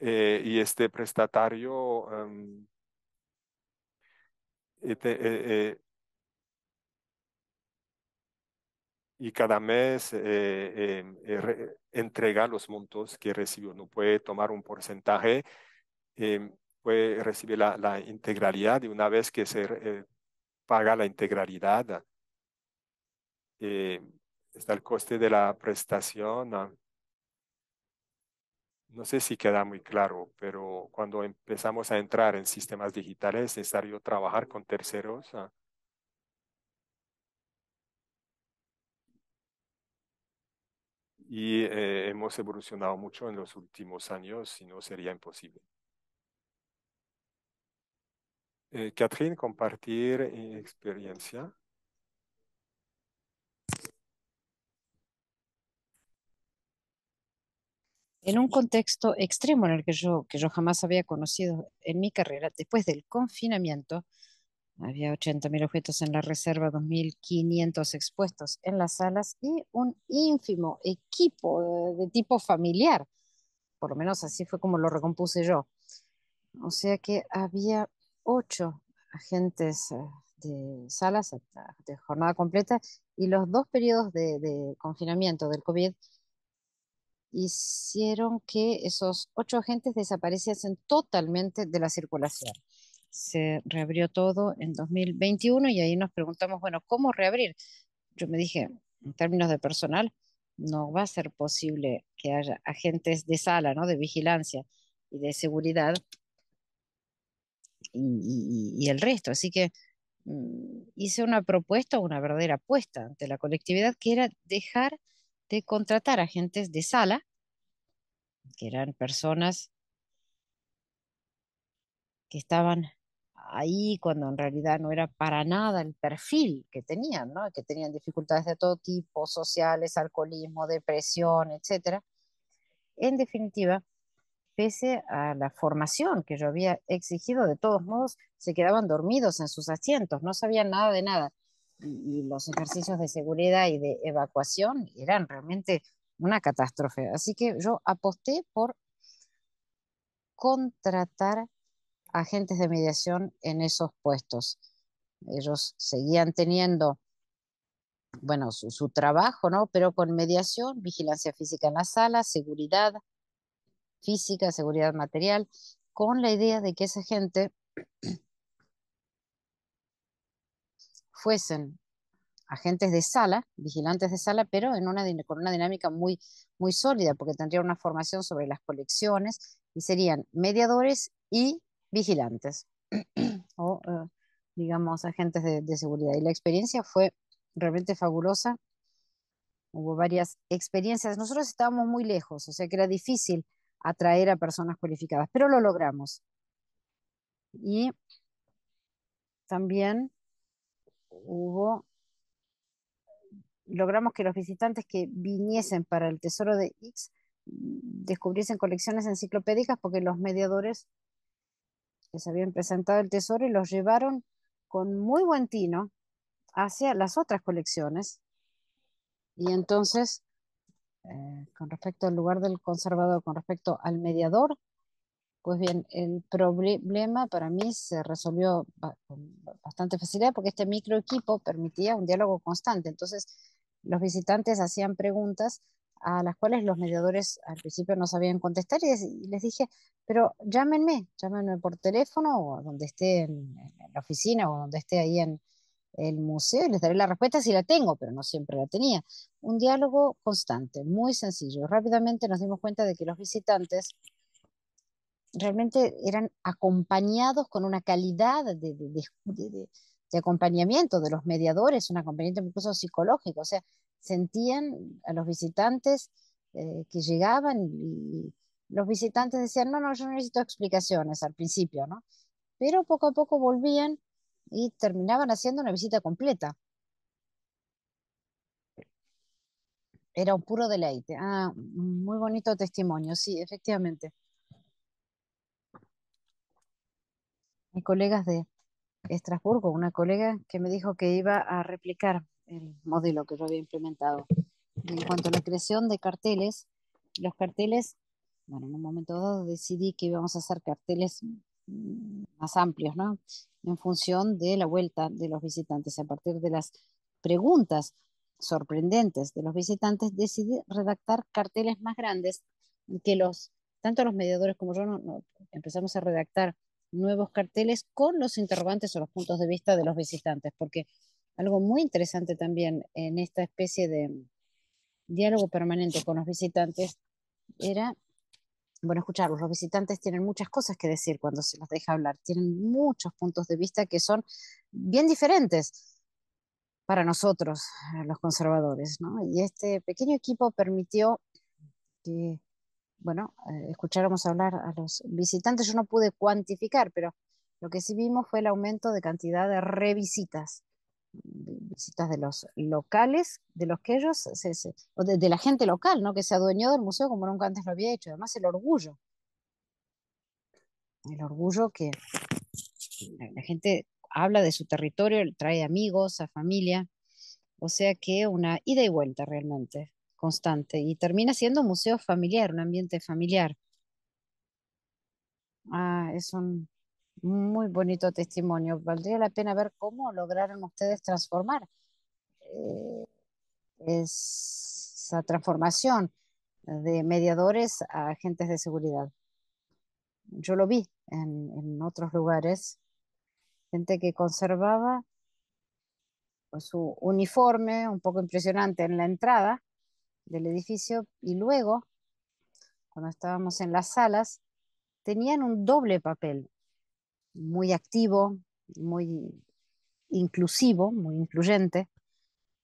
eh, y este prestatario em, eh, eh, y cada mes em, entrega los montos que recibió. No puede tomar un porcentaje, em, puede recibir la, la, integralidad y una vez que se paga la integralidad, está el coste de la prestación ah, no sé si queda muy claro, pero cuando empezamos a entrar en sistemas digitales es necesario trabajar con terceros. Ah. Y eh, hemos evolucionado mucho en los últimos años, si no sería imposible. Eh, Catherine, compartir eh, experiencia. en un contexto extremo en el que yo, que yo jamás había conocido en mi carrera, después del confinamiento, había 80.000 objetos en la reserva, 2.500 expuestos en las salas y un ínfimo equipo de, tipo familiar. Por lo menos así fue como lo recompuse yo. O sea que había ocho agentes eh, de salas eh, de jornada completa y los dos periodos de, de confinamiento del COVID hicieron que esos ocho agentes desapareciesen totalmente de la circulación. Se reabrió todo en 2021 y ahí nos preguntamos, bueno, ¿cómo reabrir? Yo me dije, en términos de personal, no va a ser posible que haya agentes de sala, ¿no? De vigilancia y de seguridad y, el resto. Así que mm, hice una propuesta, una verdadera apuesta ante la colectividad, que era dejar de contratar agentes de sala, que eran personas que estaban ahí cuando en realidad no era para nada el perfil que tenían, ¿no? que tenían dificultades de todo tipo, sociales, alcoholismo, depresión, etc. En definitiva, pese a la formación que yo había exigido, de todos modos se quedaban dormidos en sus asientos, no sabían nada de nada y, los ejercicios de seguridad y de evacuación eran realmente una catástrofe. Así que yo aposté por contratar agentes de mediación en esos puestos. Ellos seguían teniendo, bueno, su, trabajo, ¿no? Pero con mediación, vigilancia física en la sala, seguridad física, seguridad material, con la idea de que esa gente fuesen agentes de sala, vigilantes de sala, pero en una, con una dinámica muy, muy sólida, porque tendrían una formación sobre las colecciones y serían mediadores y vigilantes, o eh, digamos agentes de, de seguridad. Y la experiencia fue realmente fabulosa. Hubo varias experiencias. Nosotros estábamos muy lejos, o sea que era difícil atraer a personas cualificadas, pero lo logramos. Y también logramos que los visitantes que viniesen para el tesoro de X descubriesen colecciones enciclopédicas porque los mediadores se habían presentado el tesoro y los llevaron con muy buen tino hacia las otras colecciones. Y entonces, eh, con respecto al lugar del conservador, con respecto al mediador, pues bien, el problema para mí se resolvió con bastante facilidad porque este microequipo permitía un diálogo constante. Entonces, los visitantes hacían preguntas a las cuales los mediadores al principio no sabían contestar y les dije, pero llámenme, llámenme por teléfono o donde esté en, en la oficina o donde esté ahí en el museo y les daré la respuesta si la tengo, pero no siempre la tenía. Un diálogo constante, muy sencillo. Rápidamente nos dimos cuenta de que los visitantes realmente eran acompañados con una calidad de, acompañamiento de los mediadores, un acompañamiento incluso psicológico, o sea, sentían a los visitantes eh, que llegaban y, los visitantes decían, no, no, yo no necesito explicaciones al principio, ¿no? Pero poco a poco volvían y terminaban haciendo una visita completa. Era un puro deleite. Ah, muy bonito testimonio, sí, efectivamente. mis colegas de Estrasburgo, una colega que me dijo que iba a replicar el modelo que yo había implementado. en cuanto a la creación de carteles, los carteles, bueno, en un momento dado decidí que íbamos a hacer carteles más amplios, ¿no? En función de la vuelta de los visitantes, a partir de las preguntas sorprendentes de los visitantes, decidí redactar carteles más grandes que los, tanto los mediadores como yo empezamos a redactar nuevos carteles con los interrogantes o los puntos de vista de los visitantes, porque algo muy interesante también en esta especie de diálogo permanente con los visitantes era, bueno, escucharlos, los visitantes tienen muchas cosas que decir cuando se los deja hablar, tienen muchos puntos de vista que son bien diferentes para nosotros, los conservadores, ¿no? Y este pequeño equipo permitió que bueno, eh, escucháramos hablar a los visitantes. Yo no pude cuantificar, pero lo que sí vimos fue el aumento de cantidad de revisitas, visitas de los locales, de los que ellos, o de, la gente local, ¿no? que se adueñó del museo como nunca antes lo había hecho. Además, el orgullo. El orgullo que la gente habla de su territorio, trae amigos, a familia. O sea que una ida y vuelta realmente constante y termina siendo un museo familiar, un ambiente familiar. Ah, es un muy bonito testimonio. Valdría la pena ver cómo lograron ustedes transformar eh, esa transformación de mediadores a agentes de seguridad. Yo lo vi en otros lugares, gente que conservaba pues, su uniforme, un poco impresionante en la entrada, del edificio y luego, cuando estábamos en las salas, tenían un doble papel, muy activo, muy inclusivo, muy incluyente.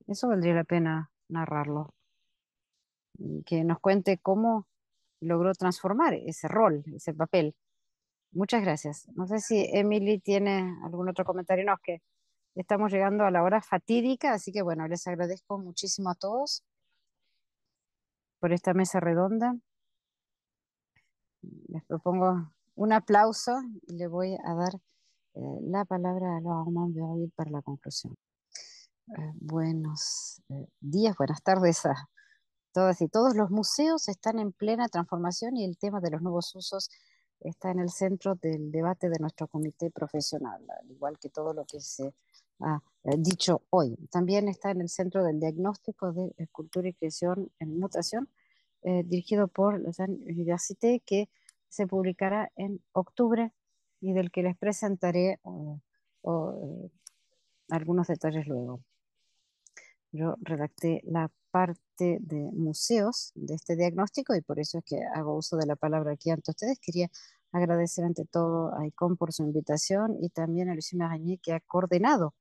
Eso valdría la pena narrarlo. Que nos cuente cómo logró transformar ese rol, ese papel. Muchas gracias. No sé si Emily tiene algún otro comentario. No, es que estamos llegando a la hora fatídica, así que bueno, les agradezco muchísimo a todos por esta mesa redonda. Les propongo un aplauso y le voy a dar eh, la palabra a los de para la conclusión. Eh, buenos eh, días, buenas tardes a todas y todos. Los museos están en plena transformación y el tema de los nuevos usos está en el centro del debate de nuestro comité profesional, al igual que todo lo que se eh, dicho hoy. También está en el Centro del Diagnóstico de Escultura y Creación en Mutación, eh, dirigido por la Université, que se publicará en octubre y del que les presentaré algunos detalles luego. Yo redacté la parte de museos de este diagnóstico y por eso es que hago uso de la palabra aquí ante ustedes. Quería agradecer ante todo a ICOM por su invitación y también a Lucía Marañé que ha coordinado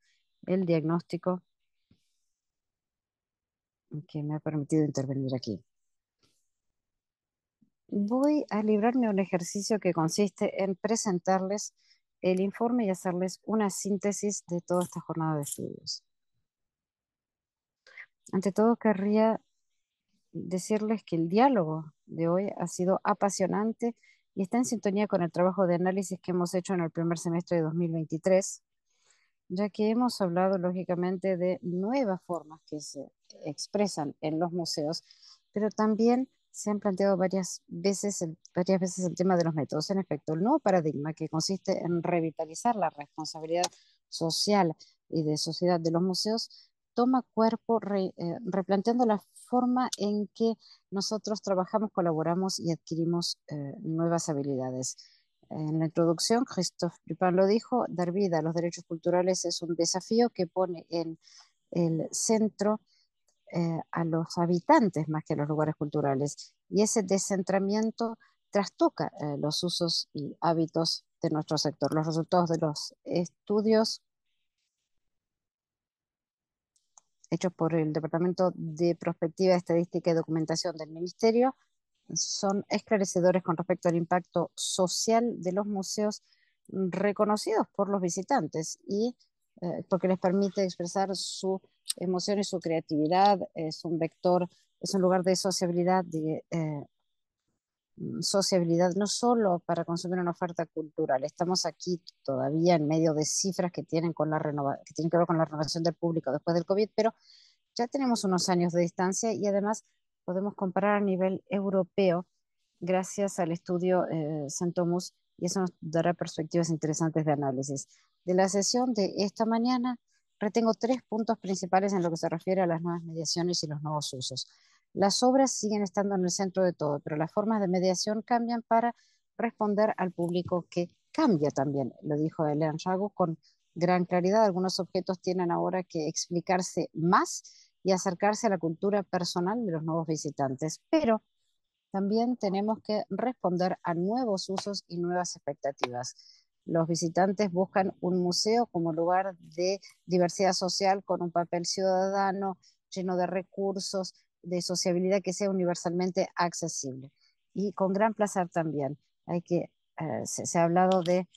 el diagnóstico que me ha permitido intervenir aquí. Voy a librarme de un ejercicio que consiste en presentarles el informe y hacerles una síntesis de toda esta jornada de estudios. Ante todo, querría decirles que el diálogo de hoy ha sido apasionante y está en sintonía con el trabajo de análisis que hemos hecho en el primer semestre de 2023 ya que hemos hablado lógicamente de nuevas formas que se expresan en los museos, pero también se han planteado varias veces, el, varias veces el tema de los métodos en efecto, el nuevo paradigma que consiste en revitalizar la responsabilidad social y de sociedad de los museos toma cuerpo eh, replanteando la forma en que nosotros trabajamos, colaboramos y adquirimos eh, nuevas habilidades. En la introducción, Christophe lo dijo, dar vida a los derechos culturales es un desafío que pone en el centro eh, a los habitantes más que a los lugares culturales. Y ese descentramiento trastoca eh, los usos y hábitos de nuestro sector. Los resultados de los estudios hechos por el Departamento de Prospectiva, Estadística y Documentación del Ministerio son esclarecedores con respecto al impacto social de los museos reconocidos por los visitantes y eh, porque les permite expresar su emoción y su creatividad, es un vector, es un lugar de sociabilidad, de eh, sociabilidad no solo para consumir una oferta cultural, estamos aquí todavía en medio de cifras que tienen, con la que, tienen que ver con la renovación del público después del COVID, pero ya tenemos unos años de distancia y además podemos comparar a nivel europeo gracias al estudio eh, Santomus y eso nos dará perspectivas interesantes de análisis. De la sesión de esta mañana retengo tres puntos principales en lo que se refiere a las nuevas mediaciones y los nuevos usos. Las obras siguen estando en el centro de todo, pero las formas de mediación cambian para responder al público que cambia también, lo dijo Elian Rago con gran claridad. Algunos objetos tienen ahora que explicarse más y acercarse a la cultura personal de los nuevos visitantes, pero también tenemos que responder a nuevos usos y nuevas expectativas. Los visitantes buscan un museo como lugar de diversidad social con un papel ciudadano lleno de recursos, de sociabilidad que sea universalmente accesible. Y con gran placer también. Hay que, eh, se, ha hablado de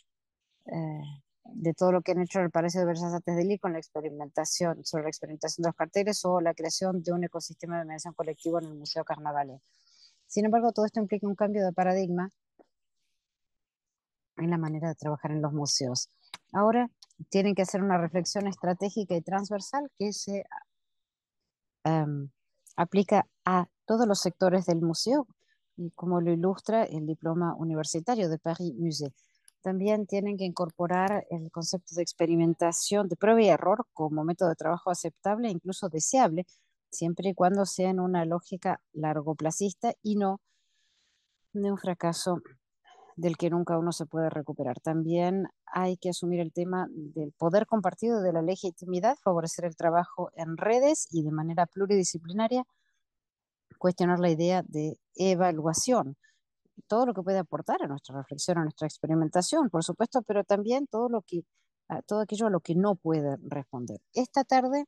eh, de todo lo que han hecho en el Palacio de Bellas Artes de Lille con la experimentación, sobre la experimentación de los carteles o la creación de un ecosistema de mediación colectiva en el Museo Carnavales. Sin embargo, todo esto implica un cambio de paradigma en la manera de trabajar en los museos. Ahora tienen que hacer una reflexión estratégica y transversal que se em, aplica a todos los sectores del museo, y como lo ilustra el diploma universitario de Paris Musée también tienen que incorporar el concepto de experimentación de prueba y error como método de trabajo aceptable e incluso deseable, siempre y cuando sea en una lógica largoplacista y no de un fracaso del que nunca uno se puede recuperar. También hay que asumir el tema del poder compartido de la legitimidad, favorecer el trabajo en redes y de manera pluridisciplinaria, cuestionar la idea de evaluación todo lo que puede aportar a nuestra reflexión, a nuestra experimentación, por supuesto, pero también todo lo que todo aquello a lo que no puede responder. Esta tarde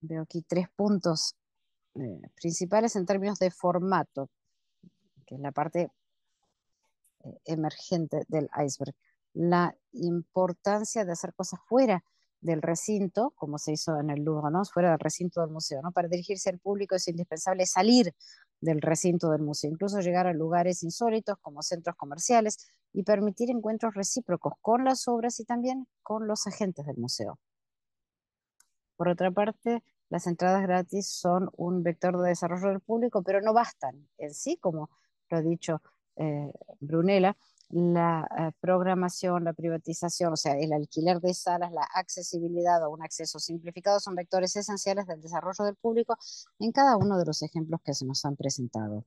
veo aquí tres puntos eh, principales en términos de formato, que es la parte eh, emergente del iceberg. La importancia de hacer cosas fuera del recinto, como se hizo en el Louvre, ¿no? fuera del recinto del museo, ¿no? para dirigirse al público es indispensable salir del recinto del museo, incluso llegar a lugares insólitos como centros comerciales y permitir encuentros recíprocos con las obras y también con los agentes del museo. Por otra parte, las entradas gratis son un vector de desarrollo del público, pero no bastan en sí, como lo ha dicho eh, Brunella, la eh, programación, la privatización, o sea, el alquiler de salas, la accesibilidad o un acceso simplificado son vectores esenciales del desarrollo del público en cada uno de los ejemplos que se nos han presentado.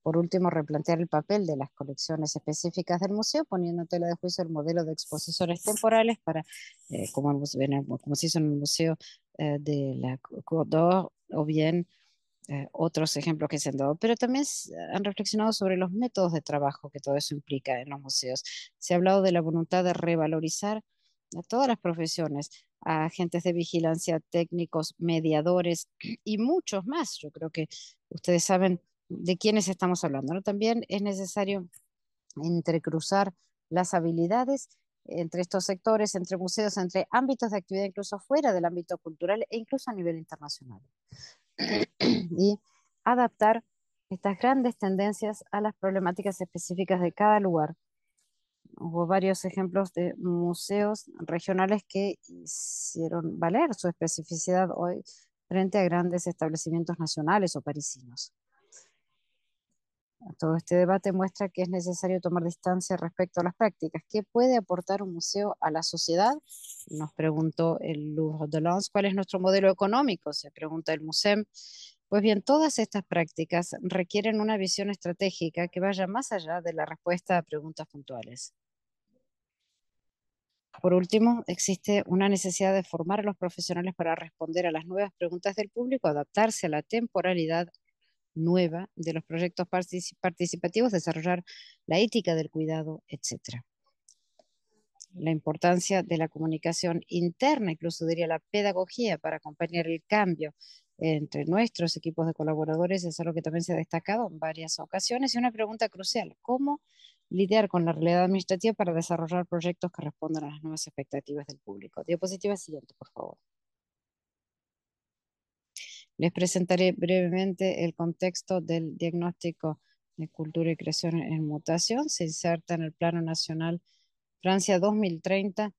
Por último, replantear el papel de las colecciones específicas del museo, poniendo en tela de juicio el modelo de exposiciones temporales para, eh, como, como, se hizo en el Museo eh, de la Côte o bien eh, otros ejemplos que se han dado, pero también han reflexionado sobre los métodos de trabajo que todo eso implica en los museos. Se ha hablado de la voluntad de revalorizar a todas las profesiones, a agentes de vigilancia, técnicos, mediadores y muchos más. Yo creo que ustedes saben de quiénes estamos hablando. También es necesario entrecruzar las habilidades entre estos sectores, entre museos, entre ámbitos de actividad, incluso fuera del ámbito cultural e incluso a nivel internacional y adaptar estas grandes tendencias a las problemáticas específicas de cada lugar. Hubo varios ejemplos de museos regionales que hicieron valer su especificidad hoy frente a grandes establecimientos nacionales o parisinos. Todo este debate muestra que es necesario tomar distancia respecto a las prácticas. ¿Qué puede aportar un museo a la sociedad? Nos preguntó el Louvre de ¿Cuál es nuestro modelo económico? Se pregunta el museo. Pues bien, todas estas prácticas requieren una visión estratégica que vaya más allá de la respuesta a preguntas puntuales. Por último, existe una necesidad de formar a los profesionales para responder a las nuevas preguntas del público, adaptarse a la temporalidad nueva de los proyectos participativos, desarrollar la ética del cuidado, etc. La importancia de la comunicación interna, incluso diría la pedagogía, para acompañar el cambio entre nuestros equipos de colaboradores es algo que también se ha destacado en varias ocasiones. Y una pregunta crucial, ¿cómo lidiar con la realidad administrativa para desarrollar proyectos que respondan a las nuevas expectativas del público? Diapositiva siguiente, por favor. Les presentaré brevemente el contexto del diagnóstico de cultura y creación en mutación. Se inserta en el Plano Nacional Francia 2030,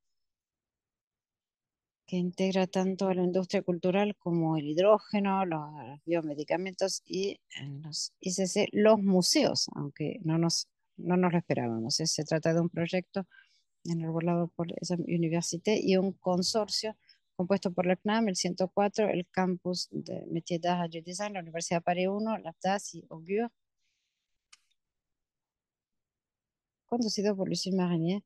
que integra tanto a la industria cultural como el hidrógeno, los biomedicamentos y los ICC los museos, aunque no nos, no nos lo esperábamos. Eh, se trata de un proyecto enarbolado por esa universidad y un consorcio compuesto por la CNAM, el 104, el campus de Métier d'Art à Design, la Universidad de 1, la TAS y Augur, conducido por Lucille Marinier,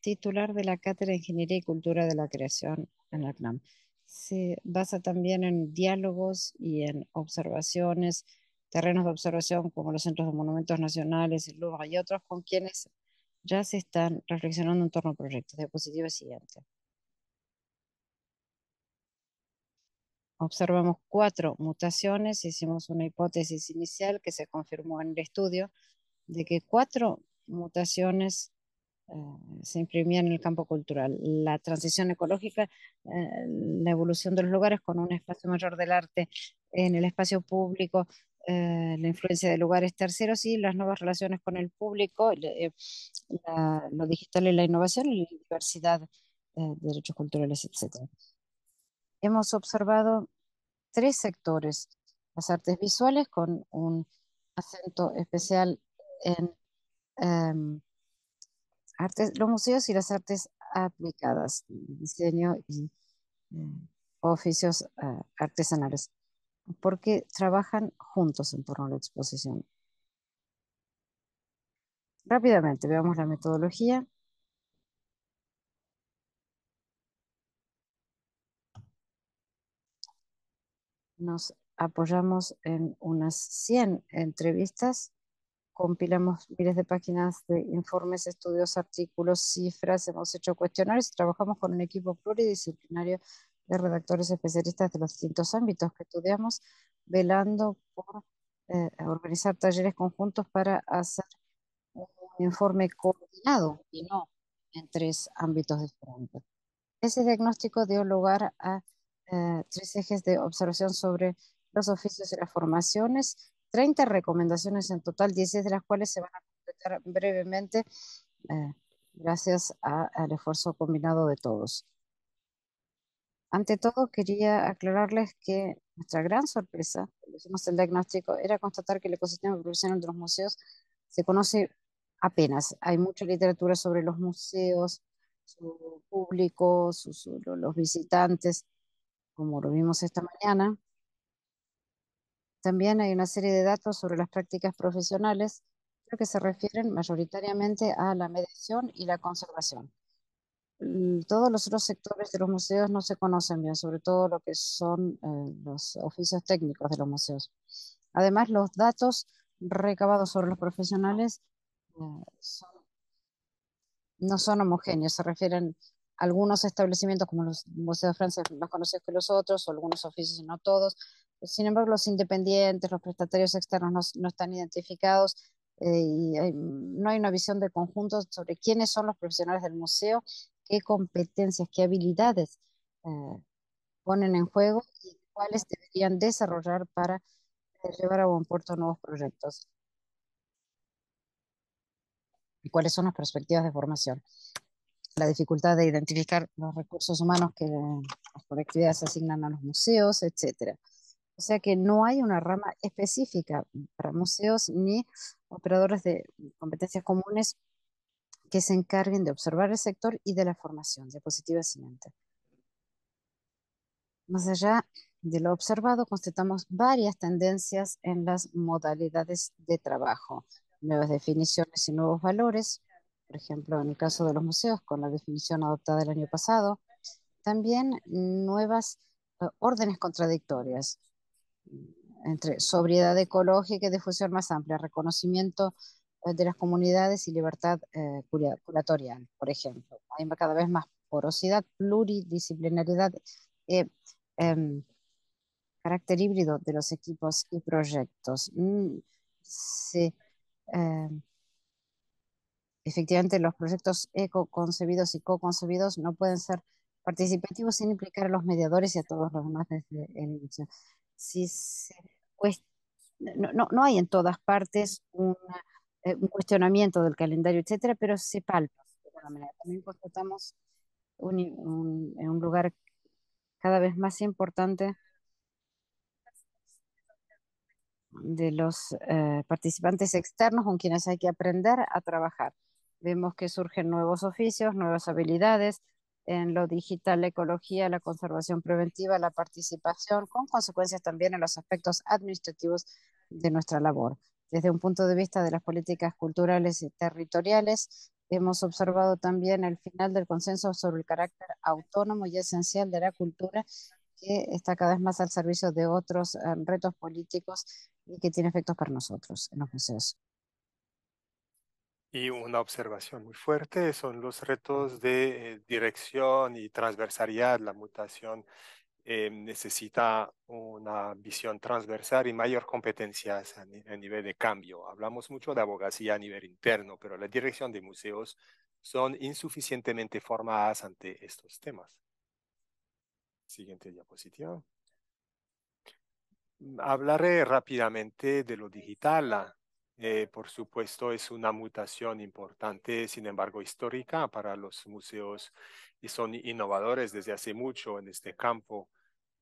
titular de la Cátedra de Ingeniería y Cultura de la Creación en la CNAM. Se basa también en diálogos y en observaciones, terrenos de observación como los Centros de Monumentos Nacionales, el Louvre y otros con quienes ya se están reflexionando en torno a proyectos. Diapositiva siguiente. Observamos cuatro mutaciones, hicimos una hipótesis inicial que se confirmó en el estudio de que cuatro mutaciones eh, se imprimían en el campo cultural. La transición ecológica, eh, la evolución de los lugares con un espacio mayor del arte en el espacio público, eh, la influencia de lugares terceros y las nuevas relaciones con el público, lo digital y la innovación la diversidad de derechos culturales, etcétera hemos observado tres sectores. Las artes visuales con un acento especial en em, artes, los museos y las artes aplicadas, diseño y em, oficios eh, artesanales, porque trabajan juntos en torno a la exposición. Rápidamente veamos la metodología. nos apoyamos en unas 100 entrevistas, compilamos miles de páginas de informes, estudios, artículos, cifras, hemos hecho cuestionarios trabajamos con un equipo pluridisciplinario de redactores especialistas de los distintos ámbitos que estudiamos, velando por eh, organizar talleres conjuntos para hacer un informe coordinado y no en tres ámbitos diferentes. Ese diagnóstico dio lugar a eh, tres ejes de observación sobre los oficios y las formaciones, 30 recomendaciones en total, 16 de las cuales se van a completar brevemente eh, gracias al esfuerzo combinado de todos. Ante todo, quería aclararles que nuestra gran sorpresa, cuando hicimos el diagnóstico, era constatar que el ecosistema profesional de los museos se conoce apenas. Hay mucha literatura sobre los museos, su público, sus, los visitantes, como lo vimos esta mañana, también hay una serie de datos sobre las prácticas profesionales que se refieren mayoritariamente a la medición y la conservación. Mm, todos los otros sectores de los museos no se conocen bien, sobre todo lo que son eh, los oficios técnicos de los museos. Además, los datos recabados sobre los profesionales eh, no son homogéneos, se refieren algunos establecimientos como los museos de Francia más conocidos que los otros, o algunos oficios y no todos. Sin embargo, los independientes, los prestatarios externos no, están identificados eh, y no hay una visión de conjunto sobre quiénes son los profesionales del museo, qué competencias, qué habilidades eh, ponen en juego y cuáles deberían desarrollar para eh, llevar a buen puerto nuevos proyectos. ¿Y cuáles son las perspectivas de formación? la dificultad de identificar los recursos humanos que las colectividades asignan a los museos, etc. O sea que no hay una rama específica para museos ni operadores de competencias comunes que se encarguen de observar el sector y de la formación. Diapositiva siguiente. Más allá de lo observado, constatamos varias tendencias en las modalidades de trabajo, nuevas definiciones y nuevos valores, por ejemplo, en el caso de los museos, con la definición adoptada el año pasado, también nuevas eh, órdenes contradictorias mm, entre sobriedad ecológica y difusión más amplia, reconocimiento eh, de las comunidades y libertad eh, curatorial, por ejemplo. Hay cada vez más porosidad, pluridisciplinaridad, em, carácter híbrido de los equipos y proyectos. Mm, sí, Efectivamente, los proyectos eco-concebidos y co-concebidos no pueden ser participativos sin implicar a los mediadores y a todos los demás desde el inicio. no, hay en todas partes eh, un cuestionamiento del calendario, etcétera, pero se palpa de alguna manera. También constatamos un, en un lugar cada vez más importante de los eh, participantes externos con quienes hay que aprender a trabajar. Vemos que surgen nuevos oficios, nuevas habilidades en lo digital, la ecología, la conservación preventiva, la participación, con consecuencias también en los aspectos administrativos de nuestra labor. Desde un punto de vista de las políticas culturales y territoriales, hemos observado también el final del consenso sobre el carácter autónomo y esencial de la cultura, que está cada vez más al servicio de otros eh, retos políticos y que tiene efectos para nosotros en los museos. Y una observación muy fuerte son los retos de eh, dirección y transversalidad. La mutación eh, necesita una visión transversal y mayor competencias a, a, nivel de cambio. Hablamos mucho de abogacía a nivel interno, pero la dirección de museos son insuficientemente formadas ante estos temas. Siguiente diapositiva. Mm, hablaré rápidamente de lo digital eh, por supuesto, es una mutación importante, sin embargo, histórica para los museos y son innovadores desde hace mucho en este campo.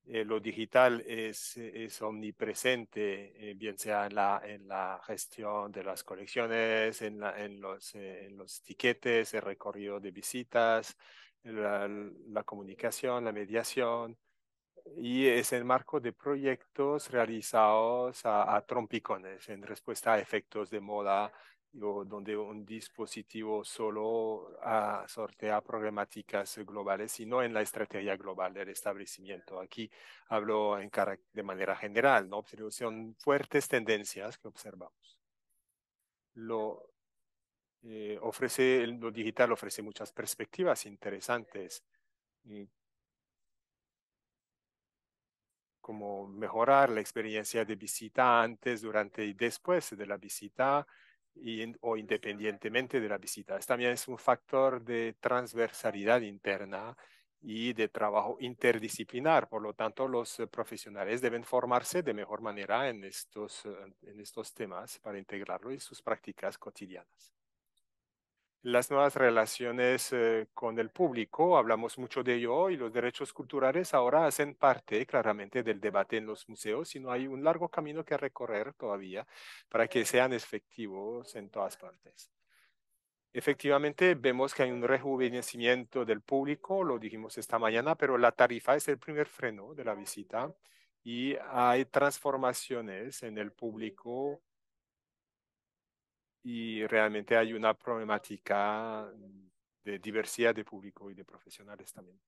Eh, lo digital es, es omnipresente, eh, bien sea en la, en la gestión de las colecciones, en, en, los, en los tiquetes, el recorrido de visitas, la comunicación, la mediación, y es el marco de proyectos realizados a, trompicones en respuesta a efectos de moda o donde un dispositivo solo ah, sortea problemáticas globales y no en la estrategia global del establecimiento. Aquí hablo en de manera general, ¿no? son fuertes tendencias que observamos. Lo, eh, ofrece, lo digital ofrece muchas perspectivas interesantes como mejorar la experiencia de visita antes, durante y después de la visita y, o independientemente de la visita. también es un factor de transversalidad interna y de trabajo interdisciplinar. Por lo tanto, los eh, profesionales deben formarse de mejor manera en estos, eh, en estos temas para integrarlo en sus prácticas cotidianas las nuevas relaciones eh, con el público, hablamos mucho de ello y los derechos culturales ahora hacen parte claramente del debate en los museos, sino hay un largo camino que recorrer todavía para que sean efectivos en todas partes. Efectivamente, vemos que hay un rejuvenecimiento del público, lo dijimos esta mañana, pero la tarifa es el primer freno de la visita y hay transformaciones en el público y realmente hay una problemática de diversidad de público y de profesionales también.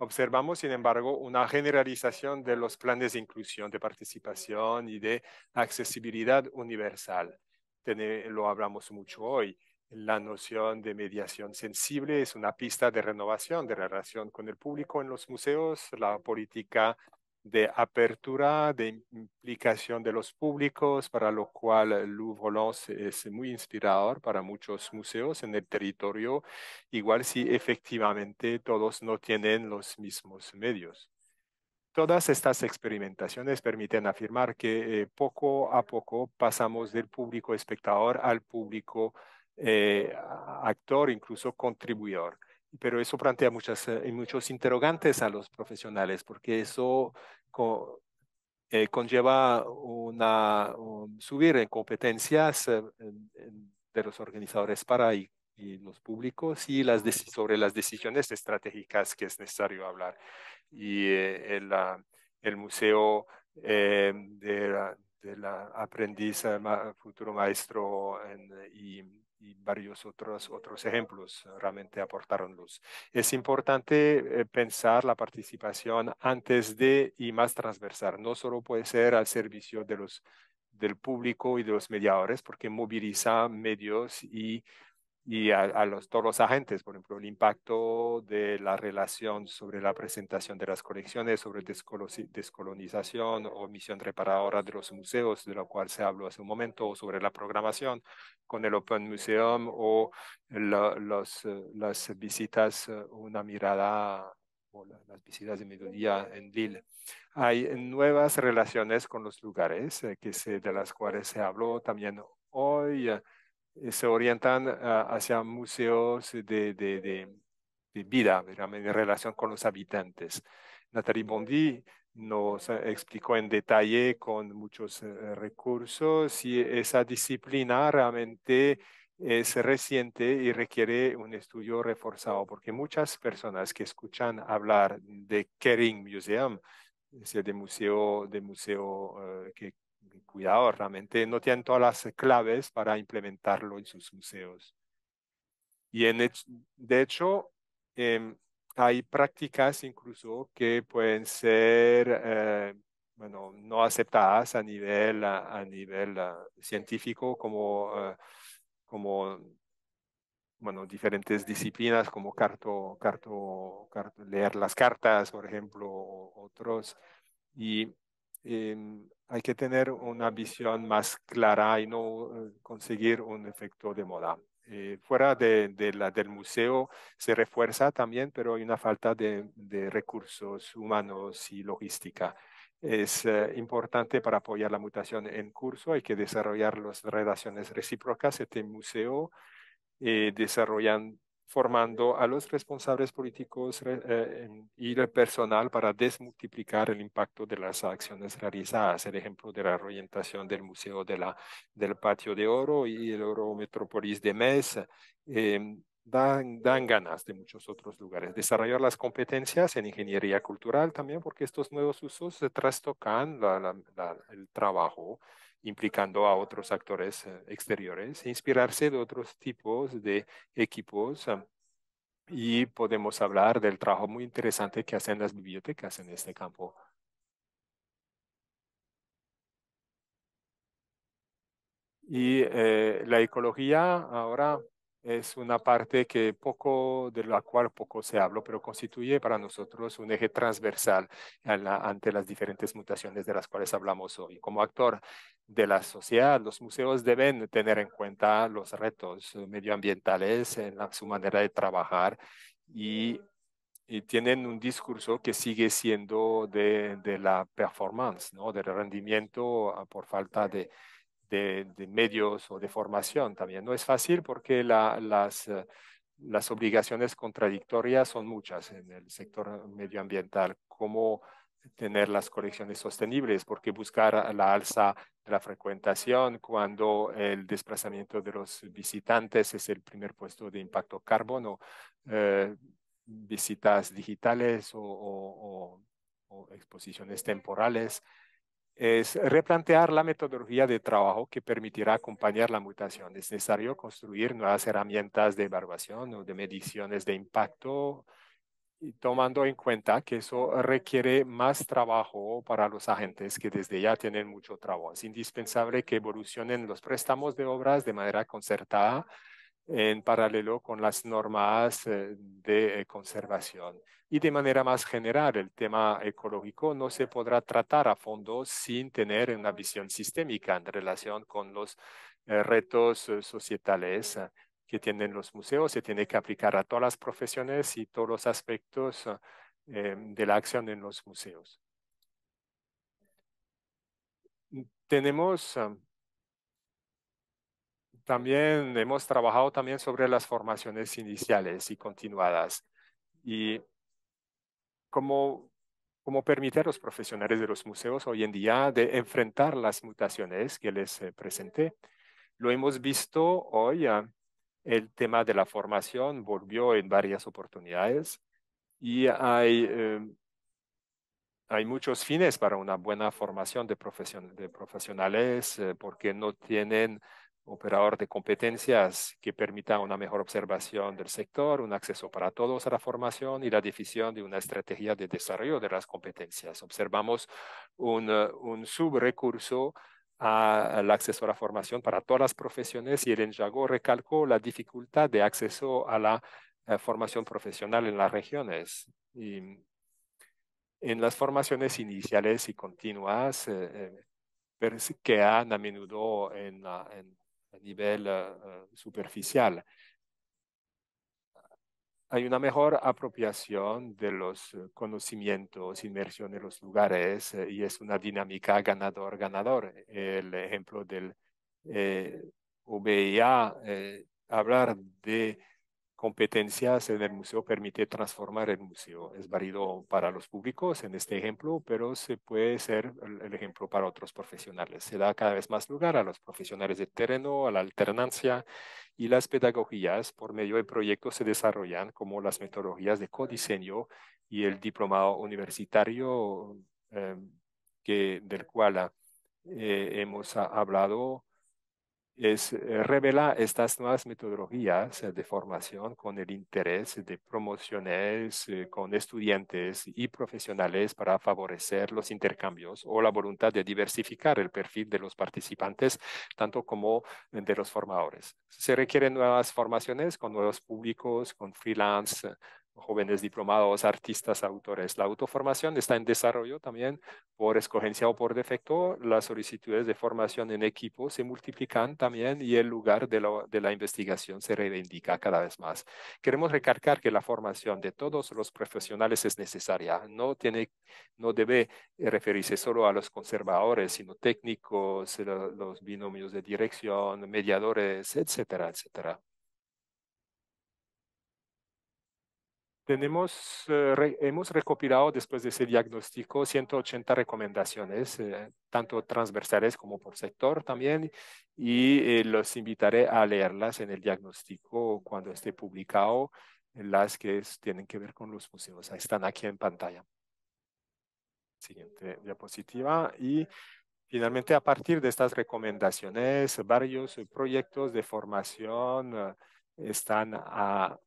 Observamos, sin embargo, una generalización de los planes de inclusión, de participación y de accesibilidad universal. Lo hablamos mucho hoy. La noción de mediación sensible es una pista de renovación de relación con el público en los museos, la política de apertura, de implicación de los públicos, para lo cual eh, Louvre Lens es muy inspirador para muchos museos en el territorio, igual si efectivamente todos no tienen los mismos medios. Todas estas experimentaciones permiten afirmar que eh, poco a poco pasamos del público espectador al público eh, actor, incluso contribuidor pero eso plantea muchas, eh, muchos interrogantes a los profesionales, porque eso eh, conlleva una, subir en competencias eh, de los organizadores para y, los públicos y las sobre las decisiones estratégicas que es necesario hablar. Y el, ah, el, museo de la, de la aprendiz, futuro maestro y y varios otros, otros ejemplos eh, realmente aportaron luz. Es importante eh, pensar la participación antes de y más transversal. No solo puede ser al servicio de los, del público y de los mediadores, porque moviliza medios y y a, los, todos los agentes, por ejemplo, el impacto de la relación sobre la presentación de las colecciones, sobre descolonización o misión reparadora de los museos, de lo cual se habló hace un momento, o sobre la programación con el Open Museum o los, eh, las visitas, eh, una mirada o las visitas de mediodía en Lille. Hay nuevas relaciones con los lugares, eh, que se, de las cuales se habló también hoy. Eh, se orientan hacia museos de, de, vida, en relación con los habitantes. Natalie Bondi nos eh, explicó en detalle con muchos eh, recursos y esa disciplina realmente es reciente y requiere un estudio reforzado, porque muchas personas que escuchan hablar de Kering Museum, es de museo, de museo que cuidado, realmente no tienen todas las eh, claves para implementarlo en sus museos. Y en, de hecho, em, hay prácticas incluso que pueden ser, eh, bueno, no aceptadas a nivel, a, nivel eh, científico como, como, bueno, diferentes disciplinas como carto, carto, leer las cartas, por ejemplo, otros. Y hay que tener una visión más clara y no eh, conseguir un efecto de moda. Eh, fuera de, del museo se refuerza también, pero hay una falta de, recursos humanos y logística. Es eh, importante para apoyar la mutación en curso, hay que desarrollar las relaciones recíprocas. Este museo desarrollando, formando a los responsables políticos eh, y el personal para desmultiplicar el impacto de las acciones realizadas. El ejemplo de la reorientación del Museo de la, del Patio de Oro y el Oro metrópolis de Mes eh, em, dan, dan ganas de muchos otros lugares. Desarrollar las competencias en ingeniería cultural también porque estos nuevos usos trastocan la, la, el trabajo implicando a otros actores eh, exteriores, e inspirarse de otros tipos de equipos. Ah, y podemos hablar del trabajo muy interesante que hacen las bibliotecas en este campo. Y eh, la ecología ahora es una parte que poco, de la cual poco se habló, pero constituye para nosotros un eje transversal ante las diferentes mutaciones de las cuales hablamos hoy. Como actor de la sociedad, los museos deben tener en cuenta los retos medioambientales en su manera de trabajar y, y, tienen un discurso que sigue siendo de, de la performance, ¿no? del rendimiento ah, por falta de, de, medios o de formación también. No es fácil porque la, las, eh, las obligaciones contradictorias son muchas en el sector medioambiental, ¿Cómo tener las colecciones sostenibles, porque buscar la alza de la frecuentación cuando el desplazamiento de los visitantes es el primer puesto de impacto carbono, eh, visitas digitales o, o, o, o exposiciones temporales es replantear la metodología de trabajo que permitirá acompañar la mutación. Es necesario construir nuevas herramientas de evaluación o de mediciones de impacto, y tomando en cuenta que eso requiere más trabajo para los agentes que desde ya tienen mucho trabajo. Es indispensable que evolucionen los préstamos de obras de manera concertada en paralelo con las normas eh, de eh, conservación. Y de manera más general, el tema ecológico no se podrá tratar a fondo sin tener una visión sistémica en relación con los eh, retos societales que tienen los museos. Se tiene que aplicar a todas las profesiones y todos los aspectos de la acción en los museos. Tenemos también hemos trabajado también sobre las formaciones iniciales y continuadas y cómo, cómo a los profesionales de los museos hoy en día de enfrentar las mutaciones que les eh, presenté. Lo hemos visto hoy, ah, el tema de la formación volvió en varias oportunidades y hay, eh, hay muchos fines para una buena formación de, profesion de profesionales eh, porque no tienen operador de competencias que permita una mejor observación del sector, un acceso para todos a la formación y la definición de una estrategia de desarrollo de las competencias. Observamos un, uh, subrecurso al acceso a la formación para todas las profesiones y el Enjago recalcó la dificultad de acceso a la uh, formación profesional en las regiones. Y en las formaciones iniciales y continuas eh, eh, que han a menudo en a nivel eh, eh, superficial. Hay una mejor apropiación de los eh, conocimientos, inmersión en los lugares y es una dinámica ganador-ganador. El ejemplo del eh, hablar de competencias en el museo permite transformar el museo. Es válido para los públicos en este ejemplo, pero se puede ser el ejemplo para otros profesionales. Se da cada vez más lugar a los profesionales de terreno, a la alternancia y las pedagogías por medio de proyectos se desarrollan como las metodologías de codiseño y el diplomado universitario eh, que, del cual eh, hemos hablado es, eh, revela estas nuevas metodologías eh, de formación con el interés de promociones eh, con estudiantes y profesionales para favorecer los intercambios o la voluntad de diversificar el perfil de los participantes, tanto como de los formadores. Se requieren nuevas formaciones con nuevos públicos, con freelance, jóvenes diplomados, artistas, autores. La autoformación está en desarrollo también por escogencia o por defecto. Las solicitudes de formación en equipo se multiplican también y el lugar de, la investigación se reivindica cada vez más. Queremos recalcar que la formación de todos los profesionales es necesaria. No, tiene, no debe eh, referirse solo a los conservadores, sino técnicos, eh, los binomios de dirección, mediadores, etcétera, etcétera. tenemos, eh, hemos recopilado después de ese diagnóstico 180 recomendaciones, eh, tanto transversales como por sector también, y eh, los invitaré a leerlas en el diagnóstico cuando esté publicado, las que tienen que ver con los museos. Están aquí en pantalla. Siguiente diapositiva. Y finalmente, a partir de estas recomendaciones, varios proyectos de formación están a,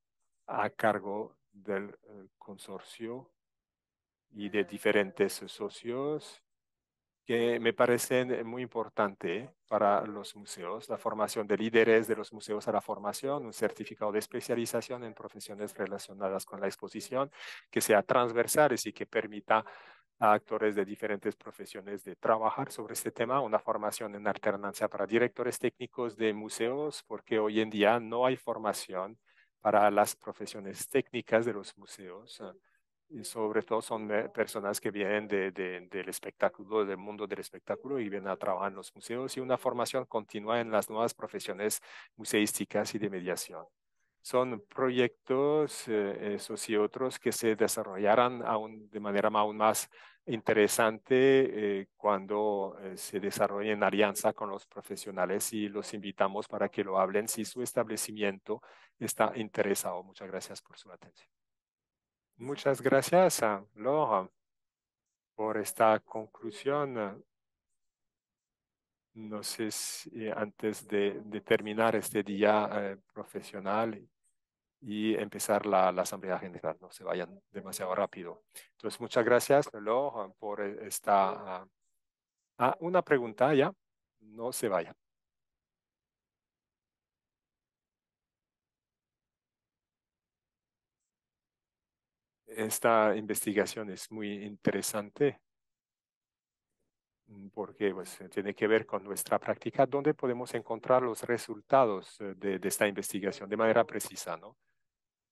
a cargo del eh, consorcio y de diferentes eh, socios que me parecen eh, muy importantes para los museos, la formación de líderes de los museos a la formación, un certificado de especialización en profesiones relacionadas con la exposición, que sea transversal y que permita a actores de diferentes profesiones de trabajar sobre este tema, una formación en alternancia para directores técnicos de museos, porque hoy en día no hay formación para las profesiones técnicas de los museos. Ah, y sobre todo son eh, personas que vienen de, del espectáculo, del mundo del espectáculo y vienen a trabajar en los museos y una formación continua en las nuevas profesiones museísticas y de mediación. Son proyectos, eh, esos y otros, que se desarrollarán aún, de manera aún más interesante eh, cuando eh, se desarrolle en alianza con los profesionales y los invitamos para que lo hablen si su establecimiento está interesado. Muchas gracias por su atención. Muchas gracias, a Laura, por esta conclusión. No sé si eh, antes de, terminar este día eh, profesional y empezar la, Asamblea General, no se vayan demasiado rápido. Entonces, muchas gracias, Laura, por e, esta... Ah, ah, una pregunta ya, no se vayan. esta investigación es muy interesante mm, porque pues, eh, tiene que ver con nuestra práctica, ¿Dónde podemos encontrar los resultados eh, de, esta investigación de manera precisa, ¿no?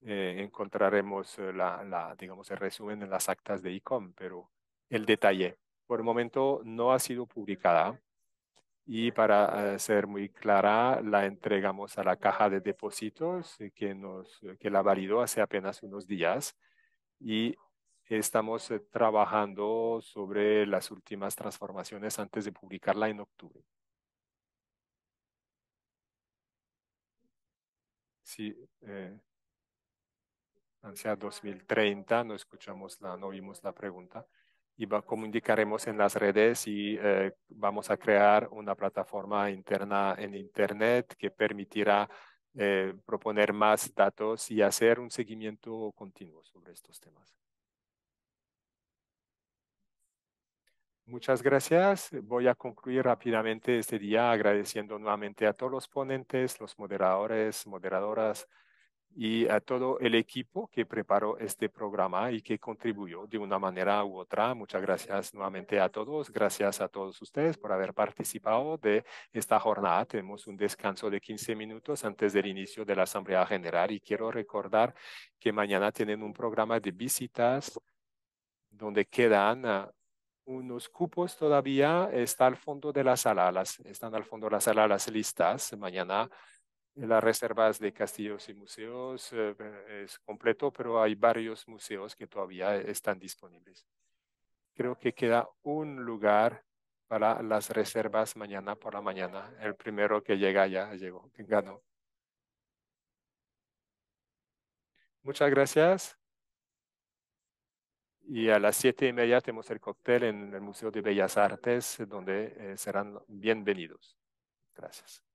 Eh, encontraremos la, digamos, el resumen en las actas de ICOM, pero el detalle por el momento no ha sido publicada y para ser muy clara, la entregamos a la caja de depósitos que, nos, que la validó hace apenas unos días y estamos eh, trabajando sobre las últimas transformaciones antes de publicarla en octubre. Sí, eh, hacia 2030, no escuchamos la, no vimos la pregunta. Y va, como indicaremos en las redes, y eh, vamos a crear una plataforma interna en Internet que permitirá eh, proponer más datos y hacer un seguimiento continuo sobre estos temas. Muchas gracias. Voy a concluir rápidamente este día agradeciendo nuevamente a todos los ponentes, los moderadores, moderadoras, y a todo el equipo que preparó este programa y que contribuyó de una manera u otra. Muchas gracias nuevamente a todos. Gracias a todos ustedes por haber participado de esta jornada. Tenemos un descanso de 15 minutos antes del inicio de la Asamblea General y quiero recordar que mañana tienen un programa de visitas donde quedan ah, unos cupos todavía. Está al fondo de la sala, están al fondo de la sala las listas. Mañana eh, las reservas de castillos y museos eh, eh, es completo, pero hay varios museos que todavía están disponibles. Creo que queda un lugar para las reservas mañana por la mañana. El primero que llega ya llegó, ganó. Muchas gracias. Y a las siete y media tenemos el cóctel en el Museo de Bellas Artes, donde serán bienvenidos. Gracias.